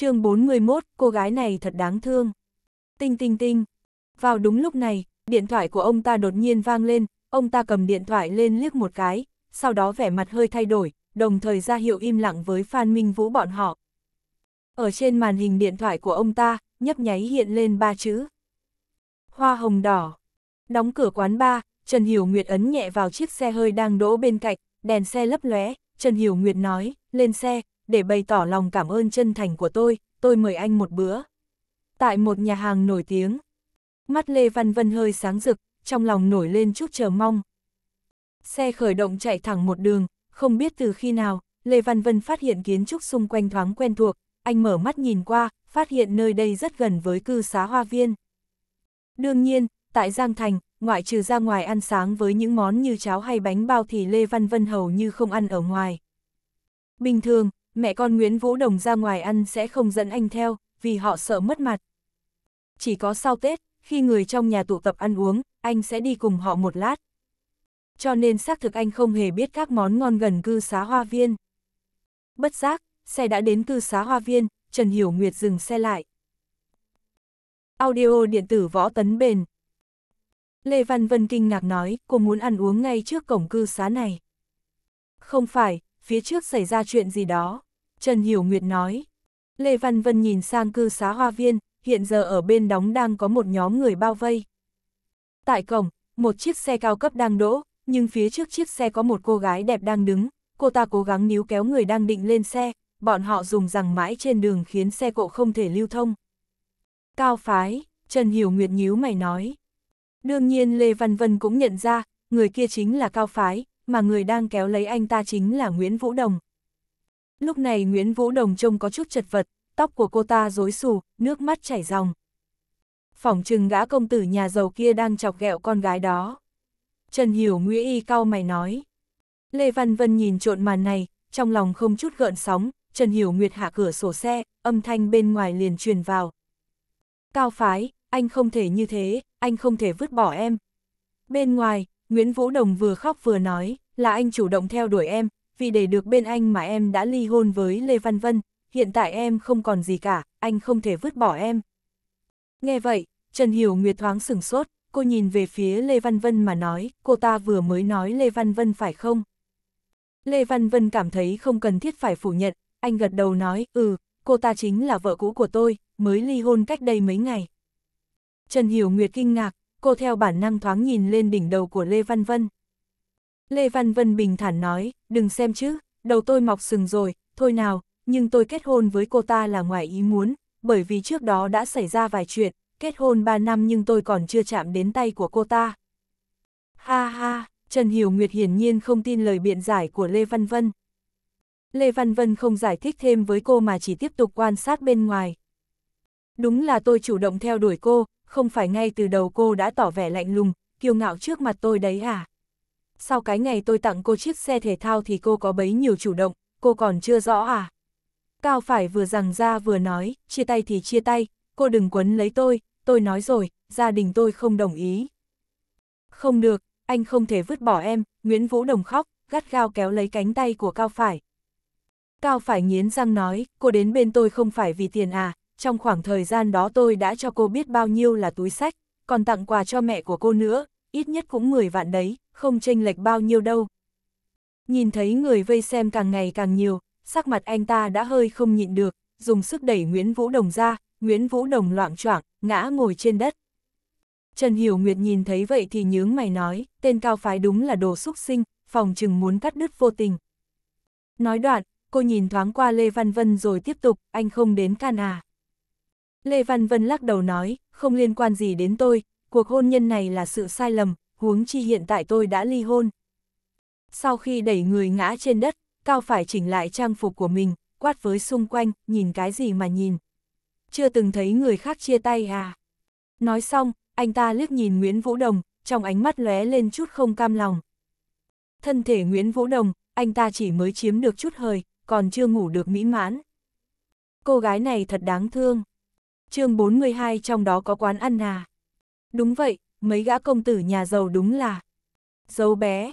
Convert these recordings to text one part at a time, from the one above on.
chương 41, cô gái này thật đáng thương. Tinh tinh tinh. Vào đúng lúc này, điện thoại của ông ta đột nhiên vang lên, ông ta cầm điện thoại lên liếc một cái, sau đó vẻ mặt hơi thay đổi, đồng thời ra hiệu im lặng với Phan Minh Vũ bọn họ. Ở trên màn hình điện thoại của ông ta, nhấp nháy hiện lên ba chữ. Hoa hồng đỏ. Đóng cửa quán ba, Trần Hiểu Nguyệt ấn nhẹ vào chiếc xe hơi đang đỗ bên cạnh, đèn xe lấp lóe, Trần Hiểu Nguyệt nói, lên xe, để bày tỏ lòng cảm ơn chân thành của tôi, tôi mời anh một bữa. Tại một nhà hàng nổi tiếng, mắt Lê Văn Vân hơi sáng rực, trong lòng nổi lên chút chờ mong. Xe khởi động chạy thẳng một đường, không biết từ khi nào, Lê Văn Vân phát hiện kiến trúc xung quanh thoáng quen thuộc, anh mở mắt nhìn qua, phát hiện nơi đây rất gần với cư xá hoa viên. Đương nhiên, tại Giang Thành, ngoại trừ ra ngoài ăn sáng với những món như cháo hay bánh bao thì Lê Văn Vân hầu như không ăn ở ngoài. Bình thường, mẹ con Nguyễn Vũ Đồng ra ngoài ăn sẽ không dẫn anh theo, vì họ sợ mất mặt. Chỉ có sau Tết, khi người trong nhà tụ tập ăn uống, anh sẽ đi cùng họ một lát. Cho nên xác thực anh không hề biết các món ngon gần cư xá hoa viên. Bất giác, xe đã đến cư xá hoa viên, Trần Hiểu Nguyệt dừng xe lại. Audio điện tử võ tấn bền. Lê Văn Vân kinh ngạc nói, cô muốn ăn uống ngay trước cổng cư xá này. Không phải, phía trước xảy ra chuyện gì đó. Trần Hiểu Nguyệt nói. Lê Văn Vân nhìn sang cư xá hoa viên, hiện giờ ở bên đóng đang có một nhóm người bao vây. Tại cổng, một chiếc xe cao cấp đang đỗ, nhưng phía trước chiếc xe có một cô gái đẹp đang đứng, cô ta cố gắng níu kéo người đang định lên xe, bọn họ dùng rằng mãi trên đường khiến xe cộ không thể lưu thông. Cao phái, Trần Hiểu Nguyệt nhíu mày nói. Đương nhiên Lê Văn Vân cũng nhận ra, người kia chính là Cao phái, mà người đang kéo lấy anh ta chính là Nguyễn Vũ Đồng. Lúc này Nguyễn Vũ Đồng trông có chút chật vật, tóc của cô ta rối xù, nước mắt chảy ròng. Phỏng chừng gã công tử nhà giàu kia đang chọc ghẹo con gái đó. Trần Hiểu Nguyễn Y cao mày nói. Lê Văn Vân nhìn trộn màn này, trong lòng không chút gợn sóng, Trần Hiểu Nguyệt hạ cửa sổ xe, âm thanh bên ngoài liền truyền vào. Cao phái, anh không thể như thế, anh không thể vứt bỏ em. Bên ngoài, Nguyễn Vũ Đồng vừa khóc vừa nói, là anh chủ động theo đuổi em, vì để được bên anh mà em đã ly hôn với Lê Văn Vân, hiện tại em không còn gì cả, anh không thể vứt bỏ em. Nghe vậy, Trần Hiểu Nguyệt thoáng sửng sốt, cô nhìn về phía Lê Văn Vân mà nói, cô ta vừa mới nói Lê Văn Vân phải không? Lê Văn Vân cảm thấy không cần thiết phải phủ nhận, anh gật đầu nói, ừ, cô ta chính là vợ cũ của tôi, mới ly hôn cách đây mấy ngày. Trần Hiểu Nguyệt kinh ngạc, cô theo bản năng thoáng nhìn lên đỉnh đầu của Lê Văn Vân. Lê Văn Vân bình thản nói, đừng xem chứ, đầu tôi mọc sừng rồi, thôi nào, nhưng tôi kết hôn với cô ta là ngoài ý muốn, bởi vì trước đó đã xảy ra vài chuyện, kết hôn 3 năm nhưng tôi còn chưa chạm đến tay của cô ta. Ha ha, Trần Hiểu Nguyệt hiển nhiên không tin lời biện giải của Lê Văn Vân. Lê Văn Vân không giải thích thêm với cô mà chỉ tiếp tục quan sát bên ngoài. Đúng là tôi chủ động theo đuổi cô, không phải ngay từ đầu cô đã tỏ vẻ lạnh lùng, kiêu ngạo trước mặt tôi đấy à? sau cái ngày tôi tặng cô chiếc xe thể thao thì cô có bấy nhiều chủ động, cô còn chưa rõ à? Cao phải vừa rằng ra vừa nói, chia tay thì chia tay, cô đừng quấn lấy tôi, tôi nói rồi, gia đình tôi không đồng ý. Không được, anh không thể vứt bỏ em, Nguyễn Vũ Đồng khóc, gắt gao kéo lấy cánh tay của Cao phải. Cao phải nghiến răng nói, cô đến bên tôi không phải vì tiền à, trong khoảng thời gian đó tôi đã cho cô biết bao nhiêu là túi sách, còn tặng quà cho mẹ của cô nữa, ít nhất cũng 10 vạn đấy, không chênh lệch bao nhiêu đâu. Nhìn thấy người vây xem càng ngày càng nhiều, sắc mặt anh ta đã hơi không nhịn được, dùng sức đẩy Nguyễn Vũ Đồng ra, Nguyễn Vũ Đồng loạn choạng ngã ngồi trên đất. Trần Hiểu Nguyệt nhìn thấy vậy thì nhướng mày nói, tên cao phái đúng là đồ xúc sinh, phòng chừng muốn cắt đứt vô tình. Nói đoạn, cô nhìn thoáng qua Lê Văn Vân rồi tiếp tục, anh không đến can à. Lê Văn Vân lắc đầu nói, không liên quan gì đến tôi, cuộc hôn nhân này là sự sai lầm, huống chi hiện tại tôi đã ly hôn. Sau khi đẩy người ngã trên đất, Cao phải chỉnh lại trang phục của mình, quát với xung quanh, nhìn cái gì mà nhìn. Chưa từng thấy người khác chia tay à. Nói xong, anh ta liếc nhìn Nguyễn Vũ Đồng, trong ánh mắt lóe lên chút không cam lòng. Thân thể Nguyễn Vũ Đồng, anh ta chỉ mới chiếm được chút hơi, còn chưa ngủ được mỹ mãn. Cô gái này thật đáng thương. mươi 42 trong đó có quán ăn à. Đúng vậy, mấy gã công tử nhà giàu đúng là dấu bé.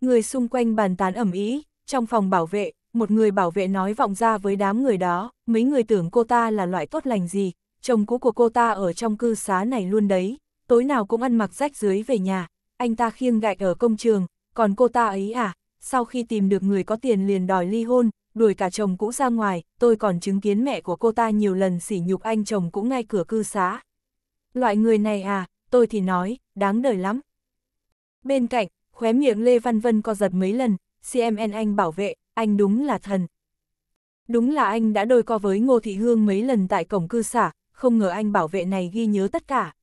Người xung quanh bàn tán ẩm ý, trong phòng bảo vệ, một người bảo vệ nói vọng ra với đám người đó, mấy người tưởng cô ta là loại tốt lành gì, chồng cũ của cô ta ở trong cư xá này luôn đấy, tối nào cũng ăn mặc rách dưới về nhà, anh ta khiêng gạch ở công trường, còn cô ta ấy à, sau khi tìm được người có tiền liền đòi ly hôn, đuổi cả chồng cũ ra ngoài, tôi còn chứng kiến mẹ của cô ta nhiều lần sỉ nhục anh chồng cũng ngay cửa cư xá. Loại người này à, tôi thì nói, đáng đời lắm. Bên cạnh, khóe miệng Lê Văn Vân co giật mấy lần, CMN anh bảo vệ, anh đúng là thần. Đúng là anh đã đôi co với Ngô Thị Hương mấy lần tại cổng cư xả, không ngờ anh bảo vệ này ghi nhớ tất cả.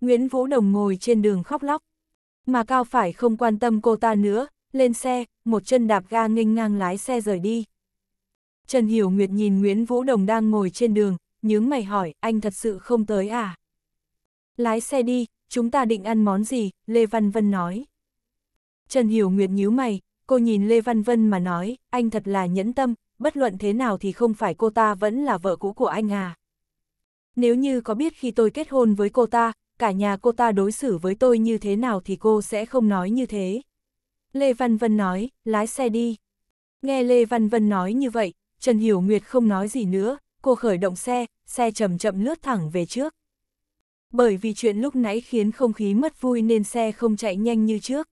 Nguyễn Vũ Đồng ngồi trên đường khóc lóc. Mà Cao phải không quan tâm cô ta nữa, lên xe, một chân đạp ga nghênh ngang lái xe rời đi. Trần Hiểu Nguyệt nhìn Nguyễn Vũ Đồng đang ngồi trên đường, nhướng mày hỏi, anh thật sự không tới à? Lái xe đi, chúng ta định ăn món gì, Lê Văn Vân nói. Trần Hiểu Nguyệt nhíu mày, cô nhìn Lê Văn Vân mà nói, anh thật là nhẫn tâm, bất luận thế nào thì không phải cô ta vẫn là vợ cũ của anh à. Nếu như có biết khi tôi kết hôn với cô ta, cả nhà cô ta đối xử với tôi như thế nào thì cô sẽ không nói như thế. Lê Văn Vân nói, lái xe đi. Nghe Lê Văn Vân nói như vậy, Trần Hiểu Nguyệt không nói gì nữa, cô khởi động xe, xe chậm chậm lướt thẳng về trước bởi vì chuyện lúc nãy khiến không khí mất vui nên xe không chạy nhanh như trước.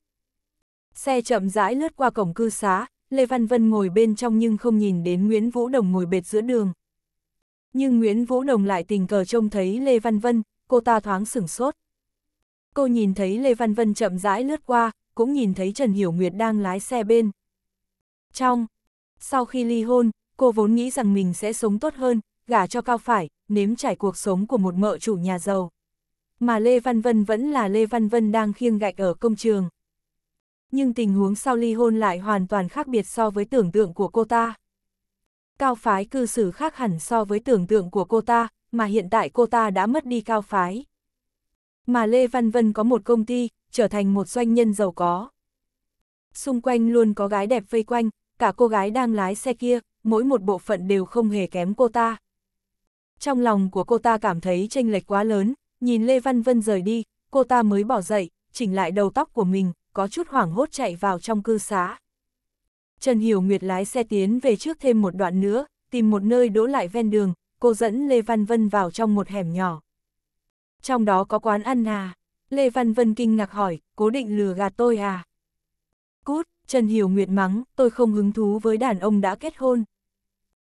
Xe chậm rãi lướt qua cổng cư xá, Lê Văn Vân ngồi bên trong nhưng không nhìn đến Nguyễn Vũ Đồng ngồi bệt giữa đường. Nhưng Nguyễn Vũ Đồng lại tình cờ trông thấy Lê Văn Vân, cô ta thoáng sửng sốt. Cô nhìn thấy Lê Văn Vân chậm rãi lướt qua, cũng nhìn thấy Trần Hiểu Nguyệt đang lái xe bên. Trong, sau khi ly hôn, cô vốn nghĩ rằng mình sẽ sống tốt hơn, gả cho Cao Phải, nếm trải cuộc sống của một mợ chủ nhà giàu mà Lê Văn Vân vẫn là Lê Văn Vân đang khiêng gạch ở công trường. Nhưng tình huống sau ly hôn lại hoàn toàn khác biệt so với tưởng tượng của cô ta. Cao phái cư xử khác hẳn so với tưởng tượng của cô ta, mà hiện tại cô ta đã mất đi cao phái. Mà Lê Văn Vân có một công ty, trở thành một doanh nhân giàu có. Xung quanh luôn có gái đẹp vây quanh, cả cô gái đang lái xe kia, mỗi một bộ phận đều không hề kém cô ta. Trong lòng của cô ta cảm thấy tranh lệch quá lớn, Nhìn Lê Văn Vân rời đi, cô ta mới bỏ dậy, chỉnh lại đầu tóc của mình, có chút hoảng hốt chạy vào trong cư xá. Trần Hiểu Nguyệt lái xe tiến về trước thêm một đoạn nữa, tìm một nơi đỗ lại ven đường, cô dẫn Lê Văn Vân vào trong một hẻm nhỏ. Trong đó có quán ăn à? Lê Văn Vân kinh ngạc hỏi, cố định lừa gạt tôi à? Cút, Trần Hiểu Nguyệt mắng, tôi không hứng thú với đàn ông đã kết hôn.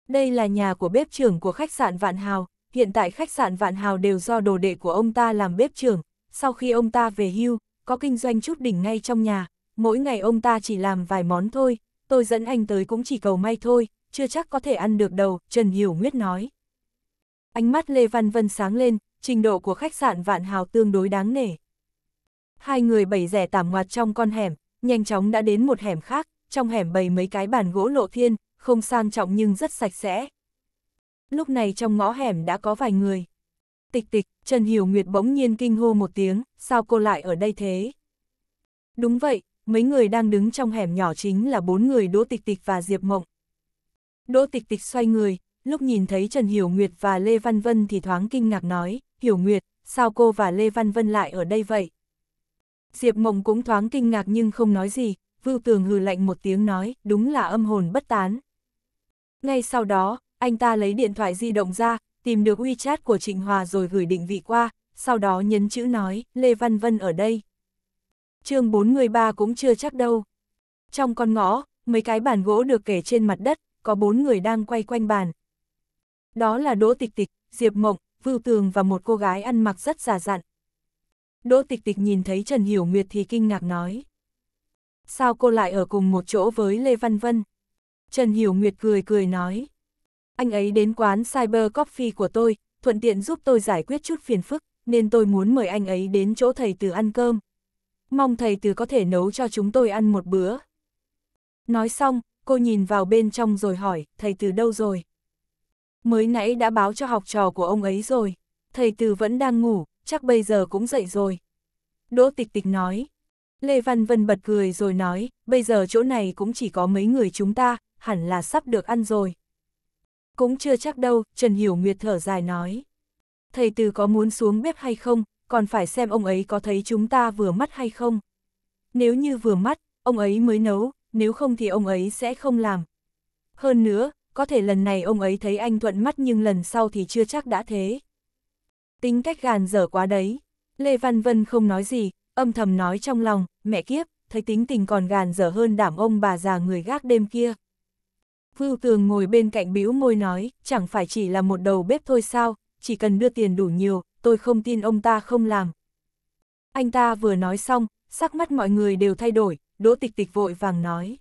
Đây là nhà của bếp trưởng của khách sạn Vạn Hào, hiện tại khách sạn Vạn Hào đều do đồ đệ của ông ta làm bếp trưởng, sau khi ông ta về hưu, có kinh doanh chút đỉnh ngay trong nhà, mỗi ngày ông ta chỉ làm vài món thôi, tôi dẫn anh tới cũng chỉ cầu may thôi, chưa chắc có thể ăn được đâu. Trần Hiểu Nguyết nói. Ánh mắt Lê Văn Vân sáng lên, trình độ của khách sạn Vạn Hào tương đối đáng nể. Hai người bày rẻ tảm ngoạt trong con hẻm, nhanh chóng đã đến một hẻm khác, trong hẻm bày mấy cái bàn gỗ lộ thiên, không sang trọng nhưng rất sạch sẽ, lúc này trong ngõ hẻm đã có vài người. Tịch tịch, Trần Hiểu Nguyệt bỗng nhiên kinh hô một tiếng, sao cô lại ở đây thế? Đúng vậy, mấy người đang đứng trong hẻm nhỏ chính là bốn người Đỗ Tịch Tịch và Diệp Mộng. Đỗ Tịch Tịch xoay người, lúc nhìn thấy Trần Hiểu Nguyệt và Lê Văn Vân thì thoáng kinh ngạc nói, Hiểu Nguyệt, sao cô và Lê Văn Vân lại ở đây vậy? Diệp Mộng cũng thoáng kinh ngạc nhưng không nói gì, Vưu Tường hừ lạnh một tiếng nói, đúng là âm hồn bất tán. Ngay sau đó, anh ta lấy điện thoại di động ra, tìm được WeChat của Trịnh Hòa rồi gửi định vị qua, sau đó nhấn chữ nói, Lê Văn Vân ở đây. chương người ba cũng chưa chắc đâu. Trong con ngõ, mấy cái bàn gỗ được kể trên mặt đất, có bốn người đang quay quanh bàn. Đó là Đỗ Tịch Tịch, Diệp Mộng, Vưu Tường và một cô gái ăn mặc rất giả dặn. Đỗ Tịch Tịch nhìn thấy Trần Hiểu Nguyệt thì kinh ngạc nói. Sao cô lại ở cùng một chỗ với Lê Văn Vân? Trần Hiểu Nguyệt cười cười nói. Anh ấy đến quán Cyber Coffee của tôi, thuận tiện giúp tôi giải quyết chút phiền phức, nên tôi muốn mời anh ấy đến chỗ thầy từ ăn cơm. Mong thầy từ có thể nấu cho chúng tôi ăn một bữa. Nói xong, cô nhìn vào bên trong rồi hỏi, thầy từ đâu rồi? Mới nãy đã báo cho học trò của ông ấy rồi, thầy từ vẫn đang ngủ, chắc bây giờ cũng dậy rồi. Đỗ tịch tịch nói. Lê Văn Vân bật cười rồi nói, bây giờ chỗ này cũng chỉ có mấy người chúng ta, hẳn là sắp được ăn rồi. Cũng chưa chắc đâu, Trần Hiểu Nguyệt thở dài nói. Thầy từ có muốn xuống bếp hay không, còn phải xem ông ấy có thấy chúng ta vừa mắt hay không. Nếu như vừa mắt, ông ấy mới nấu, nếu không thì ông ấy sẽ không làm. Hơn nữa, có thể lần này ông ấy thấy anh thuận mắt nhưng lần sau thì chưa chắc đã thế. Tính cách gàn dở quá đấy. Lê Văn Vân không nói gì, âm thầm nói trong lòng, mẹ kiếp, thấy tính tình còn gàn dở hơn đảm ông bà già người gác đêm kia. Vưu Tường ngồi bên cạnh bĩu môi nói, chẳng phải chỉ là một đầu bếp thôi sao, chỉ cần đưa tiền đủ nhiều, tôi không tin ông ta không làm. Anh ta vừa nói xong, sắc mắt mọi người đều thay đổi, Đỗ Tịch Tịch vội vàng nói.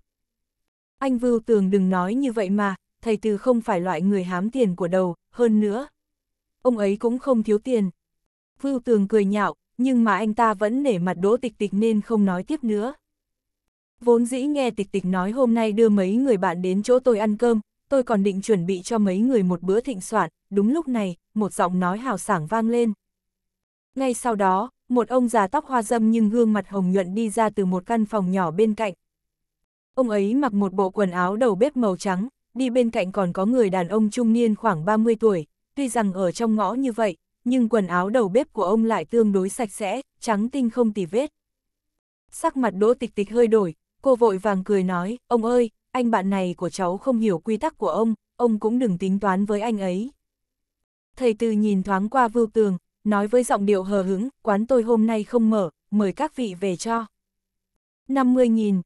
Anh Vưu Tường đừng nói như vậy mà, thầy Từ không phải loại người hám tiền của đầu, hơn nữa. Ông ấy cũng không thiếu tiền. Vưu Tường cười nhạo, nhưng mà anh ta vẫn nể mặt Đỗ Tịch Tịch nên không nói tiếp nữa vốn dĩ nghe tịch tịch nói hôm nay đưa mấy người bạn đến chỗ tôi ăn cơm, tôi còn định chuẩn bị cho mấy người một bữa thịnh soạn, đúng lúc này, một giọng nói hào sảng vang lên. Ngay sau đó, một ông già tóc hoa dâm nhưng gương mặt hồng nhuận đi ra từ một căn phòng nhỏ bên cạnh. Ông ấy mặc một bộ quần áo đầu bếp màu trắng, đi bên cạnh còn có người đàn ông trung niên khoảng 30 tuổi, tuy rằng ở trong ngõ như vậy, nhưng quần áo đầu bếp của ông lại tương đối sạch sẽ, trắng tinh không tì vết. Sắc mặt đỗ tịch tịch hơi đổi, Cô vội vàng cười nói, ông ơi, anh bạn này của cháu không hiểu quy tắc của ông, ông cũng đừng tính toán với anh ấy. Thầy tư nhìn thoáng qua vưu tường, nói với giọng điệu hờ hứng, quán tôi hôm nay không mở, mời các vị về cho. 50.000.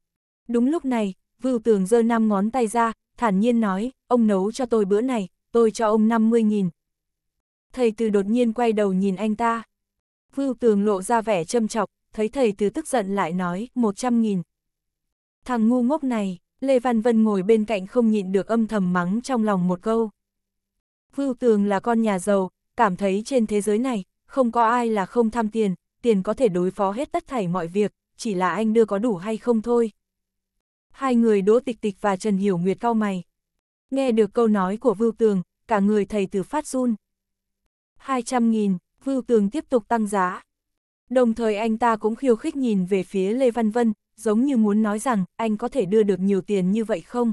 Đúng lúc này, vưu tường giơ năm ngón tay ra, thản nhiên nói, ông nấu cho tôi bữa này, tôi cho ông 50.000. Thầy tư đột nhiên quay đầu nhìn anh ta. Vưu tường lộ ra vẻ châm chọc, thấy thầy tư tức giận lại nói, 100.000. Thằng ngu ngốc này, Lê Văn Vân ngồi bên cạnh không nhịn được âm thầm mắng trong lòng một câu. Vưu Tường là con nhà giàu, cảm thấy trên thế giới này, không có ai là không tham tiền, tiền có thể đối phó hết tất thảy mọi việc, chỉ là anh đưa có đủ hay không thôi. Hai người Đỗ Tịch Tịch và Trần Hiểu Nguyệt cau mày. Nghe được câu nói của Vưu Tường, cả người thầy từ phát run. 200.000, Vưu Tường tiếp tục tăng giá. Đồng thời anh ta cũng khiêu khích nhìn về phía Lê Văn Vân, giống như muốn nói rằng anh có thể đưa được nhiều tiền như vậy không.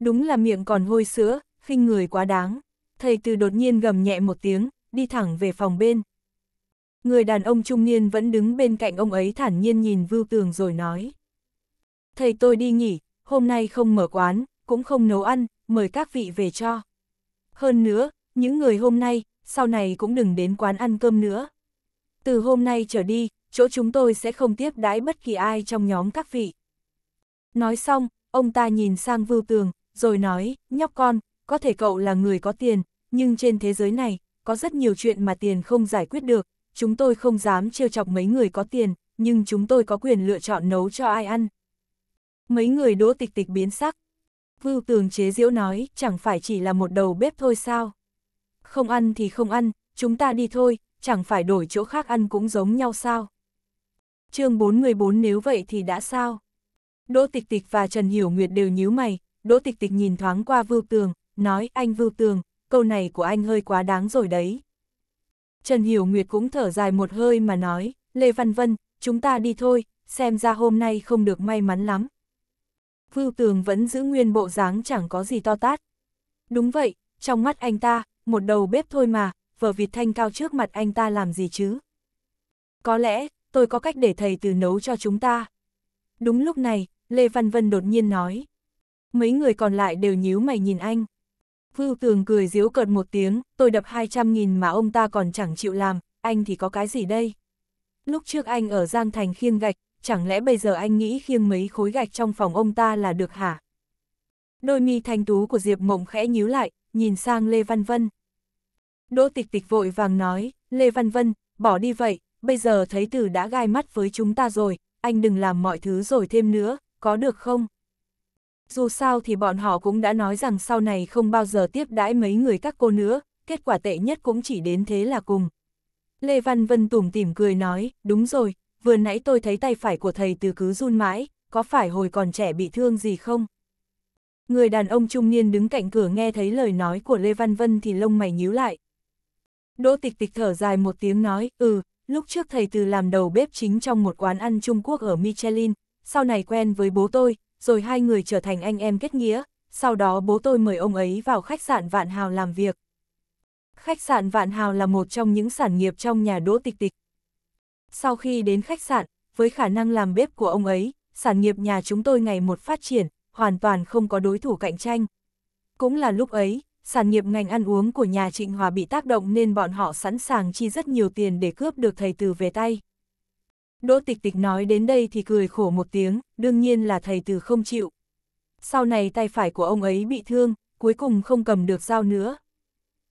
Đúng là miệng còn hôi sữa, khinh người quá đáng. Thầy từ đột nhiên gầm nhẹ một tiếng, đi thẳng về phòng bên. Người đàn ông trung niên vẫn đứng bên cạnh ông ấy thản nhiên nhìn Vưu Tường rồi nói. Thầy tôi đi nghỉ, hôm nay không mở quán, cũng không nấu ăn, mời các vị về cho. Hơn nữa, những người hôm nay, sau này cũng đừng đến quán ăn cơm nữa. Từ hôm nay trở đi, chỗ chúng tôi sẽ không tiếp đái bất kỳ ai trong nhóm các vị. Nói xong, ông ta nhìn sang vưu tường, rồi nói, nhóc con, có thể cậu là người có tiền, nhưng trên thế giới này, có rất nhiều chuyện mà tiền không giải quyết được, chúng tôi không dám trêu chọc mấy người có tiền, nhưng chúng tôi có quyền lựa chọn nấu cho ai ăn. Mấy người đỗ tịch tịch biến sắc. Vưu tường chế diễu nói, chẳng phải chỉ là một đầu bếp thôi sao? Không ăn thì không ăn, chúng ta đi thôi, chẳng phải đổi chỗ khác ăn cũng giống nhau sao? chương 414 nếu vậy thì đã sao? Đỗ Tịch Tịch và Trần Hiểu Nguyệt đều nhíu mày, Đỗ Tịch Tịch nhìn thoáng qua Vưu Tường, nói anh Vưu Tường, câu này của anh hơi quá đáng rồi đấy. Trần Hiểu Nguyệt cũng thở dài một hơi mà nói, Lê Văn Vân, chúng ta đi thôi, xem ra hôm nay không được may mắn lắm. Vưu Tường vẫn giữ nguyên bộ dáng chẳng có gì to tát. Đúng vậy, trong mắt anh ta, một đầu bếp thôi mà, vợ Việt Thanh cao trước mặt anh ta làm gì chứ? Có lẽ, tôi có cách để thầy từ nấu cho chúng ta. Đúng lúc này, Lê Văn Vân đột nhiên nói. Mấy người còn lại đều nhíu mày nhìn anh. Vưu Tường cười díu cợt một tiếng, tôi đập 200.000 mà ông ta còn chẳng chịu làm, anh thì có cái gì đây? Lúc trước anh ở Giang Thành khiêng gạch, chẳng lẽ bây giờ anh nghĩ khiêng mấy khối gạch trong phòng ông ta là được hả? Đôi mi thanh tú của Diệp Mộng khẽ nhíu lại, nhìn sang Lê Văn Vân. Đỗ Tịch Tịch vội vàng nói, Lê Văn Vân, bỏ đi vậy, bây giờ thấy tử đã gai mắt với chúng ta rồi, anh đừng làm mọi thứ rồi thêm nữa, có được không? Dù sao thì bọn họ cũng đã nói rằng sau này không bao giờ tiếp đãi mấy người các cô nữa, kết quả tệ nhất cũng chỉ đến thế là cùng. Lê Văn Vân tủm tỉm cười nói, đúng rồi, vừa nãy tôi thấy tay phải của thầy từ cứ run mãi, có phải hồi còn trẻ bị thương gì không? Người đàn ông trung niên đứng cạnh cửa nghe thấy lời nói của Lê Văn Vân thì lông mày nhíu lại. Đỗ tịch tịch thở dài một tiếng nói, ừ, Lúc trước thầy từ làm đầu bếp chính trong một quán ăn Trung Quốc ở Michelin, sau này quen với bố tôi, rồi hai người trở thành anh em kết nghĩa, sau đó bố tôi mời ông ấy vào khách sạn Vạn Hào làm việc. Khách sạn Vạn Hào là một trong những sản nghiệp trong nhà Đỗ Tịch Tịch. Sau khi đến khách sạn, với khả năng làm bếp của ông ấy, sản nghiệp nhà chúng tôi ngày một phát triển, hoàn toàn không có đối thủ cạnh tranh. Cũng là lúc ấy, sản nghiệp ngành ăn uống của nhà Trịnh Hòa bị tác động nên bọn họ sẵn sàng chi rất nhiều tiền để cướp được thầy từ về tay. Đỗ Tịch Tịch nói đến đây thì cười khổ một tiếng, đương nhiên là thầy từ không chịu. Sau này tay phải của ông ấy bị thương, cuối cùng không cầm được dao nữa.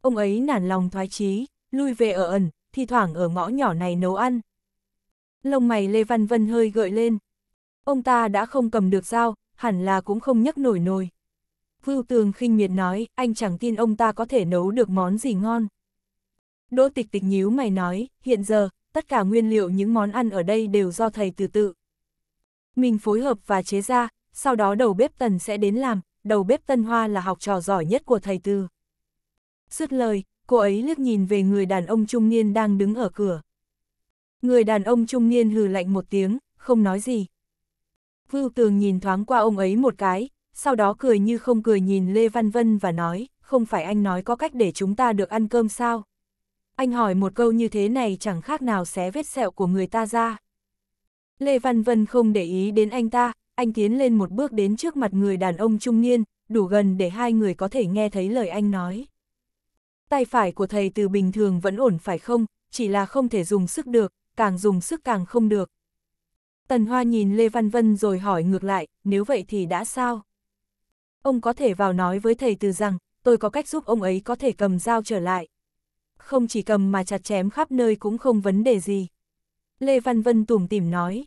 Ông ấy nản lòng thoái chí, lui về ở ẩn, thi thoảng ở ngõ nhỏ này nấu ăn. Lông mày Lê Văn Vân hơi gợi lên. Ông ta đã không cầm được dao, hẳn là cũng không nhấc nổi nồi. Vưu Tường khinh miệt nói, anh chẳng tin ông ta có thể nấu được món gì ngon. Đỗ tịch tịch nhíu mày nói, hiện giờ, tất cả nguyên liệu những món ăn ở đây đều do thầy từ tự. Mình phối hợp và chế ra, sau đó đầu bếp tần sẽ đến làm, đầu bếp tân hoa là học trò giỏi nhất của thầy từ. Dứt lời, cô ấy liếc nhìn về người đàn ông trung niên đang đứng ở cửa. Người đàn ông trung niên hừ lạnh một tiếng, không nói gì. Vưu Tường nhìn thoáng qua ông ấy một cái, sau đó cười như không cười nhìn Lê Văn Vân và nói, không phải anh nói có cách để chúng ta được ăn cơm sao? Anh hỏi một câu như thế này chẳng khác nào xé vết sẹo của người ta ra. Lê Văn Vân không để ý đến anh ta, anh tiến lên một bước đến trước mặt người đàn ông trung niên, đủ gần để hai người có thể nghe thấy lời anh nói. Tay phải của thầy từ bình thường vẫn ổn phải không, chỉ là không thể dùng sức được, càng dùng sức càng không được. Tần Hoa nhìn Lê Văn Vân rồi hỏi ngược lại, nếu vậy thì đã sao? ông có thể vào nói với thầy từ rằng, tôi có cách giúp ông ấy có thể cầm dao trở lại. Không chỉ cầm mà chặt chém khắp nơi cũng không vấn đề gì. Lê Văn Vân tủm tỉm nói.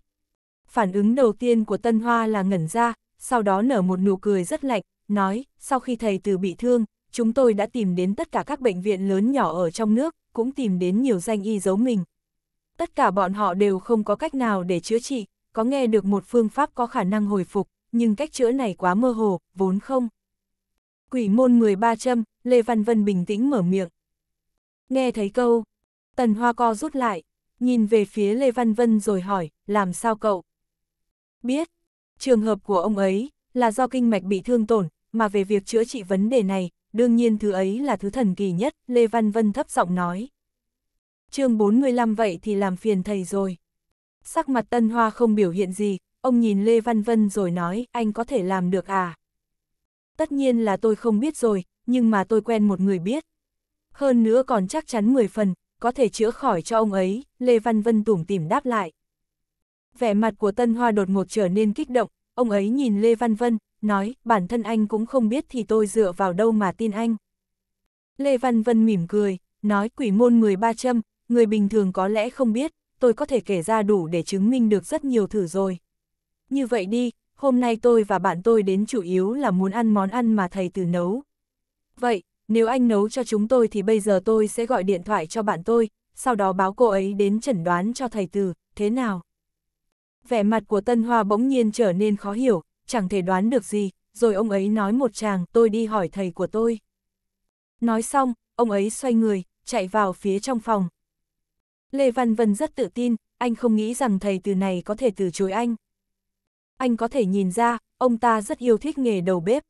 Phản ứng đầu tiên của Tân Hoa là ngẩn ra, sau đó nở một nụ cười rất lạnh, nói, sau khi thầy từ bị thương, chúng tôi đã tìm đến tất cả các bệnh viện lớn nhỏ ở trong nước, cũng tìm đến nhiều danh y giấu mình. Tất cả bọn họ đều không có cách nào để chữa trị, có nghe được một phương pháp có khả năng hồi phục, nhưng cách chữa này quá mơ hồ, vốn không. Quỷ môn 13 châm, Lê Văn Vân bình tĩnh mở miệng. Nghe thấy câu, tần hoa co rút lại, nhìn về phía Lê Văn Vân rồi hỏi, làm sao cậu? Biết, trường hợp của ông ấy là do kinh mạch bị thương tổn, mà về việc chữa trị vấn đề này, đương nhiên thứ ấy là thứ thần kỳ nhất, Lê Văn Vân thấp giọng nói. chương 45 vậy thì làm phiền thầy rồi. Sắc mặt tân hoa không biểu hiện gì, ông nhìn Lê Văn Vân rồi nói, anh có thể làm được à? Tất nhiên là tôi không biết rồi, nhưng mà tôi quen một người biết. Hơn nữa còn chắc chắn 10 phần, có thể chữa khỏi cho ông ấy, Lê Văn Vân tủm tỉm đáp lại. Vẻ mặt của Tân Hoa đột ngột trở nên kích động, ông ấy nhìn Lê Văn Vân, nói, bản thân anh cũng không biết thì tôi dựa vào đâu mà tin anh. Lê Văn Vân mỉm cười, nói quỷ môn 13 châm, người bình thường có lẽ không biết, tôi có thể kể ra đủ để chứng minh được rất nhiều thử rồi như vậy đi, hôm nay tôi và bạn tôi đến chủ yếu là muốn ăn món ăn mà thầy từ nấu. Vậy, nếu anh nấu cho chúng tôi thì bây giờ tôi sẽ gọi điện thoại cho bạn tôi, sau đó báo cô ấy đến chẩn đoán cho thầy từ, thế nào? Vẻ mặt của Tân Hoa bỗng nhiên trở nên khó hiểu, chẳng thể đoán được gì, rồi ông ấy nói một chàng tôi đi hỏi thầy của tôi. Nói xong, ông ấy xoay người, chạy vào phía trong phòng. Lê Văn Vân rất tự tin, anh không nghĩ rằng thầy từ này có thể từ chối anh anh có thể nhìn ra, ông ta rất yêu thích nghề đầu bếp.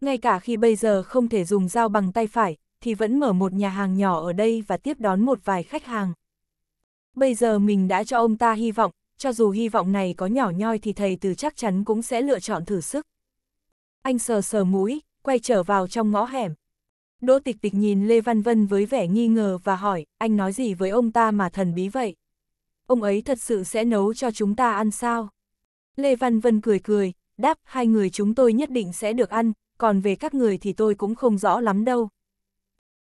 Ngay cả khi bây giờ không thể dùng dao bằng tay phải, thì vẫn mở một nhà hàng nhỏ ở đây và tiếp đón một vài khách hàng. Bây giờ mình đã cho ông ta hy vọng, cho dù hy vọng này có nhỏ nhoi thì thầy từ chắc chắn cũng sẽ lựa chọn thử sức. Anh sờ sờ mũi, quay trở vào trong ngõ hẻm. Đỗ tịch tịch nhìn Lê Văn Vân với vẻ nghi ngờ và hỏi, anh nói gì với ông ta mà thần bí vậy? Ông ấy thật sự sẽ nấu cho chúng ta ăn sao? Lê Văn Vân cười cười, đáp hai người chúng tôi nhất định sẽ được ăn, còn về các người thì tôi cũng không rõ lắm đâu.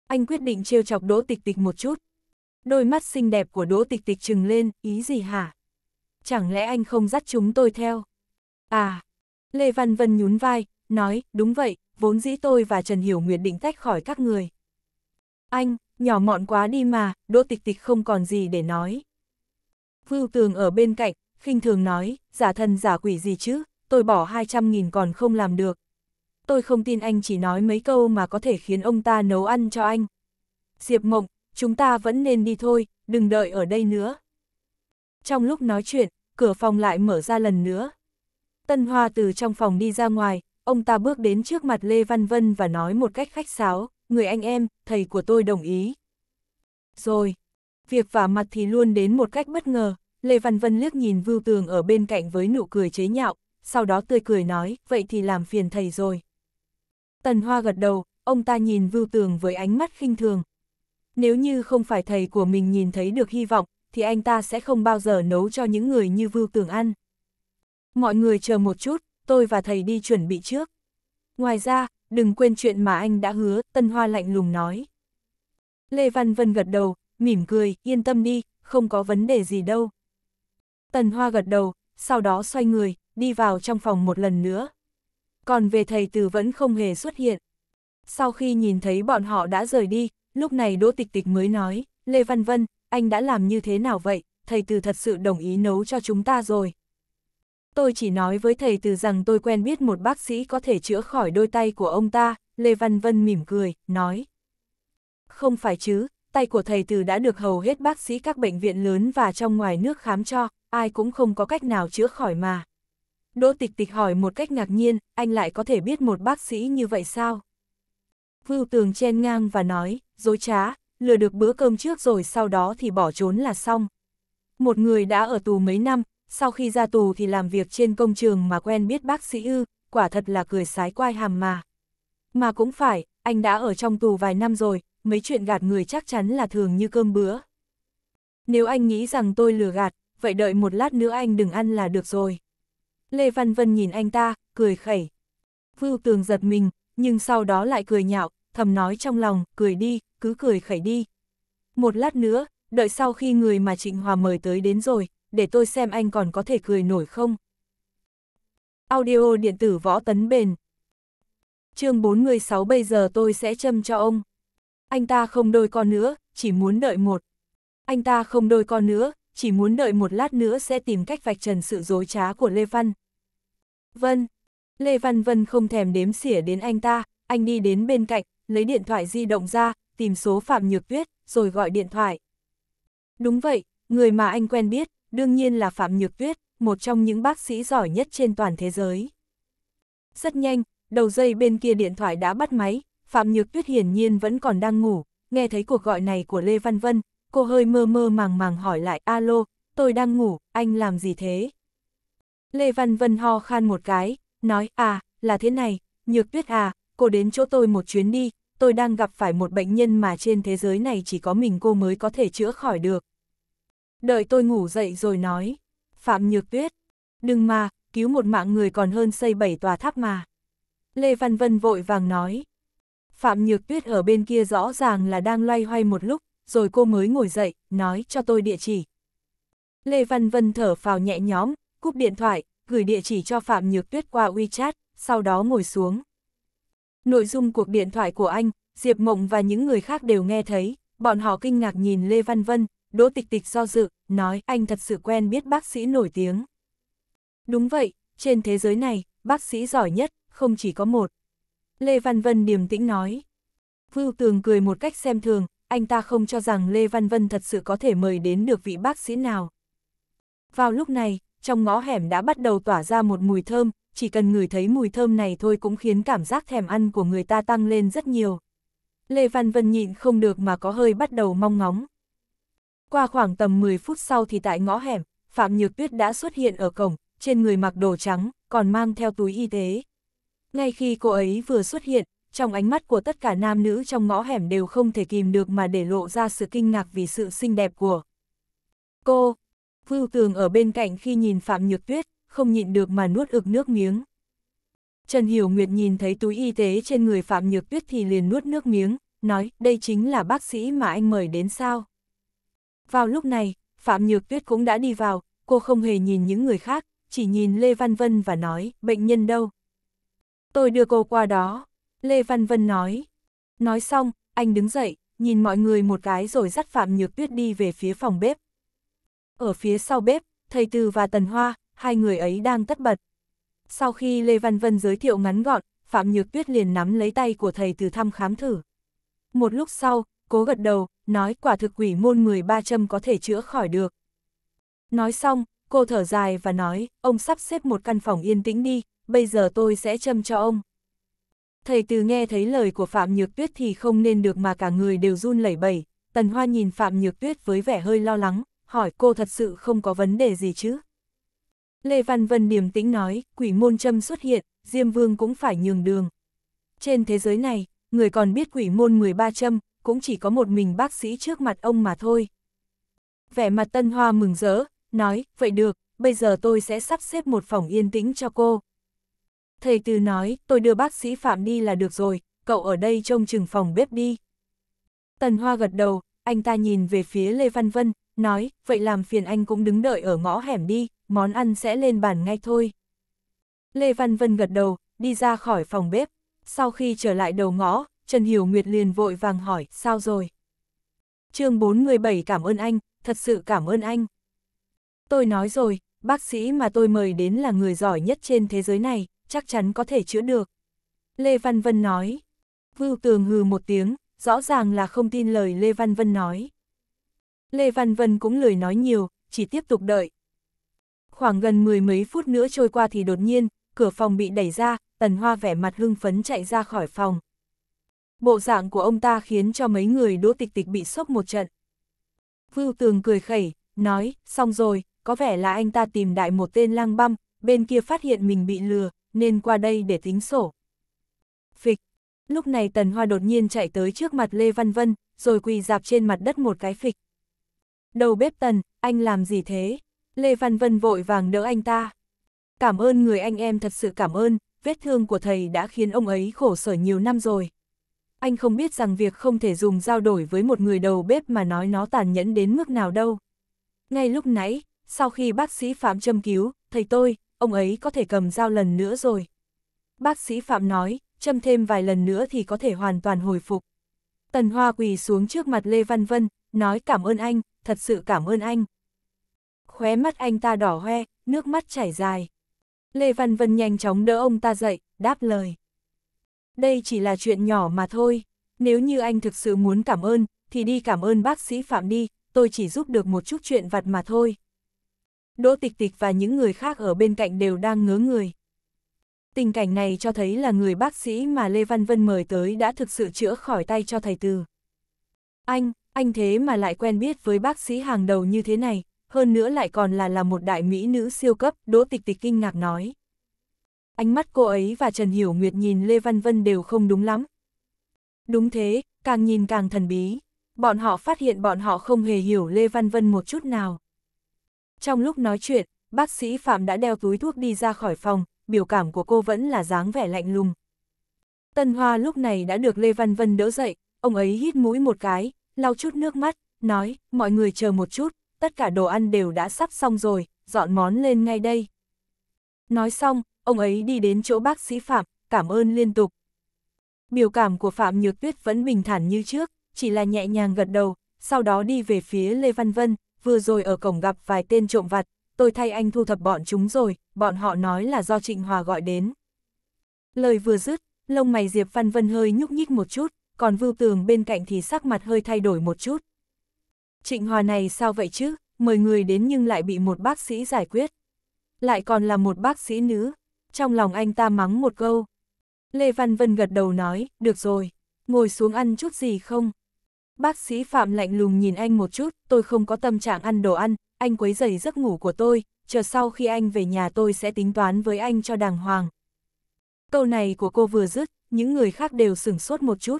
Anh quyết định trêu chọc Đỗ Tịch Tịch một chút. Đôi mắt xinh đẹp của Đỗ Tịch Tịch trừng lên, ý gì hả? Chẳng lẽ anh không dắt chúng tôi theo? À, Lê Văn Vân nhún vai, nói, đúng vậy, vốn dĩ tôi và Trần Hiểu Nguyệt định tách khỏi các người. Anh, nhỏ mọn quá đi mà, Đỗ Tịch Tịch không còn gì để nói. Vưu Tường ở bên cạnh, khinh thường nói, giả thân giả quỷ gì chứ, tôi bỏ 200.000 còn không làm được. Tôi không tin anh chỉ nói mấy câu mà có thể khiến ông ta nấu ăn cho anh. Diệp Mộng, chúng ta vẫn nên đi thôi, đừng đợi ở đây nữa. Trong lúc nói chuyện, cửa phòng lại mở ra lần nữa. Tân Hoa từ trong phòng đi ra ngoài, ông ta bước đến trước mặt Lê Văn Vân và nói một cách khách sáo, người anh em, thầy của tôi đồng ý. Rồi, việc vả mặt thì luôn đến một cách bất ngờ, Lê Văn Vân liếc nhìn Vưu Tường ở bên cạnh với nụ cười chế nhạo, sau đó tươi cười nói, vậy thì làm phiền thầy rồi. Tần Hoa gật đầu, ông ta nhìn Vưu Tường với ánh mắt khinh thường. Nếu như không phải thầy của mình nhìn thấy được hy vọng, thì anh ta sẽ không bao giờ nấu cho những người như Vưu Tường ăn. Mọi người chờ một chút, tôi và thầy đi chuẩn bị trước. Ngoài ra, đừng quên chuyện mà anh đã hứa, Tân Hoa lạnh lùng nói. Lê Văn Vân gật đầu, mỉm cười, yên tâm đi, không có vấn đề gì đâu. Tần Hoa gật đầu, sau đó xoay người, đi vào trong phòng một lần nữa. Còn về thầy tử vẫn không hề xuất hiện. Sau khi nhìn thấy bọn họ đã rời đi, lúc này Đỗ Tịch Tịch mới nói, Lê Văn Vân, anh đã làm như thế nào vậy, thầy tử thật sự đồng ý nấu cho chúng ta rồi. Tôi chỉ nói với thầy từ rằng tôi quen biết một bác sĩ có thể chữa khỏi đôi tay của ông ta, Lê Văn Vân mỉm cười, nói. Không phải chứ, tay của thầy từ đã được hầu hết bác sĩ các bệnh viện lớn và trong ngoài nước khám cho, ai cũng không có cách nào chữa khỏi mà. Đỗ tịch tịch hỏi một cách ngạc nhiên, anh lại có thể biết một bác sĩ như vậy sao? Vưu tường chen ngang và nói, dối trá, lừa được bữa cơm trước rồi sau đó thì bỏ trốn là xong. Một người đã ở tù mấy năm, sau khi ra tù thì làm việc trên công trường mà quen biết bác sĩ ư, quả thật là cười sái quai hàm mà. Mà cũng phải, anh đã ở trong tù vài năm rồi, mấy chuyện gạt người chắc chắn là thường như cơm bữa. Nếu anh nghĩ rằng tôi lừa gạt, vậy đợi một lát nữa anh đừng ăn là được rồi. Lê Văn Vân nhìn anh ta, cười khẩy. Vưu Tường giật mình, nhưng sau đó lại cười nhạo, thầm nói trong lòng, cười đi, cứ cười khẩy đi. Một lát nữa, đợi sau khi người mà Trịnh Hòa mời tới đến rồi, để tôi xem anh còn có thể cười nổi không. Audio điện tử võ tấn bền. Chương 416 bây giờ tôi sẽ châm cho ông. Anh ta không đôi con nữa, chỉ muốn đợi một. Anh ta không đôi con nữa, chỉ muốn đợi một lát nữa sẽ tìm cách vạch trần sự dối trá của Lê Văn. Vân. Lê Văn Vân không thèm đếm xỉa đến anh ta, anh đi đến bên cạnh, lấy điện thoại di động ra, tìm số Phạm Nhược Tuyết, rồi gọi điện thoại. Đúng vậy, người mà anh quen biết, đương nhiên là Phạm Nhược Tuyết, một trong những bác sĩ giỏi nhất trên toàn thế giới. Rất nhanh, đầu dây bên kia điện thoại đã bắt máy, Phạm Nhược Tuyết hiển nhiên vẫn còn đang ngủ, nghe thấy cuộc gọi này của Lê Văn Vân, cô hơi mơ mơ màng màng hỏi lại alo, tôi đang ngủ, anh làm gì thế? Lê Văn Vân ho khan một cái, nói à, là thế này, Nhược Tuyết à, cô đến chỗ tôi một chuyến đi, tôi đang gặp phải một bệnh nhân mà trên thế giới này chỉ có mình cô mới có thể chữa khỏi được. Đợi tôi ngủ dậy rồi nói, Phạm Nhược Tuyết, đừng mà, cứu một mạng người còn hơn xây bảy tòa tháp mà. Lê Văn Vân vội vàng nói, Phạm Nhược Tuyết ở bên kia rõ ràng là đang loay hoay một lúc, rồi cô mới ngồi dậy, nói cho tôi địa chỉ. Lê Văn Vân thở phào nhẹ nhõm, cúp điện thoại, gửi địa chỉ cho Phạm Nhược Tuyết qua WeChat, sau đó ngồi xuống. Nội dung cuộc điện thoại của anh, Diệp Mộng và những người khác đều nghe thấy, bọn họ kinh ngạc nhìn Lê Văn Vân, đỗ tịch tịch do dự, nói anh thật sự quen biết bác sĩ nổi tiếng. Đúng vậy, trên thế giới này, bác sĩ giỏi nhất, không chỉ có một. Lê Văn Vân điềm tĩnh nói. Vưu Tường cười một cách xem thường, anh ta không cho rằng Lê Văn Vân thật sự có thể mời đến được vị bác sĩ nào. Vào lúc này, trong ngõ hẻm đã bắt đầu tỏa ra một mùi thơm, chỉ cần ngửi thấy mùi thơm này thôi cũng khiến cảm giác thèm ăn của người ta tăng lên rất nhiều. Lê Văn Vân nhịn không được mà có hơi bắt đầu mong ngóng. Qua khoảng tầm 10 phút sau thì tại ngõ hẻm, Phạm Nhược Tuyết đã xuất hiện ở cổng, trên người mặc đồ trắng, còn mang theo túi y tế, ngay khi cô ấy vừa xuất hiện, trong ánh mắt của tất cả nam nữ trong ngõ hẻm đều không thể kìm được mà để lộ ra sự kinh ngạc vì sự xinh đẹp của cô. Vưu Tường ở bên cạnh khi nhìn Phạm Nhược Tuyết, không nhịn được mà nuốt ực nước miếng. Trần Hiểu Nguyệt nhìn thấy túi y tế trên người Phạm Nhược Tuyết thì liền nuốt nước miếng, nói đây chính là bác sĩ mà anh mời đến sao. Vào lúc này, Phạm Nhược Tuyết cũng đã đi vào, cô không hề nhìn những người khác, chỉ nhìn Lê Văn Vân và nói bệnh nhân đâu. Tôi đưa cô qua đó. Lê Văn Vân nói. Nói xong, anh đứng dậy, nhìn mọi người một cái rồi dắt Phạm Nhược Tuyết đi về phía phòng bếp. Ở phía sau bếp, thầy Từ và Tần Hoa, hai người ấy đang tất bật. Sau khi Lê Văn Vân giới thiệu ngắn gọn, Phạm Nhược Tuyết liền nắm lấy tay của thầy Từ thăm khám thử. Một lúc sau, cố gật đầu, nói quả thực quỷ môn 13 châm có thể chữa khỏi được. Nói xong, cô thở dài và nói, ông sắp xếp một căn phòng yên tĩnh đi, bây giờ tôi sẽ châm cho ông. Thầy từ nghe thấy lời của Phạm Nhược Tuyết thì không nên được mà cả người đều run lẩy bẩy, Tần Hoa nhìn Phạm Nhược Tuyết với vẻ hơi lo lắng, hỏi cô thật sự không có vấn đề gì chứ. Lê Văn Vân điềm tĩnh nói, quỷ môn châm xuất hiện, Diêm Vương cũng phải nhường đường. Trên thế giới này, người còn biết quỷ môn 13 châm, cũng chỉ có một mình bác sĩ trước mặt ông mà thôi. Vẻ mặt Tân Hoa mừng rỡ, nói, vậy được, bây giờ tôi sẽ sắp xếp một phòng yên tĩnh cho cô. Thầy Từ nói, tôi đưa bác sĩ Phạm đi là được rồi, cậu ở đây trông chừng phòng bếp đi. Tần Hoa gật đầu, anh ta nhìn về phía Lê Văn Vân, nói, vậy làm phiền anh cũng đứng đợi ở ngõ hẻm đi, món ăn sẽ lên bàn ngay thôi. Lê Văn Vân gật đầu, đi ra khỏi phòng bếp. Sau khi trở lại đầu ngõ, Trần Hiểu Nguyệt liền vội vàng hỏi, sao rồi? chương 417 cảm ơn anh, thật sự cảm ơn anh. Tôi nói rồi, bác sĩ mà tôi mời đến là người giỏi nhất trên thế giới này, chắc chắn có thể chữa được. Lê Văn Vân nói. Vưu Tường hừ một tiếng, rõ ràng là không tin lời Lê Văn Vân nói. Lê Văn Vân cũng lười nói nhiều, chỉ tiếp tục đợi. Khoảng gần mười mấy phút nữa trôi qua thì đột nhiên, cửa phòng bị đẩy ra, Tần Hoa vẻ mặt hưng phấn chạy ra khỏi phòng. Bộ dạng của ông ta khiến cho mấy người đỗ tịch tịch bị sốc một trận. Vưu Tường cười khẩy, nói, xong rồi, có vẻ là anh ta tìm đại một tên lang băm, bên kia phát hiện mình bị lừa, nên qua đây để tính sổ. Phịch, lúc này Tần Hoa đột nhiên chạy tới trước mặt Lê Văn Vân, rồi quỳ dạp trên mặt đất một cái phịch. Đầu bếp Tần, anh làm gì thế? Lê Văn Vân vội vàng đỡ anh ta. Cảm ơn người anh em thật sự cảm ơn, vết thương của thầy đã khiến ông ấy khổ sở nhiều năm rồi. Anh không biết rằng việc không thể dùng giao đổi với một người đầu bếp mà nói nó tàn nhẫn đến mức nào đâu. Ngay lúc nãy, sau khi bác sĩ Phạm châm cứu, thầy tôi, ông ấy có thể cầm dao lần nữa rồi. Bác sĩ Phạm nói, châm thêm vài lần nữa thì có thể hoàn toàn hồi phục. Tần Hoa quỳ xuống trước mặt Lê Văn Vân, nói cảm ơn anh, thật sự cảm ơn anh. Khóe mắt anh ta đỏ hoe, nước mắt chảy dài. Lê Văn Vân nhanh chóng đỡ ông ta dậy, đáp lời. Đây chỉ là chuyện nhỏ mà thôi, nếu như anh thực sự muốn cảm ơn, thì đi cảm ơn bác sĩ Phạm đi, tôi chỉ giúp được một chút chuyện vặt mà thôi. Đỗ Tịch Tịch và những người khác ở bên cạnh đều đang ngớ người. Tình cảnh này cho thấy là người bác sĩ mà Lê Văn Vân mời tới đã thực sự chữa khỏi tay cho thầy Từ. Anh, anh thế mà lại quen biết với bác sĩ hàng đầu như thế này, hơn nữa lại còn là là một đại mỹ nữ siêu cấp, Đỗ Tịch Tịch kinh ngạc nói. Ánh mắt cô ấy và Trần Hiểu Nguyệt nhìn Lê Văn Vân đều không đúng lắm. Đúng thế, càng nhìn càng thần bí. Bọn họ phát hiện bọn họ không hề hiểu Lê Văn Vân một chút nào. Trong lúc nói chuyện, bác sĩ Phạm đã đeo túi thuốc đi ra khỏi phòng, biểu cảm của cô vẫn là dáng vẻ lạnh lùng. Tân Hoa lúc này đã được Lê Văn Vân đỡ dậy, ông ấy hít mũi một cái, lau chút nước mắt, nói, mọi người chờ một chút, tất cả đồ ăn đều đã sắp xong rồi, dọn món lên ngay đây. Nói xong, ông ấy đi đến chỗ bác sĩ Phạm, cảm ơn liên tục. Biểu cảm của Phạm Nhược Tuyết vẫn bình thản như trước, chỉ là nhẹ nhàng gật đầu, sau đó đi về phía Lê Văn Vân, vừa rồi ở cổng gặp vài tên trộm vặt, tôi thay anh thu thập bọn chúng rồi, bọn họ nói là do Trịnh Hòa gọi đến. Lời vừa dứt, lông mày Diệp Văn Vân hơi nhúc nhích một chút, còn Vưu Tường bên cạnh thì sắc mặt hơi thay đổi một chút. Trịnh Hòa này sao vậy chứ, mời người đến nhưng lại bị một bác sĩ giải quyết. Lại còn là một bác sĩ nữ, trong lòng anh ta mắng một câu. Lê Văn Vân gật đầu nói, được rồi, ngồi xuống ăn chút gì không? Bác sĩ Phạm lạnh lùng nhìn anh một chút, tôi không có tâm trạng ăn đồ ăn, anh quấy rầy giấc ngủ của tôi, chờ sau khi anh về nhà tôi sẽ tính toán với anh cho đàng hoàng. Câu này của cô vừa dứt, những người khác đều sửng sốt một chút.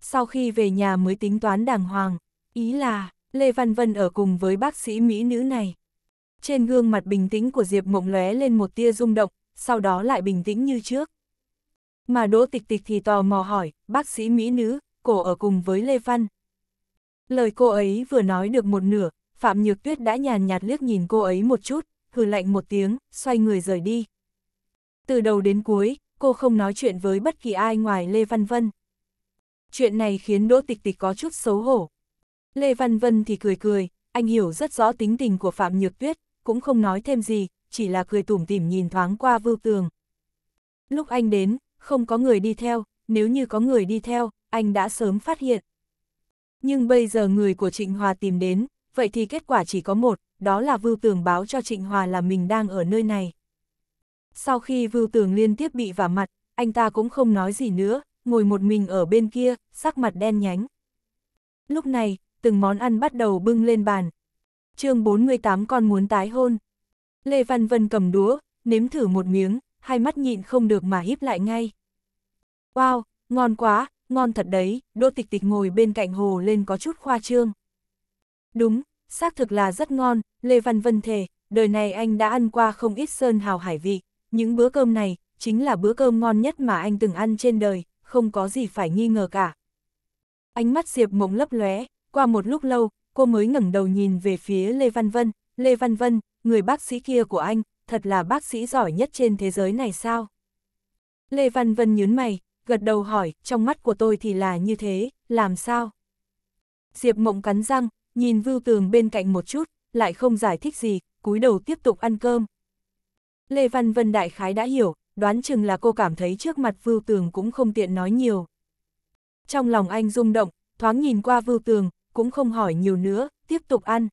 Sau khi về nhà mới tính toán đàng hoàng, ý là, Lê Văn Vân ở cùng với bác sĩ Mỹ nữ này. Trên gương mặt bình tĩnh của Diệp Mộng lóe lên một tia rung động, sau đó lại bình tĩnh như trước. Mà Đỗ Tịch Tịch thì tò mò hỏi, bác sĩ Mỹ nữ, cổ ở cùng với Lê Văn. Lời cô ấy vừa nói được một nửa, Phạm Nhược Tuyết đã nhàn nhạt liếc nhìn cô ấy một chút, hừ lạnh một tiếng, xoay người rời đi. Từ đầu đến cuối, cô không nói chuyện với bất kỳ ai ngoài Lê Văn Vân. Chuyện này khiến Đỗ Tịch Tịch có chút xấu hổ. Lê Văn Vân thì cười cười, anh hiểu rất rõ tính tình của Phạm Nhược Tuyết, cũng không nói thêm gì, chỉ là cười tủm tỉm nhìn thoáng qua vưu tường. Lúc anh đến, không có người đi theo, nếu như có người đi theo, anh đã sớm phát hiện. Nhưng bây giờ người của Trịnh Hòa tìm đến, vậy thì kết quả chỉ có một, đó là Vưu Tường báo cho Trịnh Hòa là mình đang ở nơi này. Sau khi Vưu Tường liên tiếp bị vả mặt, anh ta cũng không nói gì nữa, ngồi một mình ở bên kia, sắc mặt đen nhánh. Lúc này, từng món ăn bắt đầu bưng lên bàn. chương 48 con muốn tái hôn. Lê Văn Vân cầm đũa, nếm thử một miếng, hai mắt nhịn không được mà híp lại ngay. Wow, ngon quá, ngon thật đấy, đỗ tịch tịch ngồi bên cạnh hồ lên có chút khoa trương. Đúng, xác thực là rất ngon, Lê Văn Vân thề, đời này anh đã ăn qua không ít sơn hào hải vị, những bữa cơm này, chính là bữa cơm ngon nhất mà anh từng ăn trên đời, không có gì phải nghi ngờ cả. Ánh mắt Diệp mộng lấp lóe, qua một lúc lâu, cô mới ngẩng đầu nhìn về phía Lê Văn Vân, Lê Văn Vân, người bác sĩ kia của anh, thật là bác sĩ giỏi nhất trên thế giới này sao? Lê Văn Vân nhớn mày, gật đầu hỏi, trong mắt của tôi thì là như thế, làm sao? Diệp mộng cắn răng, nhìn vưu tường bên cạnh một chút, lại không giải thích gì, cúi đầu tiếp tục ăn cơm. Lê Văn Vân Đại Khái đã hiểu, đoán chừng là cô cảm thấy trước mặt vưu tường cũng không tiện nói nhiều. Trong lòng anh rung động, thoáng nhìn qua vưu tường, cũng không hỏi nhiều nữa, tiếp tục ăn.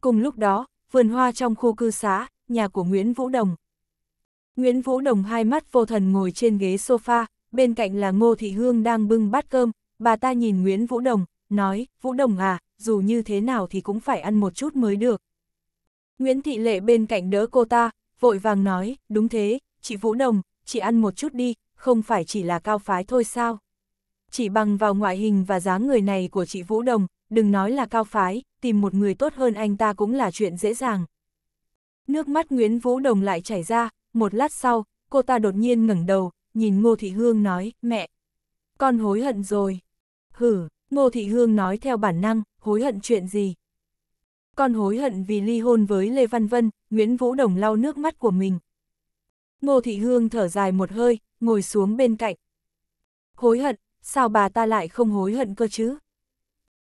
Cùng lúc đó, vườn hoa trong khu cư xá, nhà của Nguyễn Vũ Đồng. Nguyễn Vũ Đồng hai mắt vô thần ngồi trên ghế sofa, bên cạnh là Ngô Thị Hương đang bưng bát cơm, bà ta nhìn Nguyễn Vũ Đồng, nói, Vũ Đồng à, dù như thế nào thì cũng phải ăn một chút mới được. Nguyễn Thị Lệ bên cạnh đỡ cô ta, vội vàng nói, đúng thế, chị Vũ Đồng, chị ăn một chút đi, không phải chỉ là cao phái thôi sao. Chỉ bằng vào ngoại hình và dáng người này của chị Vũ Đồng, đừng nói là cao phái, tìm một người tốt hơn anh ta cũng là chuyện dễ dàng. Nước mắt Nguyễn Vũ Đồng lại chảy ra, một lát sau, cô ta đột nhiên ngẩng đầu, nhìn Ngô Thị Hương nói, mẹ, con hối hận rồi. Hử, Ngô Thị Hương nói theo bản năng, hối hận chuyện gì? Con hối hận vì ly hôn với Lê Văn Vân, Nguyễn Vũ Đồng lau nước mắt của mình. Ngô Thị Hương thở dài một hơi, ngồi xuống bên cạnh. Hối hận, sao bà ta lại không hối hận cơ chứ?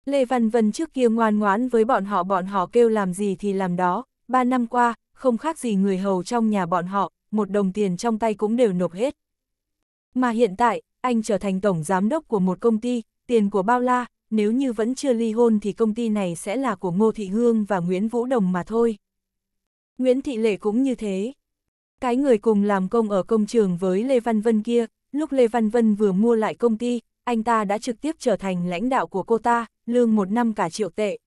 Lê Văn Vân trước kia ngoan ngoãn với bọn họ bọn họ kêu làm gì thì làm đó, ba năm qua, không khác gì người hầu trong nhà bọn họ, một đồng tiền trong tay cũng đều nộp hết. Mà hiện tại, anh trở thành tổng giám đốc của một công ty, tiền của bao la, nếu như vẫn chưa ly hôn thì công ty này sẽ là của Ngô Thị Hương và Nguyễn Vũ Đồng mà thôi. Nguyễn Thị Lệ cũng như thế. Cái người cùng làm công ở công trường với Lê Văn Vân kia, lúc Lê Văn Vân vừa mua lại công ty, anh ta đã trực tiếp trở thành lãnh đạo của cô ta, lương một năm cả triệu tệ.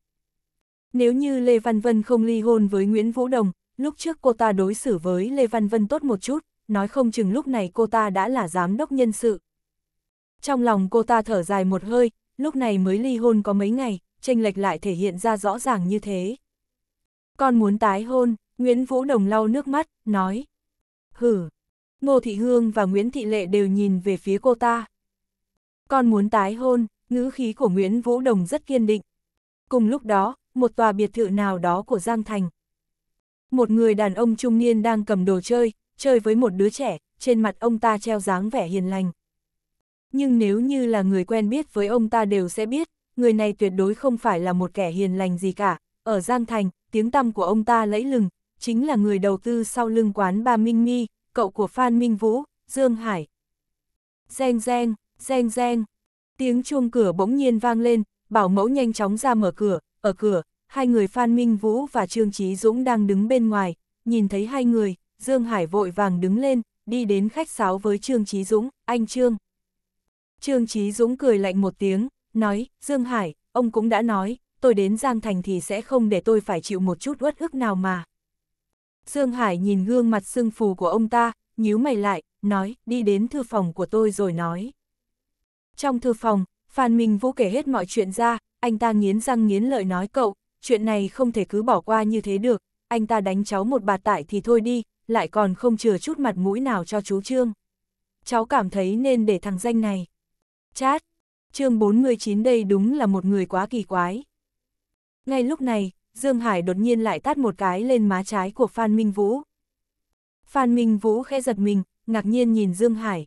Nếu như Lê Văn Vân không ly hôn với Nguyễn Vũ Đồng, lúc trước cô ta đối xử với Lê Văn Vân tốt một chút, nói không chừng lúc này cô ta đã là giám đốc nhân sự. Trong lòng cô ta thở dài một hơi, lúc này mới ly hôn có mấy ngày, tranh lệch lại thể hiện ra rõ ràng như thế. Con muốn tái hôn, Nguyễn Vũ Đồng lau nước mắt, nói. Hử, Ngô Thị Hương và Nguyễn Thị Lệ đều nhìn về phía cô ta. Con muốn tái hôn, ngữ khí của Nguyễn Vũ Đồng rất kiên định. Cùng lúc đó, một tòa biệt thự nào đó của Giang Thành. Một người đàn ông trung niên đang cầm đồ chơi, chơi với một đứa trẻ, trên mặt ông ta treo dáng vẻ hiền lành. Nhưng nếu như là người quen biết với ông ta đều sẽ biết, người này tuyệt đối không phải là một kẻ hiền lành gì cả. Ở Giang Thành, tiếng tăm của ông ta lẫy lừng, chính là người đầu tư sau lưng quán Ba Minh Mi, cậu của Phan Minh Vũ, Dương Hải. Reng reng, reng reng, tiếng chuông cửa bỗng nhiên vang lên, bảo mẫu nhanh chóng ra mở cửa, ở cửa, hai người Phan Minh Vũ và Trương Trí Dũng đang đứng bên ngoài, nhìn thấy hai người, Dương Hải vội vàng đứng lên, đi đến khách sáo với Trương Chí Dũng, anh Trương. Trương Chí Dũng cười lạnh một tiếng, nói, Dương Hải, ông cũng đã nói, tôi đến Giang Thành thì sẽ không để tôi phải chịu một chút uất ức nào mà. Dương Hải nhìn gương mặt sưng phù của ông ta, nhíu mày lại, nói, đi đến thư phòng của tôi rồi nói. Trong thư phòng, Phan Minh Vũ kể hết mọi chuyện ra, anh ta nghiến răng nghiến lợi nói cậu, chuyện này không thể cứ bỏ qua như thế được, anh ta đánh cháu một bà tải thì thôi đi, lại còn không chừa chút mặt mũi nào cho chú Trương. Cháu cảm thấy nên để thằng danh này. Chát, chương 49 đây đúng là một người quá kỳ quái. Ngay lúc này, Dương Hải đột nhiên lại tát một cái lên má trái của Phan Minh Vũ. Phan Minh Vũ khẽ giật mình, ngạc nhiên nhìn Dương Hải.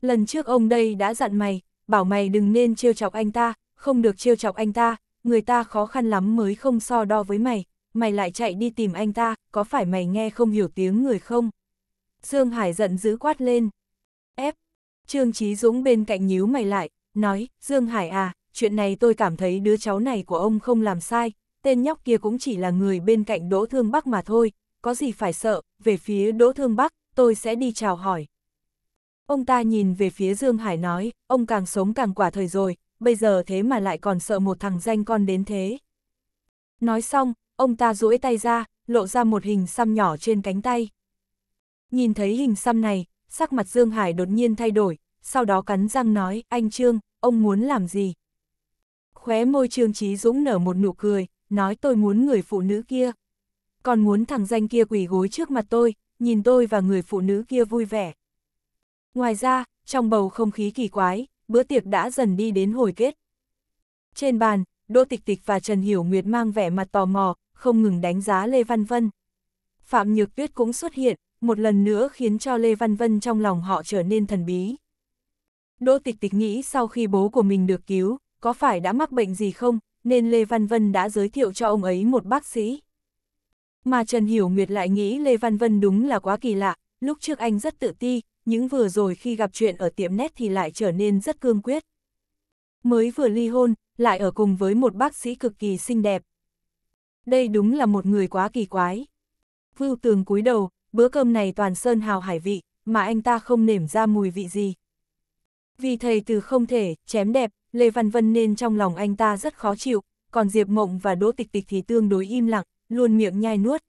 Lần trước ông đây đã dặn mày, bảo mày đừng nên trêu chọc anh ta, không được trêu chọc anh ta, người ta khó khăn lắm mới không so đo với mày, mày lại chạy đi tìm anh ta, có phải mày nghe không hiểu tiếng người không? Dương Hải giận dữ quát lên. Ép. Trương Chí Dũng bên cạnh nhíu mày lại, nói, Dương Hải à, chuyện này tôi cảm thấy đứa cháu này của ông không làm sai, tên nhóc kia cũng chỉ là người bên cạnh Đỗ Thương Bắc mà thôi, có gì phải sợ, về phía Đỗ Thương Bắc, tôi sẽ đi chào hỏi. Ông ta nhìn về phía Dương Hải nói, ông càng sống càng quả thời rồi, bây giờ thế mà lại còn sợ một thằng danh con đến thế. Nói xong, ông ta duỗi tay ra, lộ ra một hình xăm nhỏ trên cánh tay. Nhìn thấy hình xăm này, sắc mặt Dương Hải đột nhiên thay đổi, sau đó cắn răng nói, anh Trương, ông muốn làm gì? Khóe môi Trương Trí Dũng nở một nụ cười, nói tôi muốn người phụ nữ kia. Còn muốn thằng danh kia quỳ gối trước mặt tôi, nhìn tôi và người phụ nữ kia vui vẻ. Ngoài ra, trong bầu không khí kỳ quái, bữa tiệc đã dần đi đến hồi kết. Trên bàn, Đỗ Tịch Tịch và Trần Hiểu Nguyệt mang vẻ mặt tò mò, không ngừng đánh giá Lê Văn Vân. Phạm Nhược Tuyết cũng xuất hiện, một lần nữa khiến cho Lê Văn Vân trong lòng họ trở nên thần bí. Đỗ Tịch Tịch nghĩ sau khi bố của mình được cứu, có phải đã mắc bệnh gì không, nên Lê Văn Vân đã giới thiệu cho ông ấy một bác sĩ. Mà Trần Hiểu Nguyệt lại nghĩ Lê Văn Vân đúng là quá kỳ lạ, lúc trước anh rất tự ti, những vừa rồi khi gặp chuyện ở tiệm nét thì lại trở nên rất cương quyết. Mới vừa ly hôn, lại ở cùng với một bác sĩ cực kỳ xinh đẹp. Đây đúng là một người quá kỳ quái. Vưu tường cúi đầu, bữa cơm này toàn sơn hào hải vị, mà anh ta không nểm ra mùi vị gì. Vì thầy từ không thể, chém đẹp, Lê Văn Vân nên trong lòng anh ta rất khó chịu, còn Diệp Mộng và Đỗ Tịch Tịch thì tương đối im lặng, luôn miệng nhai nuốt.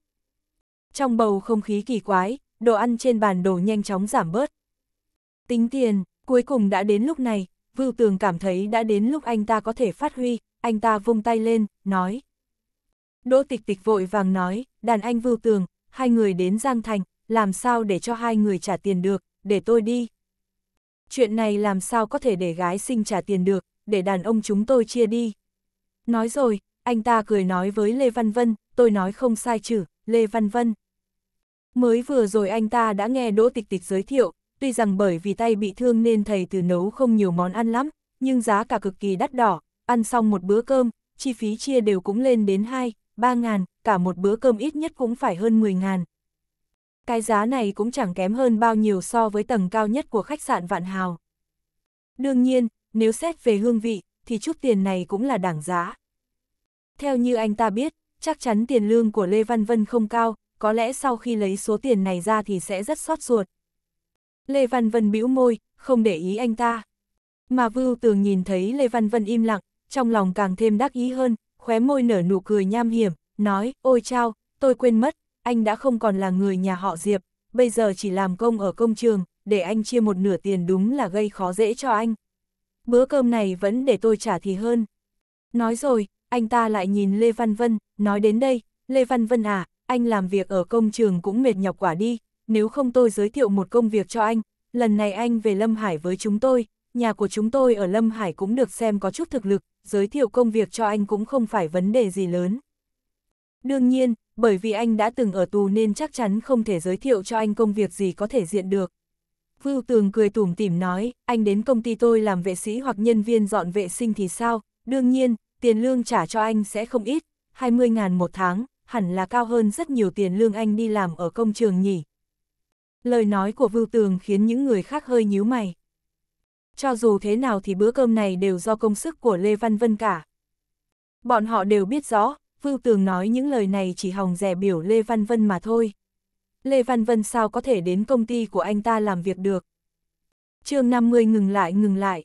Trong bầu không khí kỳ quái, đồ ăn trên bàn đồ nhanh chóng giảm bớt. Tính tiền, cuối cùng đã đến lúc này, Vưu Tường cảm thấy đã đến lúc anh ta có thể phát huy, anh ta vung tay lên, nói. Đỗ Tịch Tịch vội vàng nói, đàn anh Vưu Tường, hai người đến Giang Thành, làm sao để cho hai người trả tiền được, để tôi đi. Chuyện này làm sao có thể để gái sinh trả tiền được, để đàn ông chúng tôi chia đi. Nói rồi, anh ta cười nói với Lê Văn Vân, tôi nói không sai chữ, Lê Văn Vân. Mới vừa rồi anh ta đã nghe Đỗ Tịch Tịch giới thiệu, tuy rằng bởi vì tay bị thương nên thầy từ nấu không nhiều món ăn lắm, nhưng giá cả cực kỳ đắt đỏ, ăn xong một bữa cơm, chi phí chia đều cũng lên đến 2, 3 ngàn, cả một bữa cơm ít nhất cũng phải hơn 10 ngàn. Cái giá này cũng chẳng kém hơn bao nhiêu so với tầng cao nhất của khách sạn Vạn Hào. Đương nhiên, nếu xét về hương vị, thì chút tiền này cũng là đảng giá. Theo như anh ta biết, chắc chắn tiền lương của Lê Văn Vân không cao, có lẽ sau khi lấy số tiền này ra thì sẽ rất xót ruột, Lê Văn Vân bĩu môi, không để ý anh ta. Mà Vưu Tường nhìn thấy Lê Văn Vân im lặng, trong lòng càng thêm đắc ý hơn, khóe môi nở nụ cười nham hiểm, nói, ôi chao, tôi quên mất, anh đã không còn là người nhà họ Diệp, bây giờ chỉ làm công ở công trường, để anh chia một nửa tiền đúng là gây khó dễ cho anh. Bữa cơm này vẫn để tôi trả thì hơn. Nói rồi, anh ta lại nhìn Lê Văn Vân, nói đến đây, Lê Văn Vân à, anh làm việc ở công trường cũng mệt nhọc quả đi, nếu không tôi giới thiệu một công việc cho anh, lần này anh về Lâm Hải với chúng tôi, nhà của chúng tôi ở Lâm Hải cũng được xem có chút thực lực, giới thiệu công việc cho anh cũng không phải vấn đề gì lớn. Đương nhiên, bởi vì anh đã từng ở tù nên chắc chắn không thể giới thiệu cho anh công việc gì có thể diện được. Vưu Tường cười tủm tỉm nói, anh đến công ty tôi làm vệ sĩ hoặc nhân viên dọn vệ sinh thì sao, đương nhiên, tiền lương trả cho anh sẽ không ít, 20 ngàn một tháng, hẳn là cao hơn rất nhiều tiền lương anh đi làm ở công trường nhỉ lời nói của Vưu Tường khiến những người khác hơi nhíu mày. Cho dù thế nào thì bữa cơm này đều do công sức của Lê Văn Vân cả. Bọn họ đều biết rõ, Vưu Tường nói những lời này chỉ hòng rẻ biểu Lê Văn Vân mà thôi. Lê Văn Vân sao có thể đến công ty của anh ta làm việc được. chương 50 ngừng lại ngừng lại.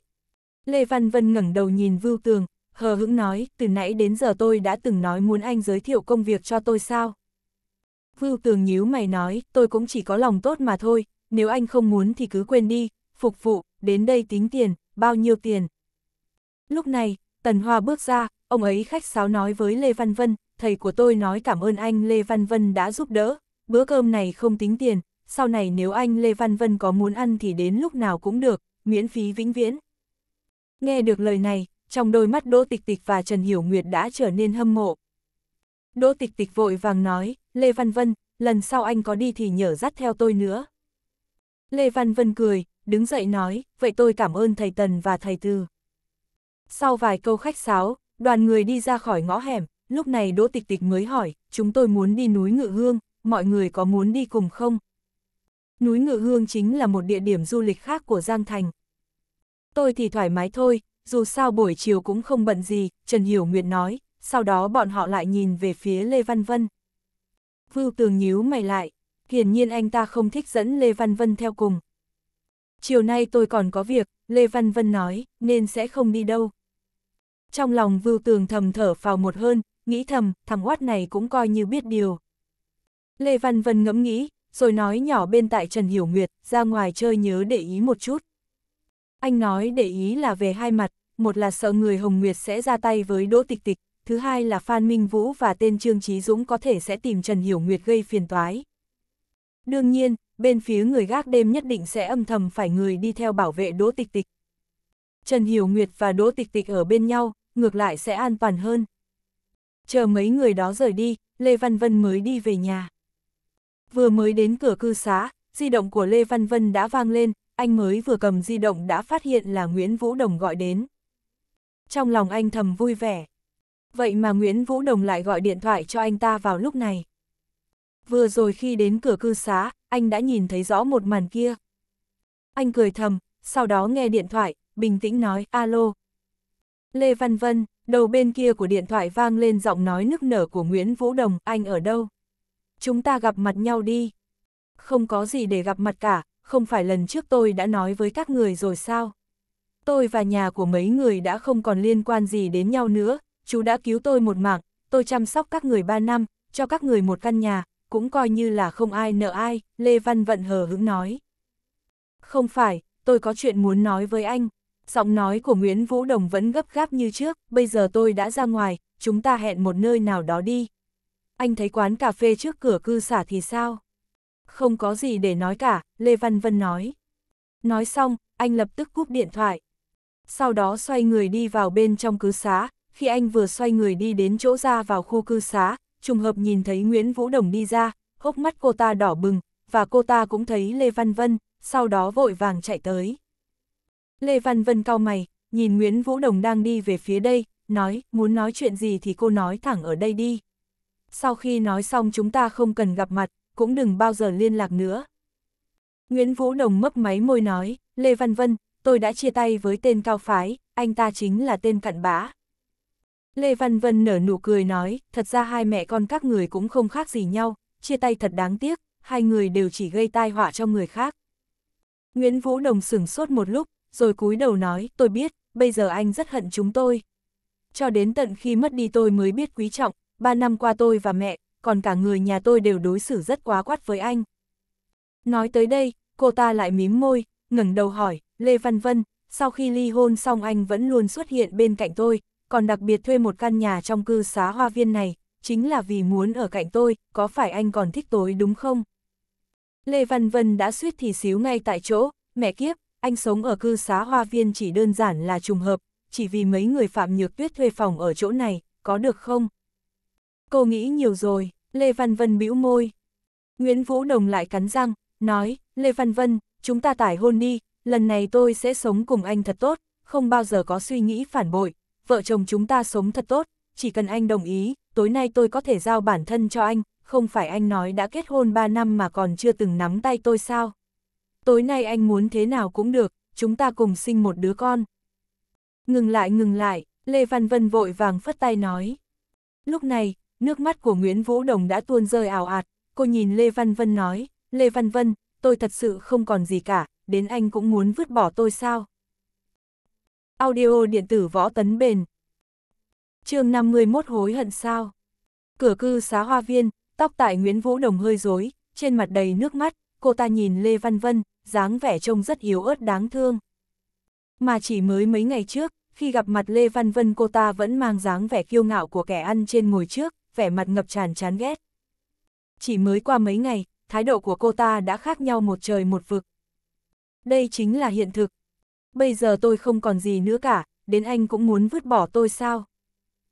Lê Văn Vân ngẩng đầu nhìn Vưu Tường, hờ hững nói, từ nãy đến giờ tôi đã từng nói muốn anh giới thiệu công việc cho tôi sao. Vưu Tường nhíu mày nói, tôi cũng chỉ có lòng tốt mà thôi, nếu anh không muốn thì cứ quên đi, phục vụ, đến đây tính tiền, bao nhiêu tiền. Lúc này, Tần Hoa bước ra, ông ấy khách sáo nói với Lê Văn Vân, thầy của tôi nói cảm ơn anh Lê Văn Vân đã giúp đỡ, bữa cơm này không tính tiền, sau này nếu anh Lê Văn Vân có muốn ăn thì đến lúc nào cũng được, miễn phí vĩnh viễn. Nghe được lời này, trong đôi mắt Đỗ Tịch Tịch và Trần Hiểu Nguyệt đã trở nên hâm mộ. Đỗ Tịch Tịch vội vàng nói, Lê Văn Vân, lần sau anh có đi thì nhở dắt theo tôi nữa. Lê Văn Vân cười, đứng dậy nói, vậy tôi cảm ơn thầy Tần và thầy Tư. Sau vài câu khách sáo, đoàn người đi ra khỏi ngõ hẻm, lúc này Đỗ Tịch Tịch mới hỏi, chúng tôi muốn đi núi Ngự Hương, mọi người có muốn đi cùng không? Núi Ngự Hương chính là một địa điểm du lịch khác của Giang Thành. Tôi thì thoải mái thôi, dù sao buổi chiều cũng không bận gì, Trần Hiểu Nguyệt nói, sau đó bọn họ lại nhìn về phía Lê Văn Vân. Vưu Tường nhíu mày lại, hiển nhiên anh ta không thích dẫn Lê Văn Vân theo cùng. Chiều nay tôi còn có việc, Lê Văn Vân nói, nên sẽ không đi đâu. Trong lòng Vưu Tường thầm thở vào một hơn, nghĩ thầm, thằng oát này cũng coi như biết điều. Lê Văn Vân ngẫm nghĩ, rồi nói nhỏ bên tại Trần Hiểu Nguyệt, ra ngoài chơi nhớ để ý một chút. Anh nói để ý là về hai mặt, một là sợ người Hồng Nguyệt sẽ ra tay với Đỗ Tịch Tịch, thứ hai là Phan Minh Vũ và tên Trương Trí Dũng có thể sẽ tìm Trần Hiểu Nguyệt gây phiền toái. Đương nhiên, bên phía người gác đêm nhất định sẽ âm thầm phải người đi theo bảo vệ Đỗ Tịch Tịch. Trần Hiểu Nguyệt và Đỗ Tịch Tịch ở bên nhau, ngược lại sẽ an toàn hơn. Chờ mấy người đó rời đi, Lê Văn Vân mới đi về nhà. Vừa mới đến cửa cư xá, di động của Lê Văn Vân đã vang lên, anh mới vừa cầm di động đã phát hiện là Nguyễn Vũ Đồng gọi đến. Trong lòng anh thầm vui vẻ, Vậy mà Nguyễn Vũ Đồng lại gọi điện thoại cho anh ta vào lúc này. Vừa rồi khi đến cửa cư xá, anh đã nhìn thấy rõ một màn kia. Anh cười thầm, sau đó nghe điện thoại, bình tĩnh nói, alo. Lê Văn Vân, đầu bên kia của điện thoại vang lên giọng nói nức nở của Nguyễn Vũ Đồng, anh ở đâu? Chúng ta gặp mặt nhau đi. Không có gì để gặp mặt cả, không phải lần trước tôi đã nói với các người rồi sao? Tôi và nhà của mấy người đã không còn liên quan gì đến nhau nữa, chú đã cứu tôi một mạng, tôi chăm sóc các người ba năm, cho các người một căn nhà, cũng coi như là không ai nợ ai, Lê Văn Vận hờ hững nói. Không phải, tôi có chuyện muốn nói với anh. Giọng nói của Nguyễn Vũ Đồng vẫn gấp gáp như trước, bây giờ tôi đã ra ngoài, chúng ta hẹn một nơi nào đó đi. Anh thấy quán cà phê trước cửa cư xả thì sao? Không có gì để nói cả, Lê Văn Vân nói. Nói xong, anh lập tức cúp điện thoại. Sau đó xoay người đi vào bên trong cứ xá, khi anh vừa xoay người đi đến chỗ ra vào khu cư xá, trùng hợp nhìn thấy Nguyễn Vũ Đồng đi ra, hốc mắt cô ta đỏ bừng, và cô ta cũng thấy Lê Văn Vân, sau đó vội vàng chạy tới. Lê Văn Vân cau mày, nhìn Nguyễn Vũ Đồng đang đi về phía đây, nói, muốn nói chuyện gì thì cô nói thẳng ở đây đi. Sau khi nói xong chúng ta không cần gặp mặt, cũng đừng bao giờ liên lạc nữa. Nguyễn Vũ Đồng mấp máy môi nói, Lê Văn Vân, tôi đã chia tay với tên cao phái, anh ta chính là tên cặn bã. Lê Văn Vân nở nụ cười nói, thật ra hai mẹ con các người cũng không khác gì nhau, chia tay thật đáng tiếc, hai người đều chỉ gây tai họa cho người khác. Nguyễn Vũ Đồng sửng sốt một lúc, rồi cúi đầu nói, tôi biết, bây giờ anh rất hận chúng tôi. Cho đến tận khi mất đi tôi mới biết quý trọng, ba năm qua tôi và mẹ, còn cả người nhà tôi đều đối xử rất quá quát với anh. Nói tới đây, cô ta lại mím môi, ngẩng đầu hỏi, Lê Văn Vân, sau khi ly hôn xong anh vẫn luôn xuất hiện bên cạnh tôi, còn đặc biệt thuê một căn nhà trong cư xá hoa viên này, chính là vì muốn ở cạnh tôi, có phải anh còn thích tối đúng không? Lê Văn Vân đã suýt thì xíu ngay tại chỗ, mẹ kiếp, anh sống ở cư xá hoa viên chỉ đơn giản là trùng hợp, chỉ vì mấy người Phạm Nhược Tuyết thuê phòng ở chỗ này, có được không? Cô nghĩ nhiều rồi, Lê Văn Vân bĩu môi. Nguyễn Vũ Đồng lại cắn răng, nói, Lê Văn Vân, chúng ta tải hôn đi, lần này tôi sẽ sống cùng anh thật tốt, không bao giờ có suy nghĩ phản bội, vợ chồng chúng ta sống thật tốt, chỉ cần anh đồng ý, tối nay tôi có thể giao bản thân cho anh, không phải anh nói đã kết hôn 3 năm mà còn chưa từng nắm tay tôi sao? Tối nay anh muốn thế nào cũng được, chúng ta cùng sinh một đứa con. Ngừng lại ngừng lại, Lê Văn Vân vội vàng phất tay nói. Lúc này, nước mắt của Nguyễn Vũ Đồng đã tuôn rơi ảo ạt, cô nhìn Lê Văn Vân nói, Lê Văn Vân, tôi thật sự không còn gì cả, đến anh cũng muốn vứt bỏ tôi sao? Audio điện tử võ tấn bền. chương 51 hối hận sao. Cửa cư xá hoa viên, tóc tại Nguyễn Vũ Đồng hơi rối, trên mặt đầy nước mắt, cô ta nhìn Lê Văn Vân, dáng vẻ trông rất yếu ớt đáng thương. Mà chỉ mới mấy ngày trước, khi gặp mặt Lê Văn Vân cô ta vẫn mang dáng vẻ kiêu ngạo của kẻ ăn trên ngồi trước, vẻ mặt ngập tràn chán ghét. Chỉ mới qua mấy ngày, thái độ của cô ta đã khác nhau một trời một vực. Đây chính là hiện thực, bây giờ tôi không còn gì nữa cả, đến anh cũng muốn vứt bỏ tôi sao?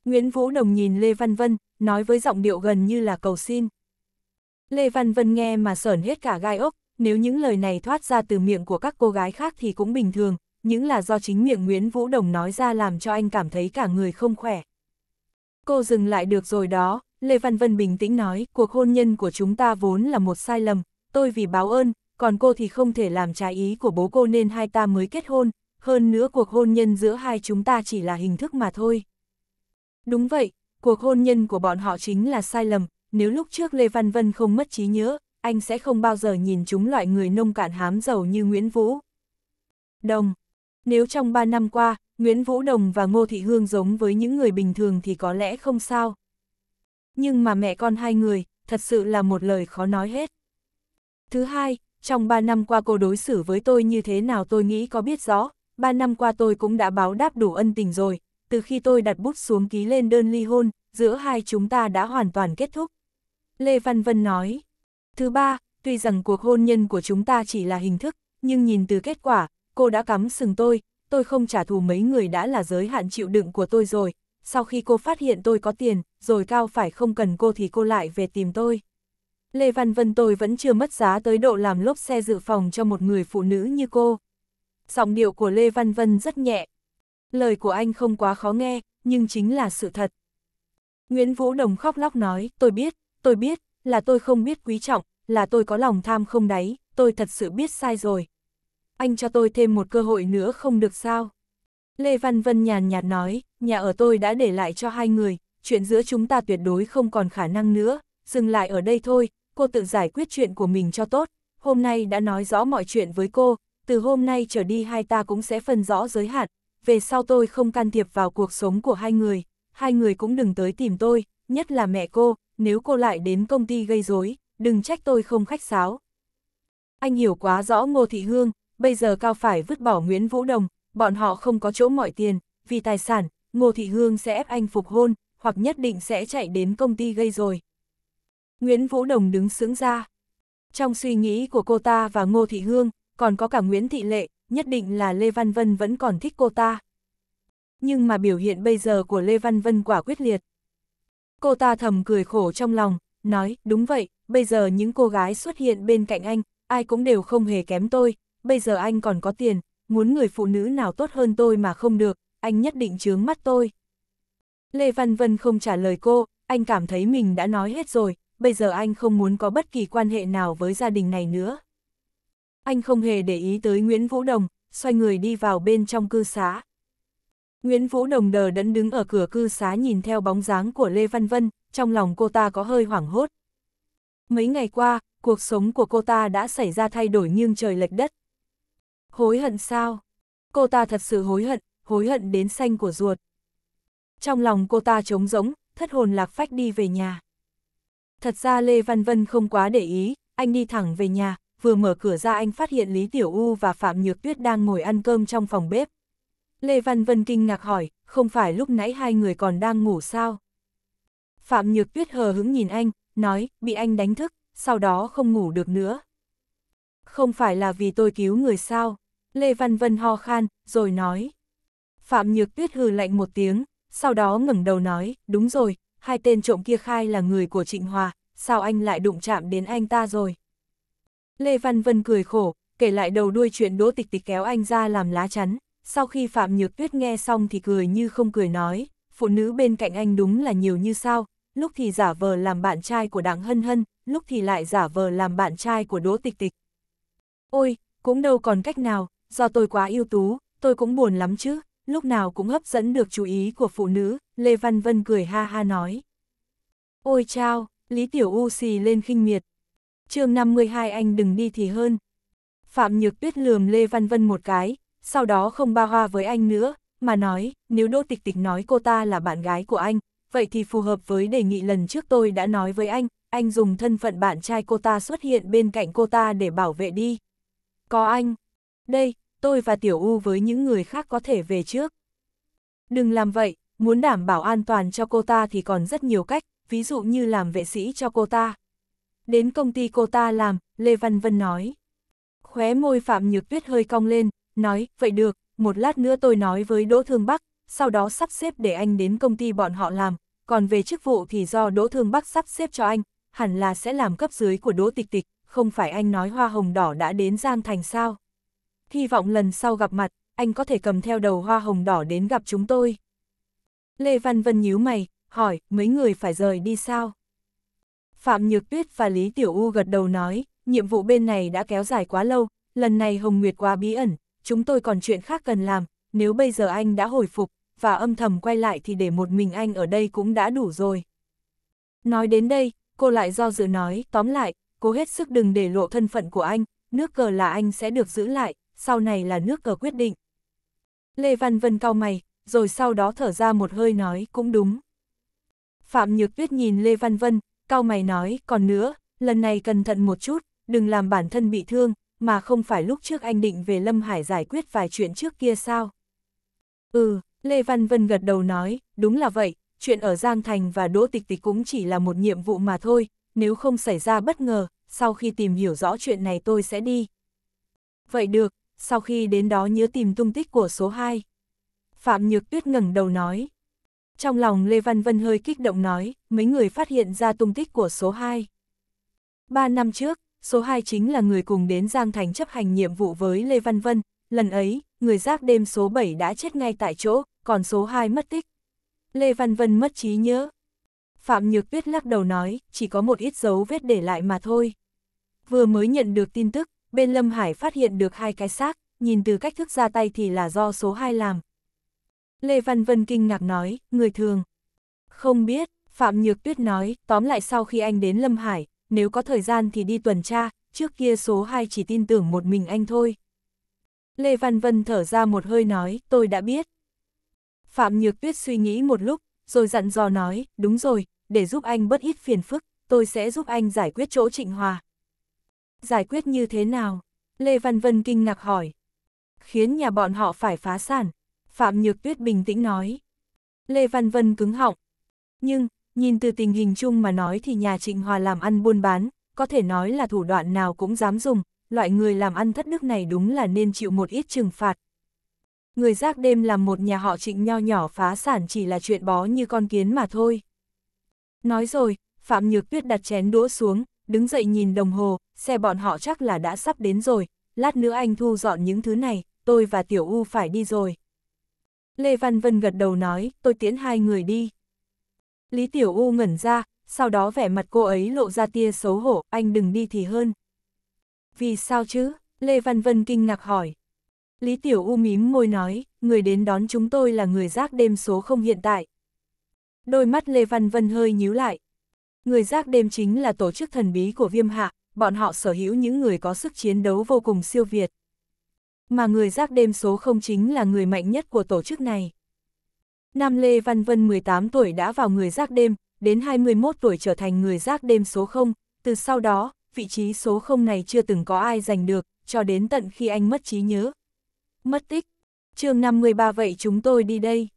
Nguyễn Vũ Đồng nhìn Lê Văn Vân, nói với giọng điệu gần như là cầu xin. Lê Văn Vân nghe mà sởn hết cả gai ốc, nếu những lời này thoát ra từ miệng của các cô gái khác thì cũng bình thường, những là do chính miệng Nguyễn Vũ Đồng nói ra làm cho anh cảm thấy cả người không khỏe. Cô dừng lại được rồi đó, Lê Văn Vân bình tĩnh nói, cuộc hôn nhân của chúng ta vốn là một sai lầm, tôi vì báo ơn, còn cô thì không thể làm trái ý của bố cô nên hai ta mới kết hôn, hơn nữa cuộc hôn nhân giữa hai chúng ta chỉ là hình thức mà thôi. Đúng vậy, cuộc hôn nhân của bọn họ chính là sai lầm, nếu lúc trước Lê Văn Vân không mất trí nhớ, anh sẽ không bao giờ nhìn chúng loại người nông cạn hám giàu như Nguyễn Vũ. Đồng. Nếu trong 3 năm qua, Nguyễn Vũ Đồng và Ngô Thị Hương giống với những người bình thường thì có lẽ không sao. Nhưng mà mẹ con hai người, thật sự là một lời khó nói hết. Thứ hai, trong 3 năm qua cô đối xử với tôi như thế nào tôi nghĩ có biết rõ, 3 năm qua tôi cũng đã báo đáp đủ ân tình rồi, từ khi tôi đặt bút xuống ký lên đơn ly hôn, giữa hai chúng ta đã hoàn toàn kết thúc. Lê Văn Vân nói, thứ ba, tuy rằng cuộc hôn nhân của chúng ta chỉ là hình thức, nhưng nhìn từ kết quả, cô đã cắm sừng tôi, tôi không trả thù mấy người đã là giới hạn chịu đựng của tôi rồi, sau khi cô phát hiện tôi có tiền, rồi cao phải không cần cô thì cô lại về tìm tôi. Lê Văn Vân tôi vẫn chưa mất giá tới độ làm lốp xe dự phòng cho một người phụ nữ như cô. Giọng điệu của Lê Văn Vân rất nhẹ. Lời của anh không quá khó nghe, nhưng chính là sự thật. Nguyễn Vũ Đồng khóc lóc nói, tôi biết, tôi biết, là tôi không biết quý trọng, là tôi có lòng tham không đáy, tôi thật sự biết sai rồi. Anh cho tôi thêm một cơ hội nữa không được sao? Lê Văn Vân nhàn nhạt nói, nhà ở tôi đã để lại cho hai người, chuyện giữa chúng ta tuyệt đối không còn khả năng nữa, dừng lại ở đây thôi, cô tự giải quyết chuyện của mình cho tốt, hôm nay đã nói rõ mọi chuyện với cô, từ hôm nay trở đi hai ta cũng sẽ phân rõ giới hạn, về sau tôi không can thiệp vào cuộc sống của hai người, hai người cũng đừng tới tìm tôi, nhất là mẹ cô, nếu cô lại đến công ty gây rối, đừng trách tôi không khách sáo. Anh hiểu quá rõ Ngô Thị Hương, bây giờ Cao phải vứt bỏ Nguyễn Vũ Đồng, bọn họ không có chỗ mọi tiền, vì tài sản, Ngô Thị Hương sẽ ép anh phục hôn, hoặc nhất định sẽ chạy đến công ty gây rồi. Nguyễn Vũ Đồng đứng sướng ra. Trong suy nghĩ của cô ta và Ngô Thị Hương, còn có cả Nguyễn Thị Lệ, nhất định là Lê Văn Vân vẫn còn thích cô ta. Nhưng mà biểu hiện bây giờ của Lê Văn Vân quả quyết liệt. Cô ta thầm cười khổ trong lòng, nói, đúng vậy, bây giờ những cô gái xuất hiện bên cạnh anh, ai cũng đều không hề kém tôi, bây giờ anh còn có tiền, muốn người phụ nữ nào tốt hơn tôi mà không được, anh nhất định chướng mắt tôi. Lê Văn Vân không trả lời cô, anh cảm thấy mình đã nói hết rồi, bây giờ anh không muốn có bất kỳ quan hệ nào với gia đình này nữa. Anh không hề để ý tới Nguyễn Vũ Đồng, xoay người đi vào bên trong cư xá. Nguyễn Vũ Đồng đờ đẫn đứng ở cửa cư xá nhìn theo bóng dáng của Lê Văn Vân, trong lòng cô ta có hơi hoảng hốt. Mấy ngày qua, cuộc sống của cô ta đã xảy ra thay đổi nghiêng trời lệch đất. Hối hận sao? Cô ta thật sự hối hận, hối hận đến xanh của ruột. Trong lòng cô ta trống rỗng, thất hồn lạc phách đi về nhà. Thật ra Lê Văn Vân không quá để ý, anh đi thẳng về nhà, vừa mở cửa ra anh phát hiện Lý Tiểu U và Phạm Nhược Tuyết đang ngồi ăn cơm trong phòng bếp. Lê Văn Vân kinh ngạc hỏi, không phải lúc nãy hai người còn đang ngủ sao? Phạm Nhược Tuyết hờ hứng nhìn anh, nói, bị anh đánh thức, sau đó không ngủ được nữa. Không phải là vì tôi cứu người sao? Lê Văn Vân ho khan, rồi nói. Phạm Nhược Tuyết hừ lạnh một tiếng, sau đó ngẩng đầu nói, đúng rồi, hai tên trộm kia khai là người của Trịnh Hòa, sao anh lại đụng chạm đến anh ta rồi? Lê Văn Vân cười khổ, kể lại đầu đuôi chuyện đỗ tịch tịch kéo anh ra làm lá chắn, sau khi Phạm Nhược Tuyết nghe xong thì cười như không cười nói, phụ nữ bên cạnh anh đúng là nhiều như sao, lúc thì giả vờ làm bạn trai của Đặng Hân Hân, lúc thì lại giả vờ làm bạn trai của Đỗ Tịch Tịch. Ôi, cũng đâu còn cách nào, do tôi quá yêu tú, tôi cũng buồn lắm chứ, lúc nào cũng hấp dẫn được chú ý của phụ nữ, Lê Văn Vân cười ha ha nói. Ôi chao, Lý Tiểu U xì lên khinh miệt. chương 52 anh đừng đi thì hơn. Phạm Nhược Tuyết lườm Lê Văn Vân một cái, sau đó không ba hoa với anh nữa, mà nói, nếu Đỗ Tịch Tịch nói cô ta là bạn gái của anh, vậy thì phù hợp với đề nghị lần trước tôi đã nói với anh, anh dùng thân phận bạn trai cô ta xuất hiện bên cạnh cô ta để bảo vệ đi. Có anh. Đây, tôi và Tiểu U với những người khác có thể về trước. Đừng làm vậy, muốn đảm bảo an toàn cho cô ta thì còn rất nhiều cách, ví dụ như làm vệ sĩ cho cô ta. Đến công ty cô ta làm, Lê Văn Vân nói. Khóe môi Phạm Nhược Tuyết hơi cong lên, nói, vậy được, một lát nữa tôi nói với Đỗ Thương Bắc, sau đó sắp xếp để anh đến công ty bọn họ làm, còn về chức vụ thì do Đỗ Thương Bắc sắp xếp cho anh, hẳn là sẽ làm cấp dưới của Đỗ Tịch Tịch, không phải anh nói hoa hồng đỏ đã đến Giang Thành sao? hy vọng lần sau gặp mặt, anh có thể cầm theo đầu hoa hồng đỏ đến gặp chúng tôi. Lê Văn Vân nhíu mày, hỏi, mấy người phải rời đi sao? Phạm Nhược Tuyết và Lý Tiểu U gật đầu nói, nhiệm vụ bên này đã kéo dài quá lâu, lần này Hồng Nguyệt quá bí ẩn, chúng tôi còn chuyện khác cần làm, nếu bây giờ anh đã hồi phục, và âm thầm quay lại thì để một mình anh ở đây cũng đã đủ rồi. Nói đến đây, cô lại do dự nói, tóm lại, cố hết sức đừng để lộ thân phận của anh, nước cờ là anh sẽ được giữ lại, sau này là nước cờ quyết định. Lê Văn Vân cau mày, rồi sau đó thở ra một hơi nói cũng đúng. Phạm Nhược Tuyết nhìn Lê Văn Vân, cau mày nói, còn nữa, lần này cẩn thận một chút, đừng làm bản thân bị thương, mà không phải lúc trước anh định về Lâm Hải giải quyết vài chuyện trước kia sao. Ừ, Lê Văn Vân gật đầu nói, đúng là vậy, chuyện ở Giang Thành và Đỗ Tịch Tịch cũng chỉ là một nhiệm vụ mà thôi, nếu không xảy ra bất ngờ, sau khi tìm hiểu rõ chuyện này tôi sẽ đi. Vậy được, sau khi đến đó nhớ tìm tung tích của số 2. Phạm Nhược Tuyết ngẩng đầu nói. Trong lòng Lê Văn Vân hơi kích động nói, mấy người phát hiện ra tung tích của số 2. Ba năm trước, số 2 chính là người cùng đến Giang Thành chấp hành nhiệm vụ với Lê Văn Vân, lần ấy, người giáp đêm số 7 đã chết ngay tại chỗ, còn số 2 mất tích. Lê Văn Vân mất trí nhớ. Phạm Nhược Tuyết lắc đầu nói, chỉ có một ít dấu vết để lại mà thôi. Vừa mới nhận được tin tức, bên Lâm Hải phát hiện được hai cái xác, nhìn từ cách thức ra tay thì là do số 2 làm. Lê Văn Vân kinh ngạc nói, người thường. Không biết, Phạm Nhược Tuyết nói, tóm lại sau khi anh đến Lâm Hải, nếu có thời gian thì đi tuần tra, trước kia số 2 chỉ tin tưởng một mình anh thôi. Lê Văn Vân thở ra một hơi nói, tôi đã biết. Phạm Nhược Tuyết suy nghĩ một lúc, rồi dặn dò nói, đúng rồi, để giúp anh bớt ít phiền phức, tôi sẽ giúp anh giải quyết chỗ Trịnh Hòa. Giải quyết như thế nào? Lê Văn Vân kinh ngạc hỏi. Khiến nhà bọn họ phải phá sản. Phạm Nhược Tuyết bình tĩnh nói. Lê Văn Vân cứng họng. Nhưng, nhìn từ tình hình chung mà nói thì nhà Trịnh Hòa làm ăn buôn bán, có thể nói là thủ đoạn nào cũng dám dùng, loại người làm ăn thất nước này đúng là nên chịu một ít trừng phạt. Người giác đêm làm một nhà họ trịnh nho nhỏ phá sản chỉ là chuyện bó như con kiến mà thôi. Nói rồi, Phạm Nhược Tuyết đặt chén đũa xuống, đứng dậy nhìn đồng hồ, xe bọn họ chắc là đã sắp đến rồi, lát nữa anh thu dọn những thứ này, tôi và Tiểu U phải đi rồi. Lê Văn Vân gật đầu nói, tôi tiễn hai người đi. Lý Tiểu U ngẩn ra, sau đó vẻ mặt cô ấy lộ ra tia xấu hổ, anh đừng đi thì hơn. Vì sao chứ? Lê Văn Vân kinh ngạc hỏi. Lý Tiểu U mím môi nói, người đến đón chúng tôi là người rác đêm số không hiện tại. Đôi mắt Lê Văn Vân hơi nhíu lại, Người giác đêm chính là tổ chức thần bí của viêm hạ, bọn họ sở hữu những người có sức chiến đấu vô cùng siêu việt. Mà người giác đêm số không chính là người mạnh nhất của tổ chức này. Nam Lê Văn Vân 18 tuổi đã vào người giác đêm, đến 21 tuổi trở thành người giác đêm số 0, từ sau đó, vị trí số 0 này chưa từng có ai giành được, cho đến tận khi anh mất trí nhớ. Mất tích. chương 53 vậy chúng tôi đi đây.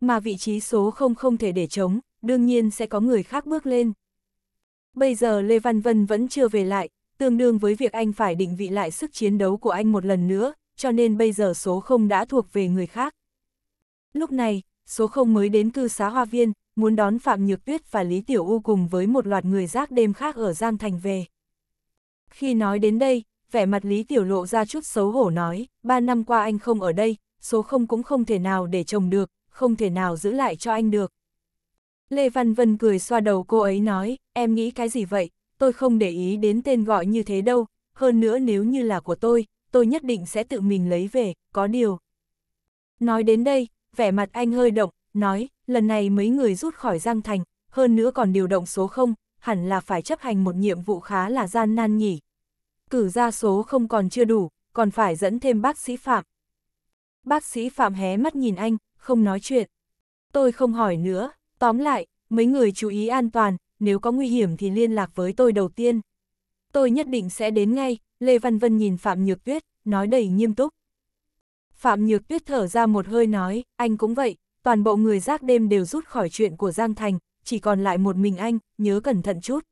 Mà vị trí số 0 không thể để trống, đương nhiên sẽ có người khác bước lên. Bây giờ Lê Văn Vân vẫn chưa về lại, tương đương với việc anh phải định vị lại sức chiến đấu của anh một lần nữa, cho nên bây giờ số không đã thuộc về người khác. Lúc này, số không mới đến cư xá Hoa Viên, muốn đón Phạm Nhược Tuyết và Lý Tiểu U cùng với một loạt người rác đêm khác ở Giang Thành về. Khi nói đến đây, vẻ mặt Lý Tiểu lộ ra chút xấu hổ nói, ba năm qua anh không ở đây, số không cũng không thể nào để chồng được, không thể nào giữ lại cho anh được. Lê Văn Vân cười xoa đầu cô ấy nói, em nghĩ cái gì vậy, tôi không để ý đến tên gọi như thế đâu, hơn nữa nếu như là của tôi, tôi nhất định sẽ tự mình lấy về, có điều. Nói đến đây, vẻ mặt anh hơi động, nói, lần này mấy người rút khỏi Giang Thành, hơn nữa còn điều động số 0, hẳn là phải chấp hành một nhiệm vụ khá là gian nan nhỉ. Cử ra số không còn chưa đủ, còn phải dẫn thêm bác sĩ Phạm. Bác sĩ Phạm hé mắt nhìn anh, không nói chuyện. Tôi không hỏi nữa, Tóm lại, mấy người chú ý an toàn, nếu có nguy hiểm thì liên lạc với tôi đầu tiên. Tôi nhất định sẽ đến ngay, Lê Văn Vân nhìn Phạm Nhược Tuyết, nói đầy nghiêm túc. Phạm Nhược Tuyết thở ra một hơi nói, anh cũng vậy, toàn bộ người giác đêm đều rút khỏi chuyện của Giang Thành, chỉ còn lại một mình anh, nhớ cẩn thận chút.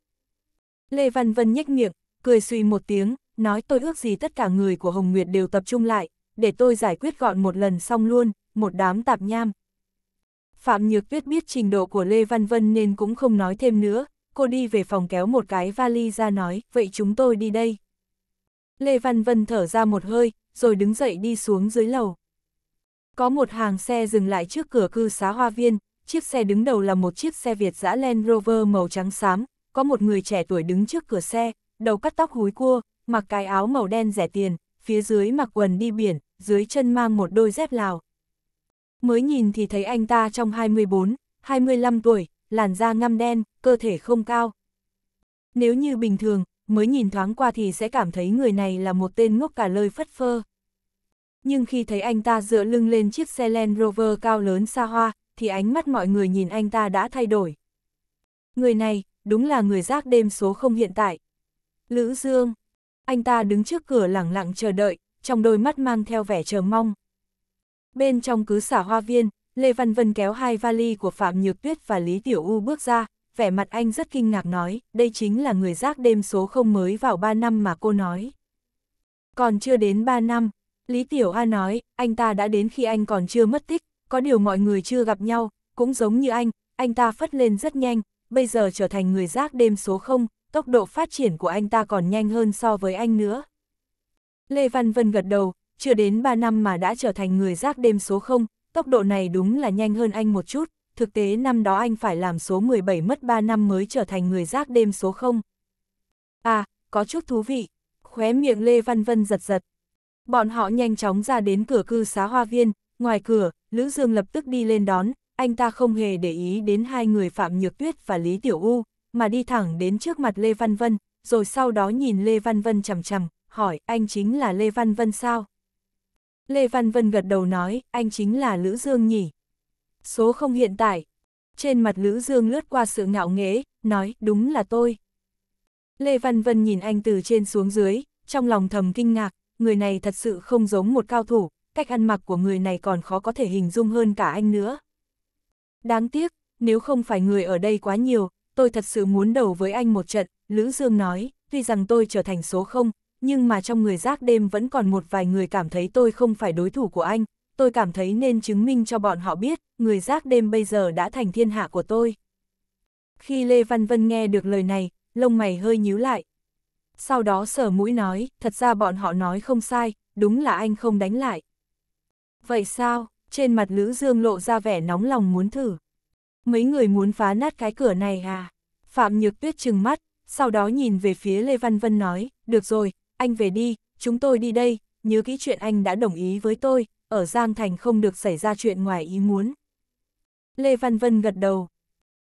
Lê Văn Vân nhếch miệng, cười suy một tiếng, nói tôi ước gì tất cả người của Hồng Nguyệt đều tập trung lại, để tôi giải quyết gọn một lần xong luôn, một đám tạp nham, Phạm Nhược Tuyết biết trình độ của Lê Văn Vân nên cũng không nói thêm nữa, cô đi về phòng kéo một cái vali ra nói, vậy chúng tôi đi đây. Lê Văn Vân thở ra một hơi, rồi đứng dậy đi xuống dưới lầu. Có một hàng xe dừng lại trước cửa cư xá hoa viên, chiếc xe đứng đầu là một chiếc xe Việt dã Land Rover màu trắng xám, có một người trẻ tuổi đứng trước cửa xe, đầu cắt tóc húi cua, mặc cái áo màu đen rẻ tiền, phía dưới mặc quần đi biển, dưới chân mang một đôi dép lào, mới nhìn thì thấy anh ta trong 24, 25 tuổi, làn da ngăm đen, cơ thể không cao. Nếu như bình thường, mới nhìn thoáng qua thì sẽ cảm thấy người này là một tên ngốc cả lời phất phơ. Nhưng khi thấy anh ta dựa lưng lên chiếc xe Land Rover cao lớn xa hoa, thì ánh mắt mọi người nhìn anh ta đã thay đổi. Người này, đúng là người rác đêm số không hiện tại. Lữ Dương, anh ta đứng trước cửa lẳng lặng chờ đợi, trong đôi mắt mang theo vẻ chờ mong. Bên trong cứ xả hoa viên, Lê Văn Vân kéo hai vali của Phạm Nhược Tuyết và Lý Tiểu U bước ra, vẻ mặt anh rất kinh ngạc nói, đây chính là người rác đêm số không mới vào 3 năm mà cô nói. Còn chưa đến 3 năm, Lý Tiểu A nói, anh ta đã đến khi anh còn chưa mất tích, có điều mọi người chưa gặp nhau, cũng giống như anh, anh ta phất lên rất nhanh, bây giờ trở thành người rác đêm số không tốc độ phát triển của anh ta còn nhanh hơn so với anh nữa. Lê Văn Vân gật đầu, chưa đến 3 năm mà đã trở thành người rác đêm số 0, tốc độ này đúng là nhanh hơn anh một chút, thực tế năm đó anh phải làm số 17 mất 3 năm mới trở thành người rác đêm số 0. À, có chút thú vị, khóe miệng Lê Văn Vân giật giật. Bọn họ nhanh chóng ra đến cửa cư xá hoa viên, ngoài cửa, Lữ Dương lập tức đi lên đón, anh ta không hề để ý đến hai người Phạm Nhược Tuyết và Lý Tiểu U, mà đi thẳng đến trước mặt Lê Văn Vân, rồi sau đó nhìn Lê Văn Vân chằm chằm, hỏi anh chính là Lê Văn Vân sao? Lê Văn Vân gật đầu nói, anh chính là Lữ Dương nhỉ. Số không hiện tại. Trên mặt Lữ Dương lướt qua sự ngạo nghễ, nói, đúng là tôi. Lê Văn Vân nhìn anh từ trên xuống dưới, trong lòng thầm kinh ngạc, người này thật sự không giống một cao thủ, cách ăn mặc của người này còn khó có thể hình dung hơn cả anh nữa. Đáng tiếc, nếu không phải người ở đây quá nhiều, tôi thật sự muốn đầu với anh một trận, Lữ Dương nói, tuy rằng tôi trở thành số không nhưng mà trong người giác đêm vẫn còn một vài người cảm thấy tôi không phải đối thủ của anh, tôi cảm thấy nên chứng minh cho bọn họ biết, người giác đêm bây giờ đã thành thiên hạ của tôi. Khi Lê Văn Vân nghe được lời này, lông mày hơi nhíu lại. Sau đó sở mũi nói, thật ra bọn họ nói không sai, đúng là anh không đánh lại. Vậy sao, trên mặt Lữ Dương lộ ra vẻ nóng lòng muốn thử. Mấy người muốn phá nát cái cửa này à? Phạm Nhược Tuyết trừng mắt, sau đó nhìn về phía Lê Văn Vân nói, được rồi, anh về đi, chúng tôi đi đây, nhớ kỹ chuyện anh đã đồng ý với tôi, ở Giang Thành không được xảy ra chuyện ngoài ý muốn. Lê Văn Vân gật đầu.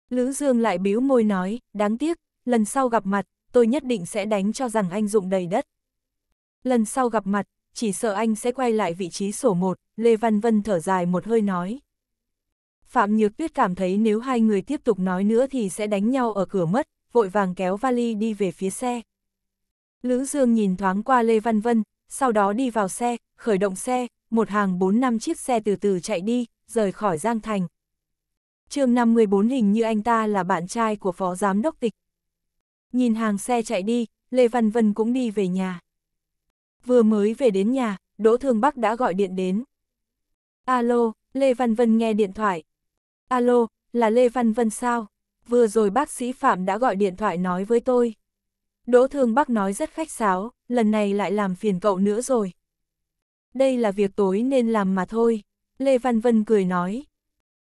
Lữ Dương lại bĩu môi nói, đáng tiếc, lần sau gặp mặt, tôi nhất định sẽ đánh cho rằng anh dụng đầy đất. Lần sau gặp mặt, chỉ sợ anh sẽ quay lại vị trí sổ một, Lê Văn Vân thở dài một hơi nói. Phạm Nhược Tuyết cảm thấy nếu hai người tiếp tục nói nữa thì sẽ đánh nhau ở cửa mất, vội vàng kéo vali đi về phía xe. Lữ Dương nhìn thoáng qua Lê Văn Vân, sau đó đi vào xe, khởi động xe, một hàng 4 năm chiếc xe từ từ chạy đi, rời khỏi Giang Thành. chương 54 hình như anh ta là bạn trai của phó giám đốc tịch. Nhìn hàng xe chạy đi, Lê Văn Vân cũng đi về nhà. Vừa mới về đến nhà, Đỗ Thương Bắc đã gọi điện đến. Alo, Lê Văn Vân nghe điện thoại. Alo, là Lê Văn Vân sao? Vừa rồi bác sĩ Phạm đã gọi điện thoại nói với tôi. Đỗ Thương Bắc nói rất khách sáo, lần này lại làm phiền cậu nữa rồi. Đây là việc tối nên làm mà thôi, Lê Văn Vân cười nói.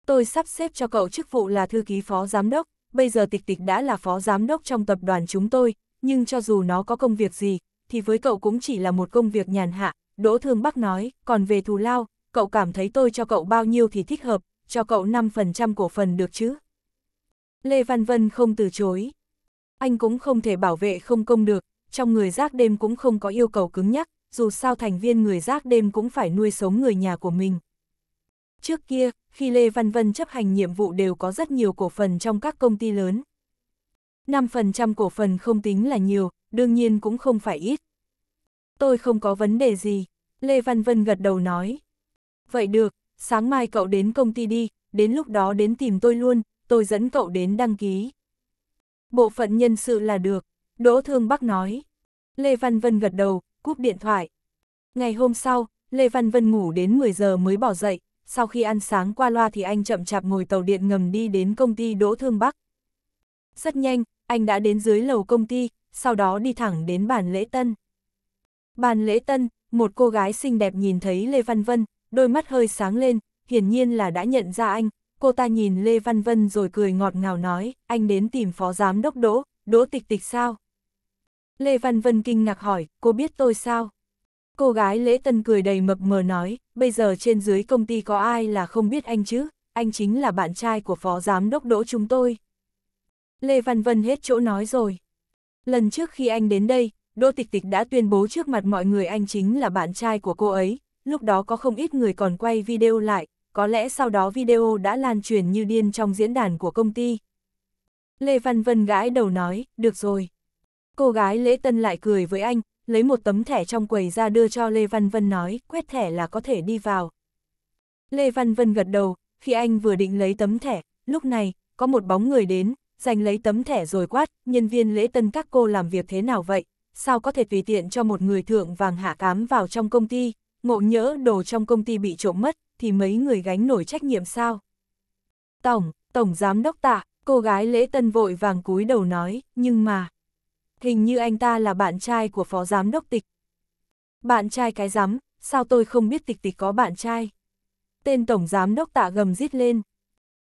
Tôi sắp xếp cho cậu chức vụ là thư ký phó giám đốc, bây giờ tịch tịch đã là phó giám đốc trong tập đoàn chúng tôi, nhưng cho dù nó có công việc gì, thì với cậu cũng chỉ là một công việc nhàn hạ. Đỗ Thương Bắc nói, còn về thù lao, cậu cảm thấy tôi cho cậu bao nhiêu thì thích hợp, cho cậu 5% cổ phần được chứ. Lê Văn Vân không từ chối anh cũng không thể bảo vệ không công được, trong người rác đêm cũng không có yêu cầu cứng nhắc, dù sao thành viên người rác đêm cũng phải nuôi sống người nhà của mình. Trước kia, khi Lê Văn Vân chấp hành nhiệm vụ đều có rất nhiều cổ phần trong các công ty lớn. 5% cổ phần không tính là nhiều, đương nhiên cũng không phải ít. Tôi không có vấn đề gì, Lê Văn Vân gật đầu nói. Vậy được, sáng mai cậu đến công ty đi, đến lúc đó đến tìm tôi luôn, tôi dẫn cậu đến đăng ký bộ phận nhân sự là được, Đỗ Thương Bắc nói. Lê Văn Vân gật đầu, cúp điện thoại. Ngày hôm sau, Lê Văn Vân ngủ đến 10 giờ mới bỏ dậy, sau khi ăn sáng qua loa thì anh chậm chạp ngồi tàu điện ngầm đi đến công ty Đỗ Thương Bắc. Rất nhanh, anh đã đến dưới lầu công ty, sau đó đi thẳng đến bàn lễ tân. Bàn lễ tân, một cô gái xinh đẹp nhìn thấy Lê Văn Vân, đôi mắt hơi sáng lên, hiển nhiên là đã nhận ra anh, cô ta nhìn Lê Văn Vân rồi cười ngọt ngào nói, anh đến tìm phó giám đốc Đỗ, Đỗ tịch tịch sao? Lê Văn Vân kinh ngạc hỏi, cô biết tôi sao? Cô gái lễ tân cười đầy mập mờ nói, bây giờ trên dưới công ty có ai là không biết anh chứ, anh chính là bạn trai của phó giám đốc Đỗ chúng tôi. Lê Văn Vân hết chỗ nói rồi. Lần trước khi anh đến đây, Đỗ Tịch Tịch đã tuyên bố trước mặt mọi người anh chính là bạn trai của cô ấy, lúc đó có không ít người còn quay video lại, có lẽ sau đó video đã lan truyền như điên trong diễn đàn của công ty. Lê Văn Vân gãi đầu nói, được rồi. Cô gái lễ tân lại cười với anh, lấy một tấm thẻ trong quầy ra đưa cho Lê Văn Vân nói, quét thẻ là có thể đi vào. Lê Văn Vân gật đầu, khi anh vừa định lấy tấm thẻ, lúc này, có một bóng người đến, giành lấy tấm thẻ rồi quát, nhân viên lễ tân các cô làm việc thế nào vậy, sao có thể tùy tiện cho một người thượng vàng hạ cám vào trong công ty, ngộ nhỡ đồ trong công ty bị trộm mất, thì mấy người gánh nổi trách nhiệm sao? Tổng, Tổng Giám Đốc Tạ, cô gái lễ tân vội vàng cúi đầu nói, nhưng mà... Hình như anh ta là bạn trai của Phó Giám Đốc Tịch. Bạn trai cái giám, sao tôi không biết Tịch Tịch có bạn trai? Tên Tổng Giám Đốc Tạ gầm rít lên.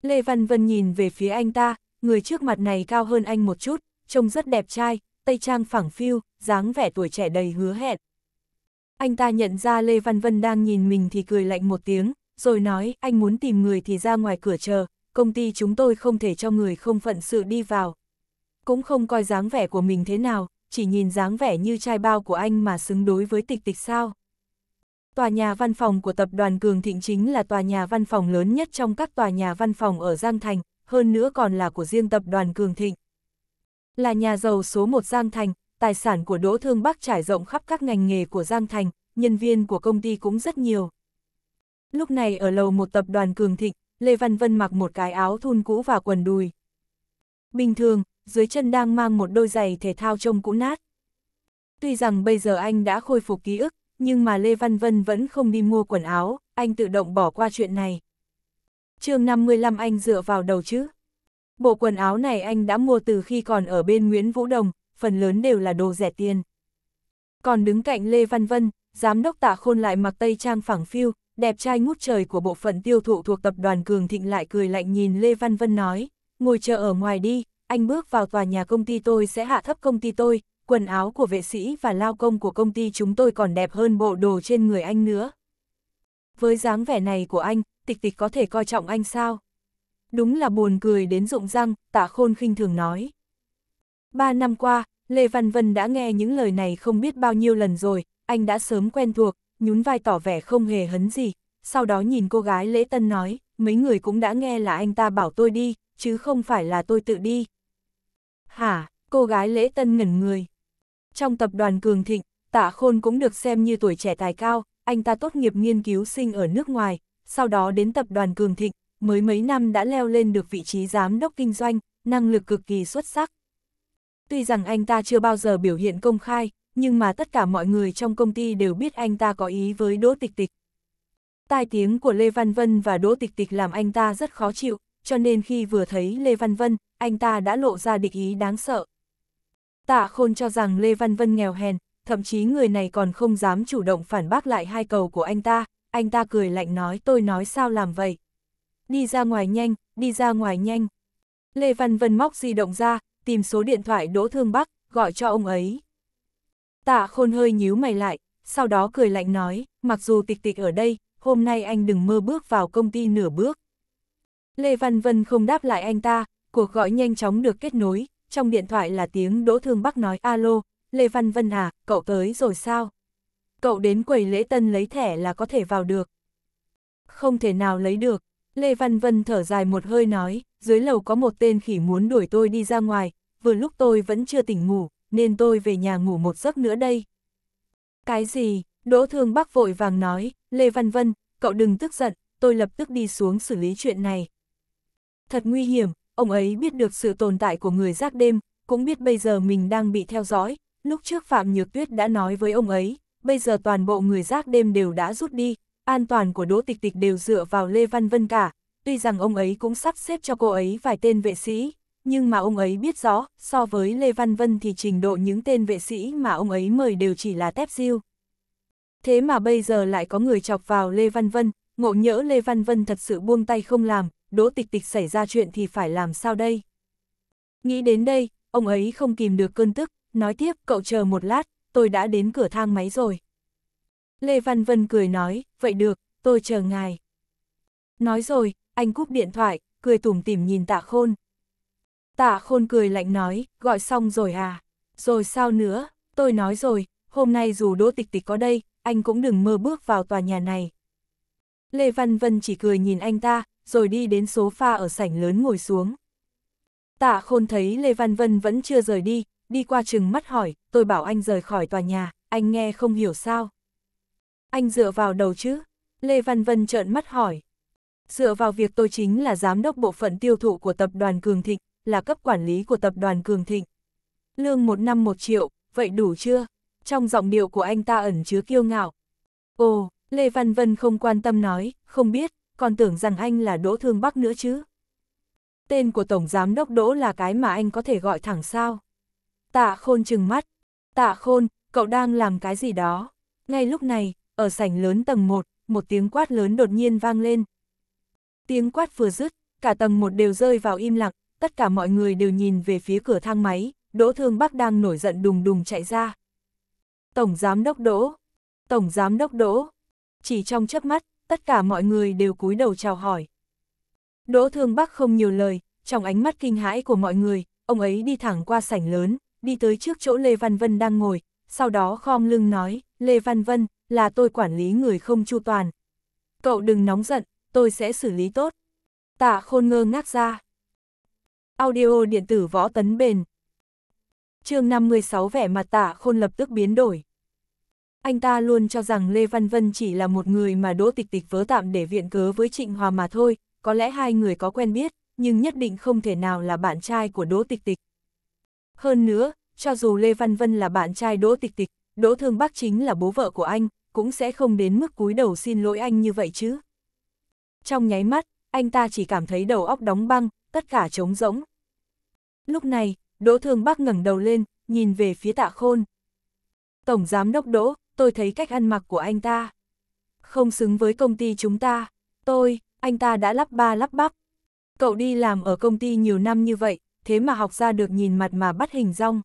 Lê Văn Vân nhìn về phía anh ta, người trước mặt này cao hơn anh một chút, trông rất đẹp trai, tây trang phẳng phiu, dáng vẻ tuổi trẻ đầy hứa hẹn. Anh ta nhận ra Lê Văn Vân đang nhìn mình thì cười lạnh một tiếng, rồi nói, anh muốn tìm người thì ra ngoài cửa chờ, công ty chúng tôi không thể cho người không phận sự đi vào. Cũng không coi dáng vẻ của mình thế nào, chỉ nhìn dáng vẻ như trai bao của anh mà xứng đối với tịch tịch sao. Tòa nhà văn phòng của tập đoàn Cường Thịnh chính là tòa nhà văn phòng lớn nhất trong các tòa nhà văn phòng ở Giang Thành, hơn nữa còn là của riêng tập đoàn Cường Thịnh. Là nhà giàu số 1 Giang Thành, tài sản của Đỗ Thương Bắc trải rộng khắp các ngành nghề của Giang Thành, nhân viên của công ty cũng rất nhiều. Lúc này ở lầu một tập đoàn cường thịnh, Lê Văn Vân mặc một cái áo thun cũ và quần đùi. Bình thường, dưới chân đang mang một đôi giày thể thao trông cũ nát. Tuy rằng bây giờ anh đã khôi phục ký ức, nhưng mà Lê Văn Vân vẫn không đi mua quần áo, anh tự động bỏ qua chuyện này. chương 55 anh dựa vào đầu chứ. Bộ quần áo này anh đã mua từ khi còn ở bên Nguyễn Vũ Đồng, phần lớn đều là đồ rẻ tiền. Còn đứng cạnh Lê Văn Vân, giám đốc tạ khôn lại mặc tây trang phẳng phiu, đẹp trai ngút trời của bộ phận tiêu thụ thuộc tập đoàn Cường Thịnh lại cười lạnh nhìn Lê Văn Vân nói, ngồi chờ ở ngoài đi, anh bước vào tòa nhà công ty tôi sẽ hạ thấp công ty tôi, quần áo của vệ sĩ và lao công của công ty chúng tôi còn đẹp hơn bộ đồ trên người anh nữa. Với dáng vẻ này của anh, tịch tịch có thể coi trọng anh sao? Đúng là buồn cười đến rụng răng, tạ khôn khinh thường nói. Ba năm qua, Lê Văn Vân đã nghe những lời này không biết bao nhiêu lần rồi, anh đã sớm quen thuộc, nhún vai tỏ vẻ không hề hấn gì, sau đó nhìn cô gái lễ tân nói, mấy người cũng đã nghe là anh ta bảo tôi đi, chứ không phải là tôi tự đi. Hả, cô gái lễ tân ngẩn người. Trong tập đoàn Cường Thịnh, Tạ Khôn cũng được xem như tuổi trẻ tài cao, anh ta tốt nghiệp nghiên cứu sinh ở nước ngoài, sau đó đến tập đoàn Cường Thịnh, mới mấy năm đã leo lên được vị trí giám đốc kinh doanh, năng lực cực kỳ xuất sắc. Tuy rằng anh ta chưa bao giờ biểu hiện công khai, nhưng mà tất cả mọi người trong công ty đều biết anh ta có ý với Đỗ Tịch Tịch. Tai tiếng của Lê Văn Vân và Đỗ Tịch Tịch làm anh ta rất khó chịu, cho nên khi vừa thấy Lê Văn Vân, anh ta đã lộ ra địch ý đáng sợ. Tạ Khôn cho rằng Lê Văn Vân nghèo hèn, thậm chí người này còn không dám chủ động phản bác lại hai cầu của anh ta, anh ta cười lạnh nói tôi nói sao làm vậy. Đi ra ngoài nhanh, đi ra ngoài nhanh. Lê Văn Vân móc di động ra, tìm số điện thoại Đỗ Thương Bắc, gọi cho ông ấy. Tạ khôn hơi nhíu mày lại, sau đó cười lạnh nói, mặc dù tịch tịch ở đây, hôm nay anh đừng mơ bước vào công ty nửa bước. Lê Văn Vân không đáp lại anh ta, cuộc gọi nhanh chóng được kết nối, trong điện thoại là tiếng Đỗ Thương Bắc nói alo, Lê Văn Vân à, cậu tới rồi sao? Cậu đến quầy lễ tân lấy thẻ là có thể vào được. Không thể nào lấy được, Lê Văn Vân thở dài một hơi nói, dưới lầu có một tên khỉ muốn đuổi tôi đi ra ngoài, vừa lúc tôi vẫn chưa tỉnh ngủ, nên tôi về nhà ngủ một giấc nữa đây. Cái gì? Đỗ Thương Bắc vội vàng nói, Lê Văn Vân, cậu đừng tức giận, tôi lập tức đi xuống xử lý chuyện này. Thật nguy hiểm, ông ấy biết được sự tồn tại của người gác đêm, cũng biết bây giờ mình đang bị theo dõi, lúc trước Phạm Nhược Tuyết đã nói với ông ấy, bây giờ toàn bộ người gác đêm đều đã rút đi, an toàn của Đỗ Tịch Tịch đều dựa vào Lê Văn Vân cả, tuy rằng ông ấy cũng sắp xếp cho cô ấy vài tên vệ sĩ, nhưng mà ông ấy biết rõ, so với Lê Văn Vân thì trình độ những tên vệ sĩ mà ông ấy mời đều chỉ là tép diêu. Thế mà bây giờ lại có người chọc vào Lê Văn Vân, ngộ nhỡ Lê Văn Vân thật sự buông tay không làm, đỗ tịch tịch xảy ra chuyện thì phải làm sao đây? Nghĩ đến đây, ông ấy không kìm được cơn tức, nói tiếp cậu chờ một lát, tôi đã đến cửa thang máy rồi. Lê Văn Vân cười nói, vậy được, tôi chờ ngài. Nói rồi, anh cúp điện thoại, cười tủm tỉm nhìn tạ khôn. Tạ khôn cười lạnh nói, gọi xong rồi à? Rồi sao nữa? Tôi nói rồi, hôm nay dù Đỗ Tịch Tịch có đây, anh cũng đừng mơ bước vào tòa nhà này. Lê Văn Vân chỉ cười nhìn anh ta, rồi đi đến số pha ở sảnh lớn ngồi xuống. Tạ khôn thấy Lê Văn Vân vẫn chưa rời đi, đi qua chừng mắt hỏi, tôi bảo anh rời khỏi tòa nhà, anh nghe không hiểu sao. Anh dựa vào đầu chứ? Lê Văn Vân trợn mắt hỏi. Dựa vào việc tôi chính là giám đốc bộ phận tiêu thụ của tập đoàn Cường Thịnh, là cấp quản lý của tập đoàn Cường Thịnh. Lương một năm một triệu, vậy đủ chưa? Trong giọng điệu của anh ta ẩn chứa kiêu ngạo. Ồ, Lê Văn Vân không quan tâm nói, không biết, còn tưởng rằng anh là Đỗ Thương Bắc nữa chứ. Tên của Tổng Giám Đốc Đỗ là cái mà anh có thể gọi thẳng sao. Tạ Khôn chừng mắt. Tạ Khôn, cậu đang làm cái gì đó? Ngay lúc này, ở sảnh lớn tầng 1, một tiếng quát lớn đột nhiên vang lên. Tiếng quát vừa dứt, cả tầng một đều rơi vào im lặng, tất cả mọi người đều nhìn về phía cửa thang máy, Đỗ Thương Bắc đang nổi giận đùng đùng chạy ra. Tổng Giám Đốc Đỗ! Tổng Giám Đốc Đỗ! Chỉ trong chớp mắt, tất cả mọi người đều cúi đầu chào hỏi. Đỗ Thương Bắc không nhiều lời, trong ánh mắt kinh hãi của mọi người, ông ấy đi thẳng qua sảnh lớn, đi tới trước chỗ Lê Văn Vân đang ngồi, sau đó khom lưng nói, Lê Văn Vân, là tôi quản lý người không chu toàn. Cậu đừng nóng giận, tôi sẽ xử lý tốt. Tạ khôn ngơ ngác ra. Audio điện tử võ tấn bền. chương 56 vẻ mặt tả khôn lập tức biến đổi. Anh ta luôn cho rằng Lê Văn Vân chỉ là một người mà đỗ tịch tịch vớ tạm để viện cớ với Trịnh Hòa mà thôi, có lẽ hai người có quen biết, nhưng nhất định không thể nào là bạn trai của đỗ tịch tịch. Hơn nữa, cho dù Lê Văn Vân là bạn trai đỗ tịch tịch, đỗ thương bác chính là bố vợ của anh, cũng sẽ không đến mức cúi đầu xin lỗi anh như vậy chứ. Trong nháy mắt, anh ta chỉ cảm thấy đầu óc đóng băng, tất cả trống rỗng. Lúc này, Đỗ Thường Bắc ngẩng đầu lên, nhìn về phía tạ khôn. Tổng Giám Đốc Đỗ, tôi thấy cách ăn mặc của anh ta. Không xứng với công ty chúng ta. Tôi, anh ta đã lắp ba lắp bắp. Cậu đi làm ở công ty nhiều năm như vậy, thế mà học ra được nhìn mặt mà bắt hình rong.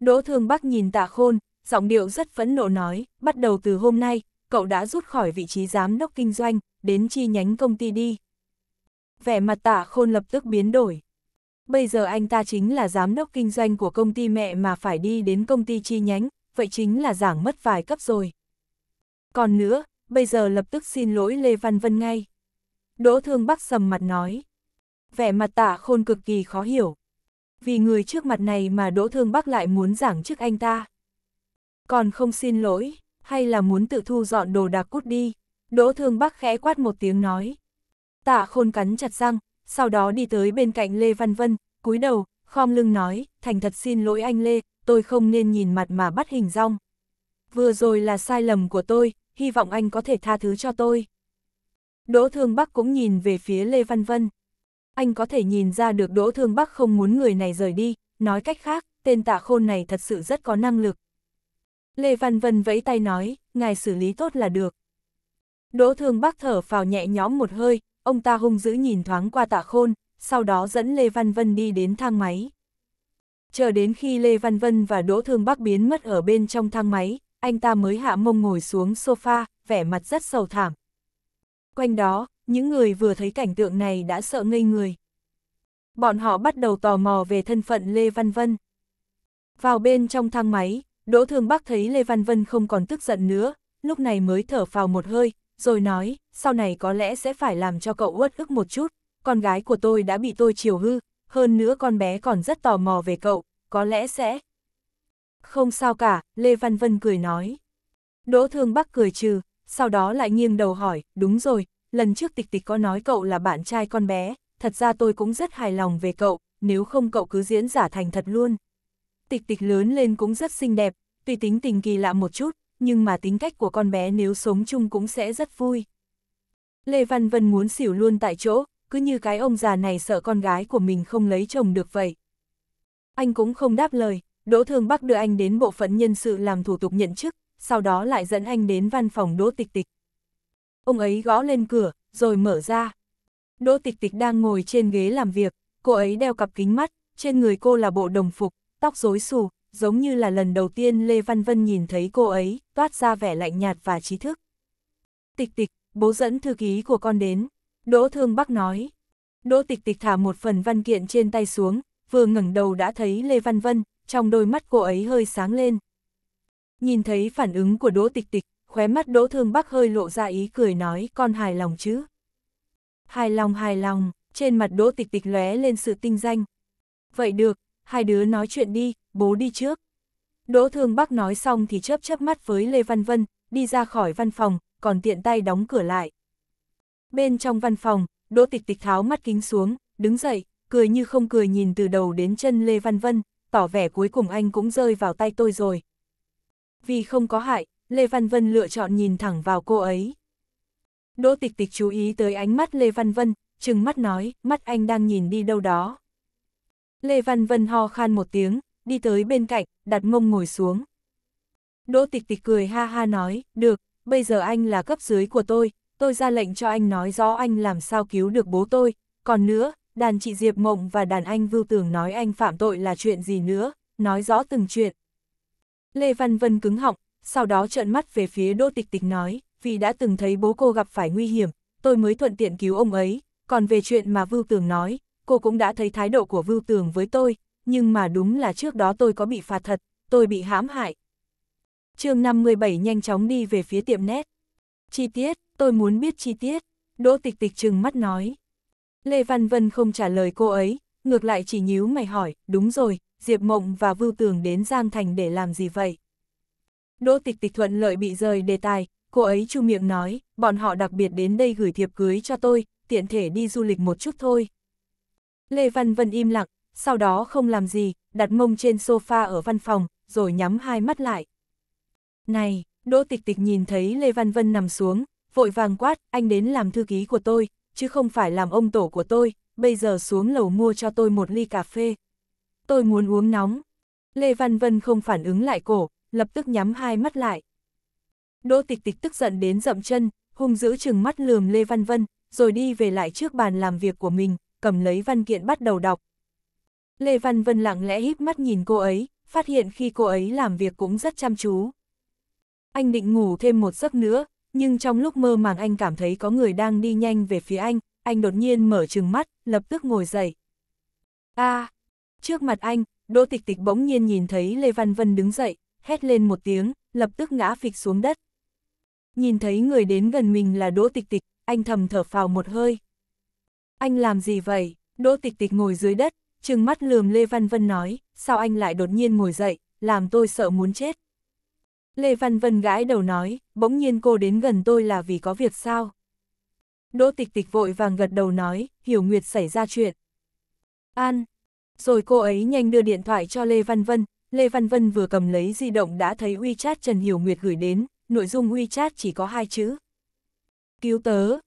Đỗ Thường Bắc nhìn tạ khôn, giọng điệu rất phẫn nộ nói, bắt đầu từ hôm nay, cậu đã rút khỏi vị trí giám đốc kinh doanh, đến chi nhánh công ty đi vẻ mặt tạ khôn lập tức biến đổi. Bây giờ anh ta chính là giám đốc kinh doanh của công ty mẹ mà phải đi đến công ty chi nhánh, vậy chính là giảng mất vài cấp rồi. Còn nữa, bây giờ lập tức xin lỗi Lê Văn Vân ngay. Đỗ Thương Bắc sầm mặt nói. Vẻ mặt tạ khôn cực kỳ khó hiểu. Vì người trước mặt này mà Đỗ Thương Bắc lại muốn giảng trước anh ta. Còn không xin lỗi, hay là muốn tự thu dọn đồ đạc cút đi. Đỗ Thương Bắc khẽ quát một tiếng nói. Tạ khôn cắn chặt răng, sau đó đi tới bên cạnh Lê Văn Vân, cúi đầu, khom lưng nói, thành thật xin lỗi anh Lê, tôi không nên nhìn mặt mà bắt hình rong. Vừa rồi là sai lầm của tôi, hy vọng anh có thể tha thứ cho tôi. Đỗ Thương Bắc cũng nhìn về phía Lê Văn Vân. Anh có thể nhìn ra được Đỗ Thương Bắc không muốn người này rời đi, nói cách khác, tên tạ khôn này thật sự rất có năng lực. Lê Văn Vân vẫy tay nói, ngài xử lý tốt là được. Đỗ Thương Bắc thở phào nhẹ nhõm một hơi, ông ta hung dữ nhìn thoáng qua tạ khôn, sau đó dẫn Lê Văn Vân đi đến thang máy. Chờ đến khi Lê Văn Vân và Đỗ Thương Bắc biến mất ở bên trong thang máy, anh ta mới hạ mông ngồi xuống sofa, vẻ mặt rất sầu thảm. Quanh đó, những người vừa thấy cảnh tượng này đã sợ ngây người. Bọn họ bắt đầu tò mò về thân phận Lê Văn Vân. Vào bên trong thang máy, Đỗ Thương Bắc thấy Lê Văn Vân không còn tức giận nữa, lúc này mới thở phào một hơi, rồi nói, sau này có lẽ sẽ phải làm cho cậu uất ức một chút, con gái của tôi đã bị tôi chiều hư, hơn nữa con bé còn rất tò mò về cậu, có lẽ sẽ... Không sao cả, Lê Văn Vân cười nói. Đỗ Thương Bắc cười trừ, sau đó lại nghiêng đầu hỏi, đúng rồi, lần trước tịch tịch có nói cậu là bạn trai con bé, thật ra tôi cũng rất hài lòng về cậu, nếu không cậu cứ diễn giả thành thật luôn. Tịch tịch lớn lên cũng rất xinh đẹp, tuy tính tình kỳ lạ một chút, nhưng mà tính cách của con bé nếu sống chung cũng sẽ rất vui. Lê Văn Vân muốn xỉu luôn tại chỗ, cứ như cái ông già này sợ con gái của mình không lấy chồng được vậy. Anh cũng không đáp lời, Đỗ Thương Bắc đưa anh đến bộ phận nhân sự làm thủ tục nhận chức, sau đó lại dẫn anh đến văn phòng Đỗ Tịch Tịch. Ông ấy gõ lên cửa, rồi mở ra. Đỗ Tịch Tịch đang ngồi trên ghế làm việc, cô ấy đeo cặp kính mắt, trên người cô là bộ đồng phục, tóc rối xù, giống như là lần đầu tiên Lê Văn Vân nhìn thấy cô ấy, toát ra vẻ lạnh nhạt và trí thức. Tịch tịch, bố dẫn thư ký của con đến, Đỗ Thương Bắc nói. Đỗ tịch tịch thả một phần văn kiện trên tay xuống, vừa ngẩng đầu đã thấy Lê Văn Vân, trong đôi mắt cô ấy hơi sáng lên. Nhìn thấy phản ứng của Đỗ tịch tịch, khóe mắt Đỗ Thương Bắc hơi lộ ra ý cười nói con hài lòng chứ. Hài lòng hài lòng, trên mặt Đỗ tịch tịch lóe lên sự tinh danh. Vậy được, hai đứa nói chuyện đi, bố đi trước. Đỗ Thương Bắc nói xong thì chớp chớp mắt với Lê Văn Vân, đi ra khỏi văn phòng, còn tiện tay đóng cửa lại. Bên trong văn phòng, Đỗ Tịch Tịch tháo mắt kính xuống, đứng dậy, cười như không cười nhìn từ đầu đến chân Lê Văn Vân, tỏ vẻ cuối cùng anh cũng rơi vào tay tôi rồi. Vì không có hại, Lê Văn Vân lựa chọn nhìn thẳng vào cô ấy. Đỗ Tịch Tịch chú ý tới ánh mắt Lê Văn Vân, trừng mắt nói, mắt anh đang nhìn đi đâu đó. Lê Văn Vân ho khan một tiếng, đi tới bên cạnh, đặt mông ngồi xuống. Đỗ tịch tịch cười ha ha nói, được, bây giờ anh là cấp dưới của tôi, tôi ra lệnh cho anh nói rõ anh làm sao cứu được bố tôi, còn nữa, đàn chị Diệp Mộng và đàn anh Vưu Tường nói anh phạm tội là chuyện gì nữa, nói rõ từng chuyện. Lê Văn Vân cứng họng, sau đó trợn mắt về phía Đỗ Tịch Tịch nói, vì đã từng thấy bố cô gặp phải nguy hiểm, tôi mới thuận tiện cứu ông ấy, còn về chuyện mà Vưu Tường nói, cô cũng đã thấy thái độ của Vưu Tường với tôi, nhưng mà đúng là trước đó tôi có bị phạt thật, tôi bị hãm hại. chương 57 nhanh chóng đi về phía tiệm nét. Chi tiết, tôi muốn biết chi tiết, Đỗ Tịch Tịch trừng mắt nói. Lê Văn Vân không trả lời cô ấy, ngược lại chỉ nhíu mày hỏi, đúng rồi, Diệp Mộng và Vưu Tường đến Giang Thành để làm gì vậy? Đỗ Tịch Tịch thuận lợi bị rời đề tài, cô ấy chu miệng nói, bọn họ đặc biệt đến đây gửi thiệp cưới cho tôi, tiện thể đi du lịch một chút thôi. Lê Văn Vân im lặng, sau đó không làm gì, đặt mông trên sofa ở văn phòng, rồi nhắm hai mắt lại. Này, Đỗ Tịch Tịch nhìn thấy Lê Văn Vân nằm xuống, vội vàng quát, anh đến làm thư ký của tôi, chứ không phải làm ông tổ của tôi, bây giờ xuống lầu mua cho tôi một ly cà phê. Tôi muốn uống nóng. Lê Văn Vân không phản ứng lại cổ, lập tức nhắm hai mắt lại. Đỗ Tịch Tịch tức giận đến dậm chân, hung dữ chừng mắt lườm Lê Văn Vân, rồi đi về lại trước bàn làm việc của mình, cầm lấy văn kiện bắt đầu đọc. Lê Văn Vân lặng lẽ híp mắt nhìn cô ấy, phát hiện khi cô ấy làm việc cũng rất chăm chú. Anh định ngủ thêm một giấc nữa, nhưng trong lúc mơ màng anh cảm thấy có người đang đi nhanh về phía anh, anh đột nhiên mở trừng mắt, lập tức ngồi dậy. a à, trước mặt anh, Đỗ Tịch Tịch bỗng nhiên nhìn thấy Lê Văn Vân đứng dậy, hét lên một tiếng, lập tức ngã phịch xuống đất. Nhìn thấy người đến gần mình là Đỗ Tịch Tịch, anh thầm thở phào một hơi. Anh làm gì vậy? Đỗ tịch tịch ngồi dưới đất, trừng mắt lườm Lê Văn Vân nói, sao anh lại đột nhiên ngồi dậy, làm tôi sợ muốn chết. Lê Văn Vân gãi đầu nói, bỗng nhiên cô đến gần tôi là vì có việc sao? Đỗ tịch tịch vội vàng gật đầu nói, hiểu Nguyệt xảy ra chuyện. An. Rồi cô ấy nhanh đưa điện thoại cho Lê Văn Vân, Lê Văn Vân vừa cầm lấy di động đã thấy WeChat Trần Hiểu Nguyệt gửi đến, nội dung WeChat chỉ có hai chữ. Cứu tớ.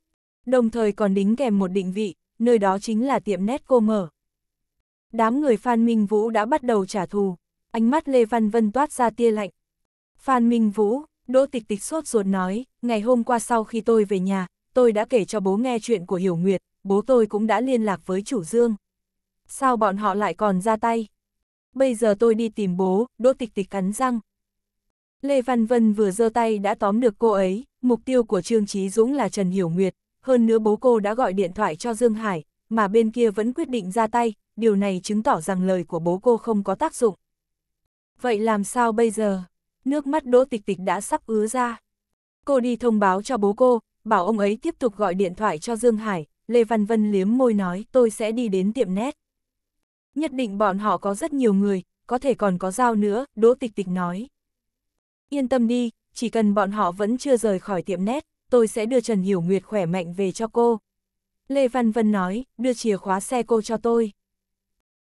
Đồng thời còn đính kèm một định vị, nơi đó chính là tiệm nét cô mở. Đám người Phan Minh Vũ đã bắt đầu trả thù, ánh mắt Lê Văn Vân toát ra tia lạnh. Phan Minh Vũ, Đỗ Tịch Tịch sốt ruột nói, ngày hôm qua sau khi tôi về nhà, tôi đã kể cho bố nghe chuyện của Hiểu Nguyệt, bố tôi cũng đã liên lạc với chủ Dương. Sao bọn họ lại còn ra tay? Bây giờ tôi đi tìm bố, Đỗ Tịch Tịch cắn răng. Lê Văn Vân vừa giơ tay đã tóm được cô ấy, mục tiêu của Trương Trí Dũng là Trần Hiểu Nguyệt, hơn nữa bố cô đã gọi điện thoại cho Dương Hải, mà bên kia vẫn quyết định ra tay, điều này chứng tỏ rằng lời của bố cô không có tác dụng. Vậy làm sao bây giờ? Nước mắt Đỗ Tịch Tịch đã sắp ứa ra. Cô đi thông báo cho bố cô, bảo ông ấy tiếp tục gọi điện thoại cho Dương Hải, Lê Văn Vân liếm môi nói tôi sẽ đi đến tiệm nét. Nhất định bọn họ có rất nhiều người, có thể còn có dao nữa, Đỗ Tịch Tịch nói. Yên tâm đi, chỉ cần bọn họ vẫn chưa rời khỏi tiệm nét, tôi sẽ đưa Trần Hiểu Nguyệt khỏe mạnh về cho cô. Lê Văn Vân nói, đưa chìa khóa xe cô cho tôi.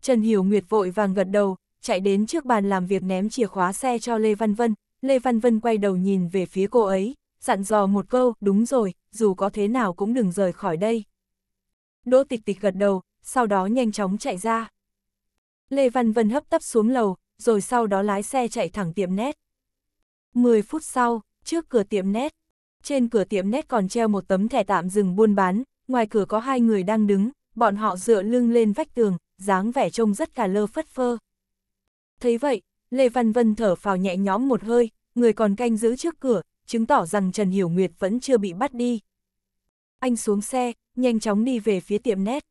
Trần Hiểu Nguyệt vội vàng gật đầu, chạy đến trước bàn làm việc ném chìa khóa xe cho Lê Văn Vân. Lê Văn Vân quay đầu nhìn về phía cô ấy, dặn dò một câu, đúng rồi, dù có thế nào cũng đừng rời khỏi đây. Đỗ tịch tịch gật đầu, sau đó nhanh chóng chạy ra. Lê Văn Vân hấp tấp xuống lầu, rồi sau đó lái xe chạy thẳng tiệm nét. 10 phút sau, trước cửa tiệm nét, trên cửa tiệm nét còn treo một tấm thẻ tạm dừng buôn bán, ngoài cửa có hai người đang đứng, bọn họ dựa lưng lên vách tường, dáng vẻ trông rất cả lơ phất phơ. Thấy vậy, Lê Văn Vân thở phào nhẹ nhõm một hơi, người còn canh giữ trước cửa, chứng tỏ rằng Trần Hiểu Nguyệt vẫn chưa bị bắt đi. Anh xuống xe, nhanh chóng đi về phía tiệm nét.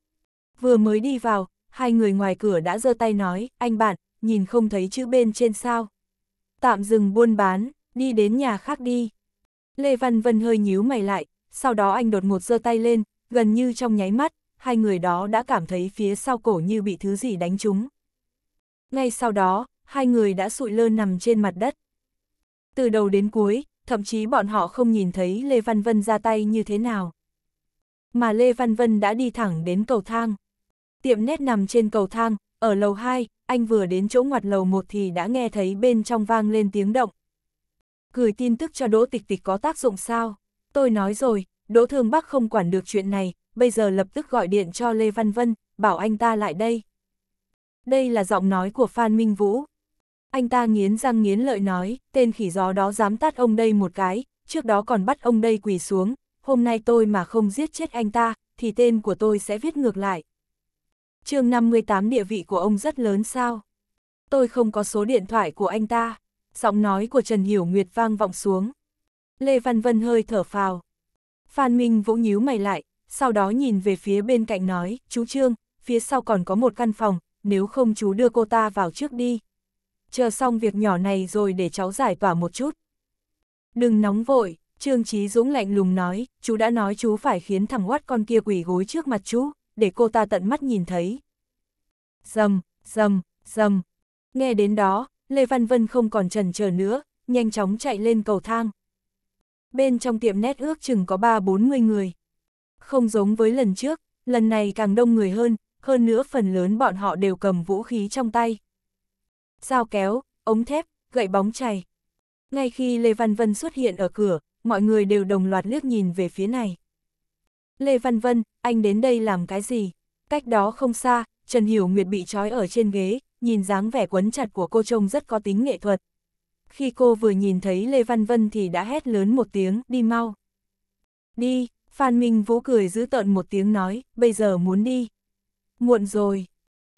Vừa mới đi vào, hai người ngoài cửa đã giơ tay nói, anh bạn, nhìn không thấy chữ bên trên sao. Tạm dừng buôn bán, đi đến nhà khác đi. Lê Văn Vân hơi nhíu mày lại, sau đó anh đột ngột giơ tay lên, gần như trong nháy mắt, hai người đó đã cảm thấy phía sau cổ như bị thứ gì đánh trúng. Ngay sau đó, hai người đã sụi lơ nằm trên mặt đất. Từ đầu đến cuối, thậm chí bọn họ không nhìn thấy Lê Văn Vân ra tay như thế nào. Mà Lê Văn Vân đã đi thẳng đến cầu thang. Tiệm nét nằm trên cầu thang, ở lầu 2, anh vừa đến chỗ ngoặt lầu 1 thì đã nghe thấy bên trong vang lên tiếng động, gửi tin tức cho Đỗ Tịch Tịch có tác dụng sao? Tôi nói rồi, Đỗ Thương Bắc không quản được chuyện này, bây giờ lập tức gọi điện cho Lê Văn Vân, bảo anh ta lại đây. Đây là giọng nói của Phan Minh Vũ. Anh ta nghiến răng nghiến lợi nói, tên khỉ gió đó dám tát ông đây một cái, trước đó còn bắt ông đây quỳ xuống, hôm nay tôi mà không giết chết anh ta, thì tên của tôi sẽ viết ngược lại. chương 58 địa vị của ông rất lớn sao? Tôi không có số điện thoại của anh ta giọng nói của Trần Hiểu Nguyệt vang vọng xuống. Lê Văn Vân hơi thở phào. Phan Minh Vũ nhíu mày lại, sau đó nhìn về phía bên cạnh nói, chú Trương, phía sau còn có một căn phòng, nếu không chú đưa cô ta vào trước đi. Chờ xong việc nhỏ này rồi để cháu giải tỏa một chút. Đừng nóng vội, Trương Chí Dũng lạnh lùng nói, chú đã nói chú phải khiến thằng oát con kia quỷ gối trước mặt chú, để cô ta tận mắt nhìn thấy. Dầm, dầm, dầm. Nghe đến đó, Lê Văn Vân không còn trần chờ nữa, nhanh chóng chạy lên cầu thang. Bên trong tiệm nét ước chừng có 3-40 người. Không giống với lần trước, lần này càng đông người hơn, hơn nữa phần lớn bọn họ đều cầm vũ khí trong tay. Dao kéo, ống thép, gậy bóng chày. Ngay khi Lê Văn Vân xuất hiện ở cửa, mọi người đều đồng loạt liếc nhìn về phía này. Lê Văn Vân, anh đến đây làm cái gì? Cách đó không xa, Trần Hiểu Nguyệt bị trói ở trên ghế, nhìn dáng vẻ quấn chặt của cô trông rất có tính nghệ thuật. Khi cô vừa nhìn thấy Lê Văn Vân thì đã hét lớn một tiếng, đi mau. Đi, Phan Minh Vũ cười giữ tợn một tiếng nói, bây giờ muốn đi. Muộn rồi.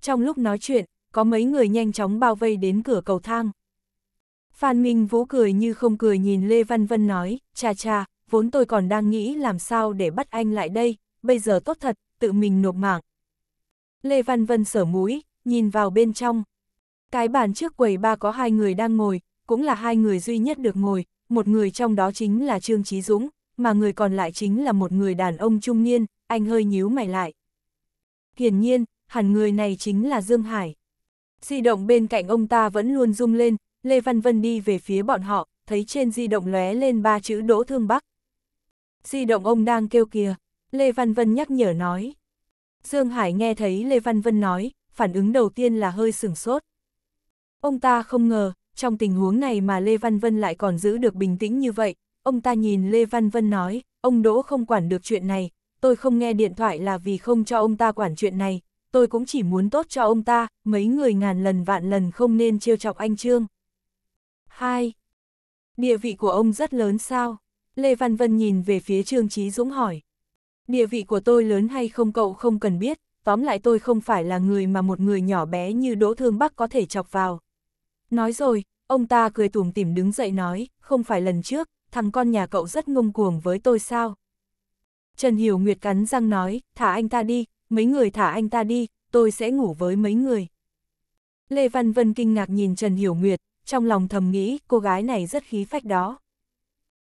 Trong lúc nói chuyện, có mấy người nhanh chóng bao vây đến cửa cầu thang. Phan Minh Vũ cười như không cười nhìn Lê Văn Vân nói, cha cha, vốn tôi còn đang nghĩ làm sao để bắt anh lại đây, bây giờ tốt thật, tự mình nộp mạng. Lê Văn Vân sở mũi, nhìn vào bên trong. Cái bàn trước quầy ba có hai người đang ngồi, cũng là hai người duy nhất được ngồi, một người trong đó chính là Trương Trí Dũng, mà người còn lại chính là một người đàn ông trung niên, anh hơi nhíu mày lại. Hiển nhiên, hẳn người này chính là Dương Hải. Di động bên cạnh ông ta vẫn luôn rung lên, Lê Văn Vân đi về phía bọn họ, thấy trên di động lóe lên ba chữ Đỗ Thương Bắc. Di động ông đang kêu kìa, Lê Văn Vân nhắc nhở nói. Dương Hải nghe thấy Lê Văn Vân nói, phản ứng đầu tiên là hơi sửng sốt. Ông ta không ngờ, trong tình huống này mà Lê Văn Vân lại còn giữ được bình tĩnh như vậy, ông ta nhìn Lê Văn Vân nói, ông Đỗ không quản được chuyện này, tôi không nghe điện thoại là vì không cho ông ta quản chuyện này, tôi cũng chỉ muốn tốt cho ông ta, mấy người ngàn lần vạn lần không nên trêu chọc anh Trương. 2. Địa vị của ông rất lớn sao? Lê Văn Vân nhìn về phía Trương Chí Dũng hỏi. Địa vị của tôi lớn hay không cậu không cần biết, tóm lại tôi không phải là người mà một người nhỏ bé như Đỗ Thương Bắc có thể chọc vào. Nói rồi, ông ta cười tủm tỉm đứng dậy nói, không phải lần trước, thằng con nhà cậu rất ngông cuồng với tôi sao? Trần Hiểu Nguyệt cắn răng nói, thả anh ta đi, mấy người thả anh ta đi, tôi sẽ ngủ với mấy người. Lê Văn Vân kinh ngạc nhìn Trần Hiểu Nguyệt, trong lòng thầm nghĩ cô gái này rất khí phách đó.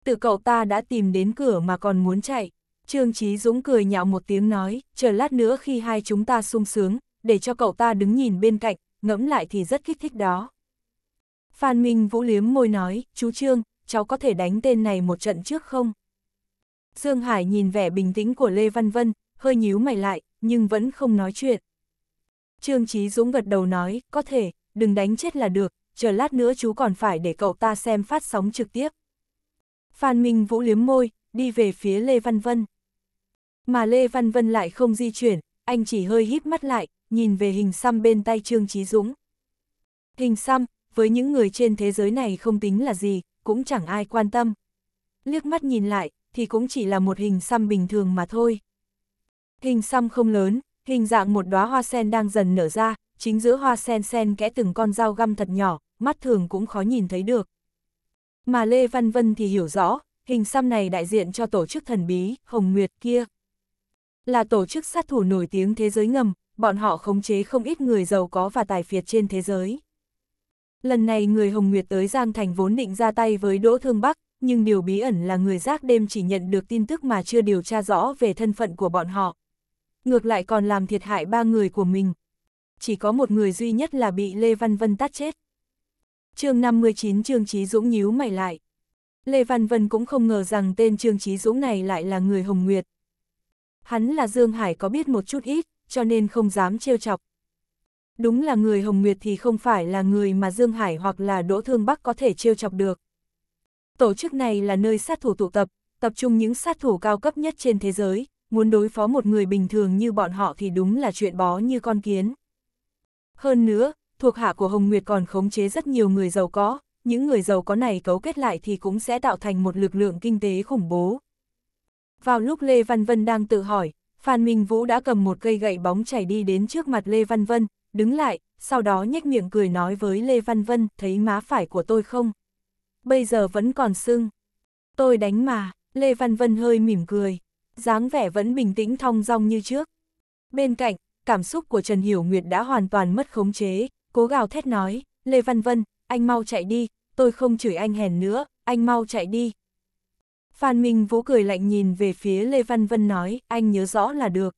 Từ cậu ta đã tìm đến cửa mà còn muốn chạy. Trương Chí Dũng cười nhạo một tiếng nói, chờ lát nữa khi hai chúng ta sung sướng, để cho cậu ta đứng nhìn bên cạnh, ngẫm lại thì rất kích thích đó. Phan Minh Vũ liếm môi nói, chú Trương, cháu có thể đánh tên này một trận trước không? Dương Hải nhìn vẻ bình tĩnh của Lê Văn Vân, hơi nhíu mày lại, nhưng vẫn không nói chuyện. Trương Chí Dũng gật đầu nói, có thể, đừng đánh chết là được, chờ lát nữa chú còn phải để cậu ta xem phát sóng trực tiếp. Phan Minh Vũ liếm môi, đi về phía Lê Văn Vân mà Lê Văn Vân lại không di chuyển, anh chỉ hơi híp mắt lại, nhìn về hình xăm bên tay Trương Trí Dũng. Hình xăm, với những người trên thế giới này không tính là gì, cũng chẳng ai quan tâm. Liếc mắt nhìn lại, thì cũng chỉ là một hình xăm bình thường mà thôi. Hình xăm không lớn, hình dạng một đóa hoa sen đang dần nở ra, chính giữa hoa sen sen kẽ từng con dao găm thật nhỏ, mắt thường cũng khó nhìn thấy được. Mà Lê Văn Vân thì hiểu rõ, hình xăm này đại diện cho tổ chức thần bí, Hồng Nguyệt kia là tổ chức sát thủ nổi tiếng thế giới ngầm, bọn họ khống chế không ít người giàu có và tài phiệt trên thế giới. Lần này người Hồng Nguyệt tới Giang Thành vốn định ra tay với Đỗ Thương Bắc, nhưng điều bí ẩn là người giác đêm chỉ nhận được tin tức mà chưa điều tra rõ về thân phận của bọn họ. Ngược lại còn làm thiệt hại ba người của mình. Chỉ có một người duy nhất là bị Lê Văn Vân tắt chết. chương 59 Trương Trí Dũng nhíu mày lại. Lê Văn Vân cũng không ngờ rằng tên Trương Trí Dũng này lại là người Hồng Nguyệt, hắn là Dương Hải có biết một chút ít, cho nên không dám trêu chọc. Đúng là người Hồng Nguyệt thì không phải là người mà Dương Hải hoặc là Đỗ Thương Bắc có thể trêu chọc được. Tổ chức này là nơi sát thủ tụ tập, tập trung những sát thủ cao cấp nhất trên thế giới, muốn đối phó một người bình thường như bọn họ thì đúng là chuyện bó như con kiến. Hơn nữa, thuộc hạ của Hồng Nguyệt còn khống chế rất nhiều người giàu có, những người giàu có này cấu kết lại thì cũng sẽ tạo thành một lực lượng kinh tế khủng bố. Vào lúc Lê Văn Vân đang tự hỏi, Phan Minh Vũ đã cầm một cây gậy bóng chảy đi đến trước mặt Lê Văn Vân, đứng lại, sau đó nhếch miệng cười nói với Lê Văn Vân, thấy má phải của tôi không? Bây giờ vẫn còn sưng. Tôi đánh mà, Lê Văn Vân hơi mỉm cười, dáng vẻ vẫn bình tĩnh thong dong như trước. Bên cạnh, cảm xúc của Trần Hiểu Nguyệt đã hoàn toàn mất khống chế, cố gào thét nói, Lê Văn Vân, anh mau chạy đi, tôi không chửi anh hèn nữa, anh mau chạy đi, Phan Minh Vũ cười lạnh nhìn về phía Lê Văn Vân nói, anh nhớ rõ là được.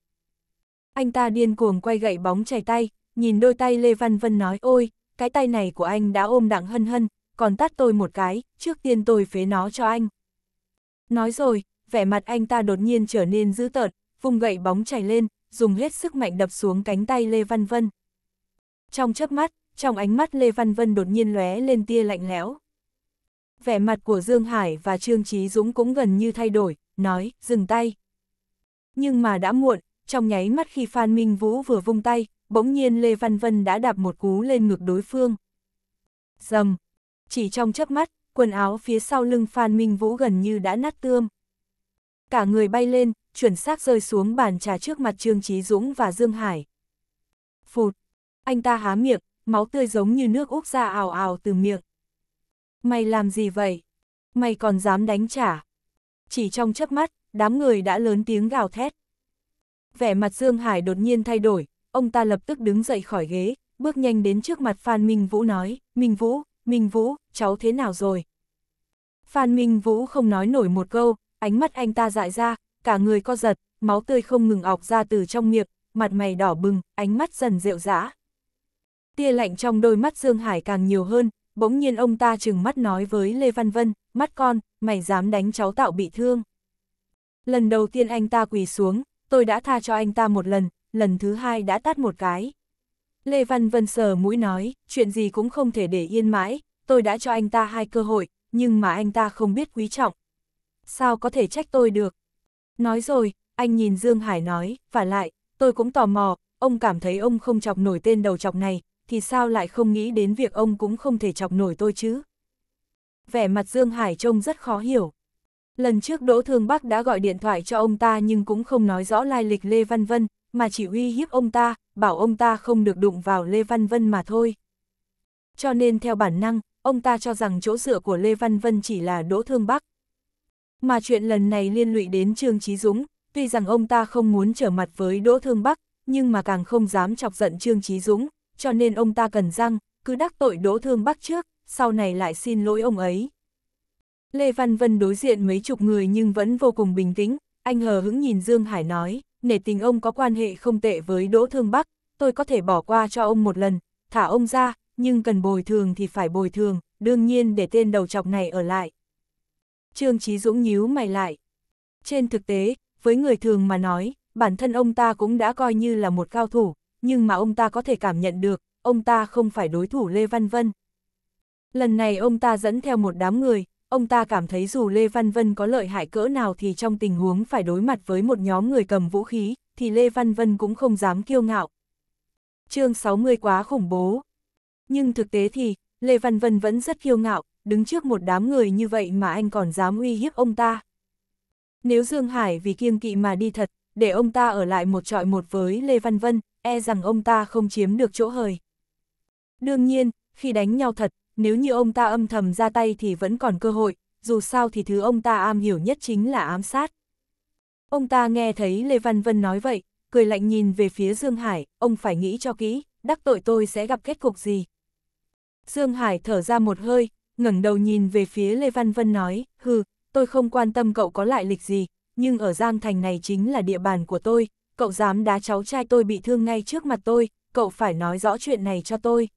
Anh ta điên cuồng quay gậy bóng chảy tay, nhìn đôi tay Lê Văn Vân nói, ôi, cái tay này của anh đã ôm đặng hân hân, còn tắt tôi một cái, trước tiên tôi phế nó cho anh. Nói rồi, vẻ mặt anh ta đột nhiên trở nên dữ tợn, vùng gậy bóng chảy lên, dùng hết sức mạnh đập xuống cánh tay Lê Văn Vân. Trong chớp mắt, trong ánh mắt Lê Văn Vân đột nhiên lóe lên tia lạnh lẽo vẻ mặt của Dương Hải và Trương Trí Dũng cũng gần như thay đổi, nói, dừng tay. Nhưng mà đã muộn, trong nháy mắt khi Phan Minh Vũ vừa vung tay, bỗng nhiên Lê Văn Vân đã đạp một cú lên ngực đối phương. Dầm! Chỉ trong chớp mắt, quần áo phía sau lưng Phan Minh Vũ gần như đã nát tươm. Cả người bay lên, chuẩn xác rơi xuống bàn trà trước mặt Trương Trí Dũng và Dương Hải. Phụt! Anh ta há miệng, máu tươi giống như nước úp ra ào ào từ miệng. Mày làm gì vậy? Mày còn dám đánh trả? Chỉ trong chớp mắt, đám người đã lớn tiếng gào thét. Vẻ mặt Dương Hải đột nhiên thay đổi, ông ta lập tức đứng dậy khỏi ghế, bước nhanh đến trước mặt Phan Minh Vũ nói, Minh Vũ, Minh Vũ, cháu thế nào rồi? Phan Minh Vũ không nói nổi một câu, ánh mắt anh ta dại ra, cả người co giật, máu tươi không ngừng ọc ra từ trong miệng, mặt mày đỏ bừng, ánh mắt dần rệu rã. Tia lạnh trong đôi mắt Dương Hải càng nhiều hơn, bỗng nhiên ông ta chừng mắt nói với Lê Văn Vân, mắt con, mày dám đánh cháu tạo bị thương. Lần đầu tiên anh ta quỳ xuống, tôi đã tha cho anh ta một lần, lần thứ hai đã tát một cái. Lê Văn Vân sờ mũi nói, chuyện gì cũng không thể để yên mãi, tôi đã cho anh ta hai cơ hội, nhưng mà anh ta không biết quý trọng. Sao có thể trách tôi được? Nói rồi, anh nhìn Dương Hải nói, và lại, tôi cũng tò mò, ông cảm thấy ông không chọc nổi tên đầu chọc này, thì sao lại không nghĩ đến việc ông cũng không thể chọc nổi tôi chứ? Vẻ mặt Dương Hải trông rất khó hiểu. Lần trước Đỗ Thương Bắc đã gọi điện thoại cho ông ta nhưng cũng không nói rõ lai lịch Lê Văn Vân, mà chỉ uy hiếp ông ta, bảo ông ta không được đụng vào Lê Văn Vân mà thôi. Cho nên theo bản năng, ông ta cho rằng chỗ dựa của Lê Văn Vân chỉ là Đỗ Thương Bắc. Mà chuyện lần này liên lụy đến Trương Chí Dũng, tuy rằng ông ta không muốn trở mặt với Đỗ Thương Bắc, nhưng mà càng không dám chọc giận Trương Chí Dũng, cho nên ông ta cần răng, cứ đắc tội đỗ thương bắc trước, sau này lại xin lỗi ông ấy. Lê Văn Vân đối diện mấy chục người nhưng vẫn vô cùng bình tĩnh, anh hờ hững nhìn Dương Hải nói, nể tình ông có quan hệ không tệ với Đỗ Thương Bắc, tôi có thể bỏ qua cho ông một lần, thả ông ra, nhưng cần bồi thường thì phải bồi thường, đương nhiên để tên đầu chọc này ở lại. Trương Chí Dũng nhíu mày lại. Trên thực tế, với người thường mà nói, bản thân ông ta cũng đã coi như là một cao thủ, nhưng mà ông ta có thể cảm nhận được, ông ta không phải đối thủ Lê Văn Vân. Lần này ông ta dẫn theo một đám người, ông ta cảm thấy dù Lê Văn Vân có lợi hại cỡ nào thì trong tình huống phải đối mặt với một nhóm người cầm vũ khí, thì Lê Văn Vân cũng không dám kiêu ngạo. chương 60 quá khủng bố. Nhưng thực tế thì, Lê Văn Vân vẫn rất kiêu ngạo, đứng trước một đám người như vậy mà anh còn dám uy hiếp ông ta. Nếu Dương Hải vì kiêng kỵ mà đi thật, để ông ta ở lại một trọi một với Lê Văn Vân, e rằng ông ta không chiếm được chỗ hời. Đương nhiên, khi đánh nhau thật, nếu như ông ta âm thầm ra tay thì vẫn còn cơ hội, dù sao thì thứ ông ta am hiểu nhất chính là ám sát. Ông ta nghe thấy Lê Văn Vân nói vậy, cười lạnh nhìn về phía Dương Hải, ông phải nghĩ cho kỹ, đắc tội tôi sẽ gặp kết cục gì. Dương Hải thở ra một hơi, ngẩng đầu nhìn về phía Lê Văn Vân nói, hừ, tôi không quan tâm cậu có lại lịch gì, nhưng ở Giang Thành này chính là địa bàn của tôi, cậu dám đá cháu trai tôi bị thương ngay trước mặt tôi, cậu phải nói rõ chuyện này cho tôi.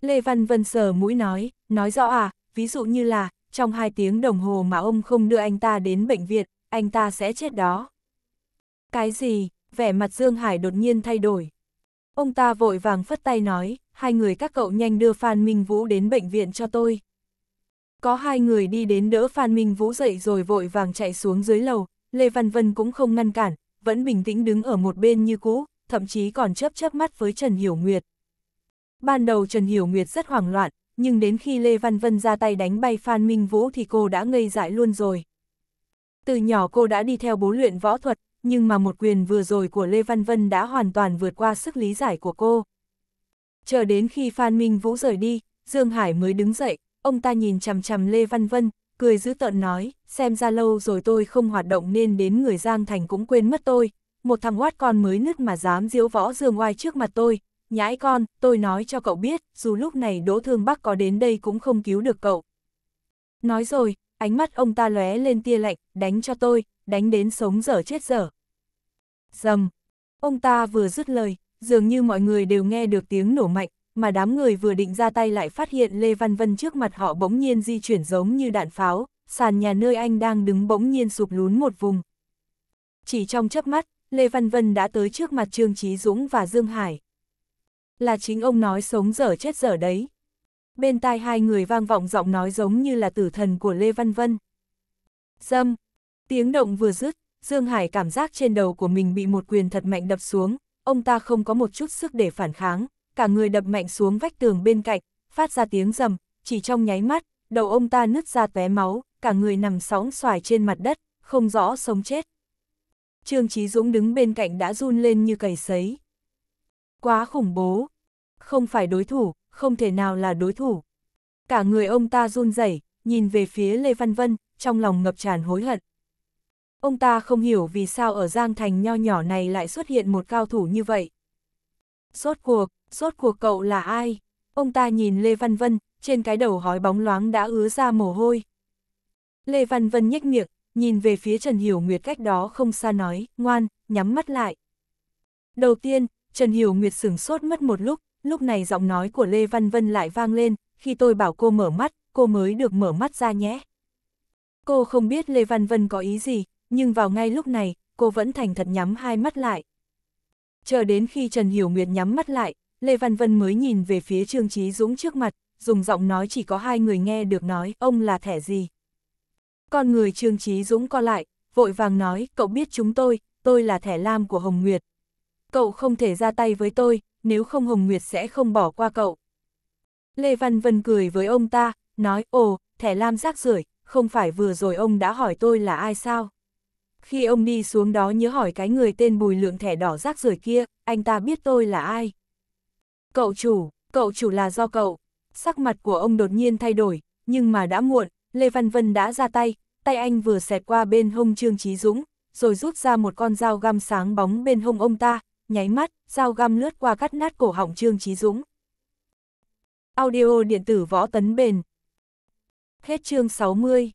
Lê Văn Vân sờ mũi nói, nói rõ à, ví dụ như là, trong hai tiếng đồng hồ mà ông không đưa anh ta đến bệnh viện, anh ta sẽ chết đó. Cái gì, vẻ mặt Dương Hải đột nhiên thay đổi. Ông ta vội vàng phất tay nói, hai người các cậu nhanh đưa Phan Minh Vũ đến bệnh viện cho tôi. Có hai người đi đến đỡ Phan Minh Vũ dậy rồi vội vàng chạy xuống dưới lầu, Lê Văn Vân cũng không ngăn cản, vẫn bình tĩnh đứng ở một bên như cũ, thậm chí còn chớp chớp mắt với Trần Hiểu Nguyệt. Ban đầu Trần Hiểu Nguyệt rất hoảng loạn, nhưng đến khi Lê Văn Vân ra tay đánh bay Phan Minh Vũ thì cô đã ngây dại luôn rồi. Từ nhỏ cô đã đi theo bố luyện võ thuật, nhưng mà một quyền vừa rồi của Lê Văn Vân đã hoàn toàn vượt qua sức lý giải của cô. Chờ đến khi Phan Minh Vũ rời đi, Dương Hải mới đứng dậy, ông ta nhìn chằm chằm Lê Văn Vân, cười giữ tợn nói, xem ra lâu rồi tôi không hoạt động nên đến người Giang Thành cũng quên mất tôi, một thằng oát con mới nứt mà dám diễu võ dương oai trước mặt tôi, nhãi con, tôi nói cho cậu biết, dù lúc này Đỗ Thương Bắc có đến đây cũng không cứu được cậu. Nói rồi, ánh mắt ông ta lóe lên tia lạnh, đánh cho tôi, đánh đến sống dở chết dở. Dầm! Ông ta vừa dứt lời, dường như mọi người đều nghe được tiếng nổ mạnh, mà đám người vừa định ra tay lại phát hiện Lê Văn Vân trước mặt họ bỗng nhiên di chuyển giống như đạn pháo, sàn nhà nơi anh đang đứng bỗng nhiên sụp lún một vùng. Chỉ trong chớp mắt, Lê Văn Vân đã tới trước mặt Trương Trí Dũng và Dương Hải. Là chính ông nói sống dở chết dở đấy. Bên tai hai người vang vọng giọng nói giống như là tử thần của Lê Văn Vân. Dâm! Tiếng động vừa dứt, Dương Hải cảm giác trên đầu của mình bị một quyền thật mạnh đập xuống, ông ta không có một chút sức để phản kháng, cả người đập mạnh xuống vách tường bên cạnh, phát ra tiếng rầm, chỉ trong nháy mắt, đầu ông ta nứt ra tóe máu, cả người nằm sóng xoài trên mặt đất, không rõ sống chết. Trương Chí Dũng đứng bên cạnh đã run lên như cầy sấy. Quá khủng bố, không phải đối thủ, không thể nào là đối thủ. Cả người ông ta run rẩy, nhìn về phía Lê Văn Vân, trong lòng ngập tràn hối hận. Ông ta không hiểu vì sao ở Giang Thành nho nhỏ này lại xuất hiện một cao thủ như vậy sốt cuộc, sốt cuộc cậu là ai? Ông ta nhìn Lê Văn Vân, trên cái đầu hói bóng loáng đã ứa ra mồ hôi. Lê Văn Vân nhếch miệng, nhìn về phía Trần Hiểu Nguyệt cách đó không xa nói, ngoan, nhắm mắt lại. Đầu tiên, Trần Hiểu Nguyệt sửng sốt mất một lúc, lúc này giọng nói của Lê Văn Vân lại vang lên, khi tôi bảo cô mở mắt, cô mới được mở mắt ra nhé. Cô không biết Lê Văn Vân có ý gì, nhưng vào ngay lúc này, cô vẫn thành thật nhắm hai mắt lại. Chờ đến khi Trần Hiểu Nguyệt nhắm mắt lại, Lê Văn Vân mới nhìn về phía Trương Trí Dũng trước mặt, dùng giọng nói chỉ có hai người nghe được nói ông là thẻ gì. Con người Trương Trí Dũng co lại, vội vàng nói cậu biết chúng tôi, tôi là thẻ lam của Hồng Nguyệt. Cậu không thể ra tay với tôi, nếu không Hồng Nguyệt sẽ không bỏ qua cậu. Lê Văn Vân cười với ông ta, nói ồ, thẻ lam rác rưởi không phải vừa rồi ông đã hỏi tôi là ai sao? Khi ông đi xuống đó nhớ hỏi cái người tên bùi lượng thẻ đỏ rác rưởi kia, anh ta biết tôi là ai. Cậu chủ, cậu chủ là do cậu. Sắc mặt của ông đột nhiên thay đổi, nhưng mà đã muộn, Lê Văn Vân đã ra tay, tay anh vừa xẹt qua bên hông Trương Trí Dũng, rồi rút ra một con dao găm sáng bóng bên hông ông ta, nháy mắt, dao găm lướt qua cắt nát cổ họng Trương Trí Dũng. Audio điện tử võ tấn bền. Hết chương 60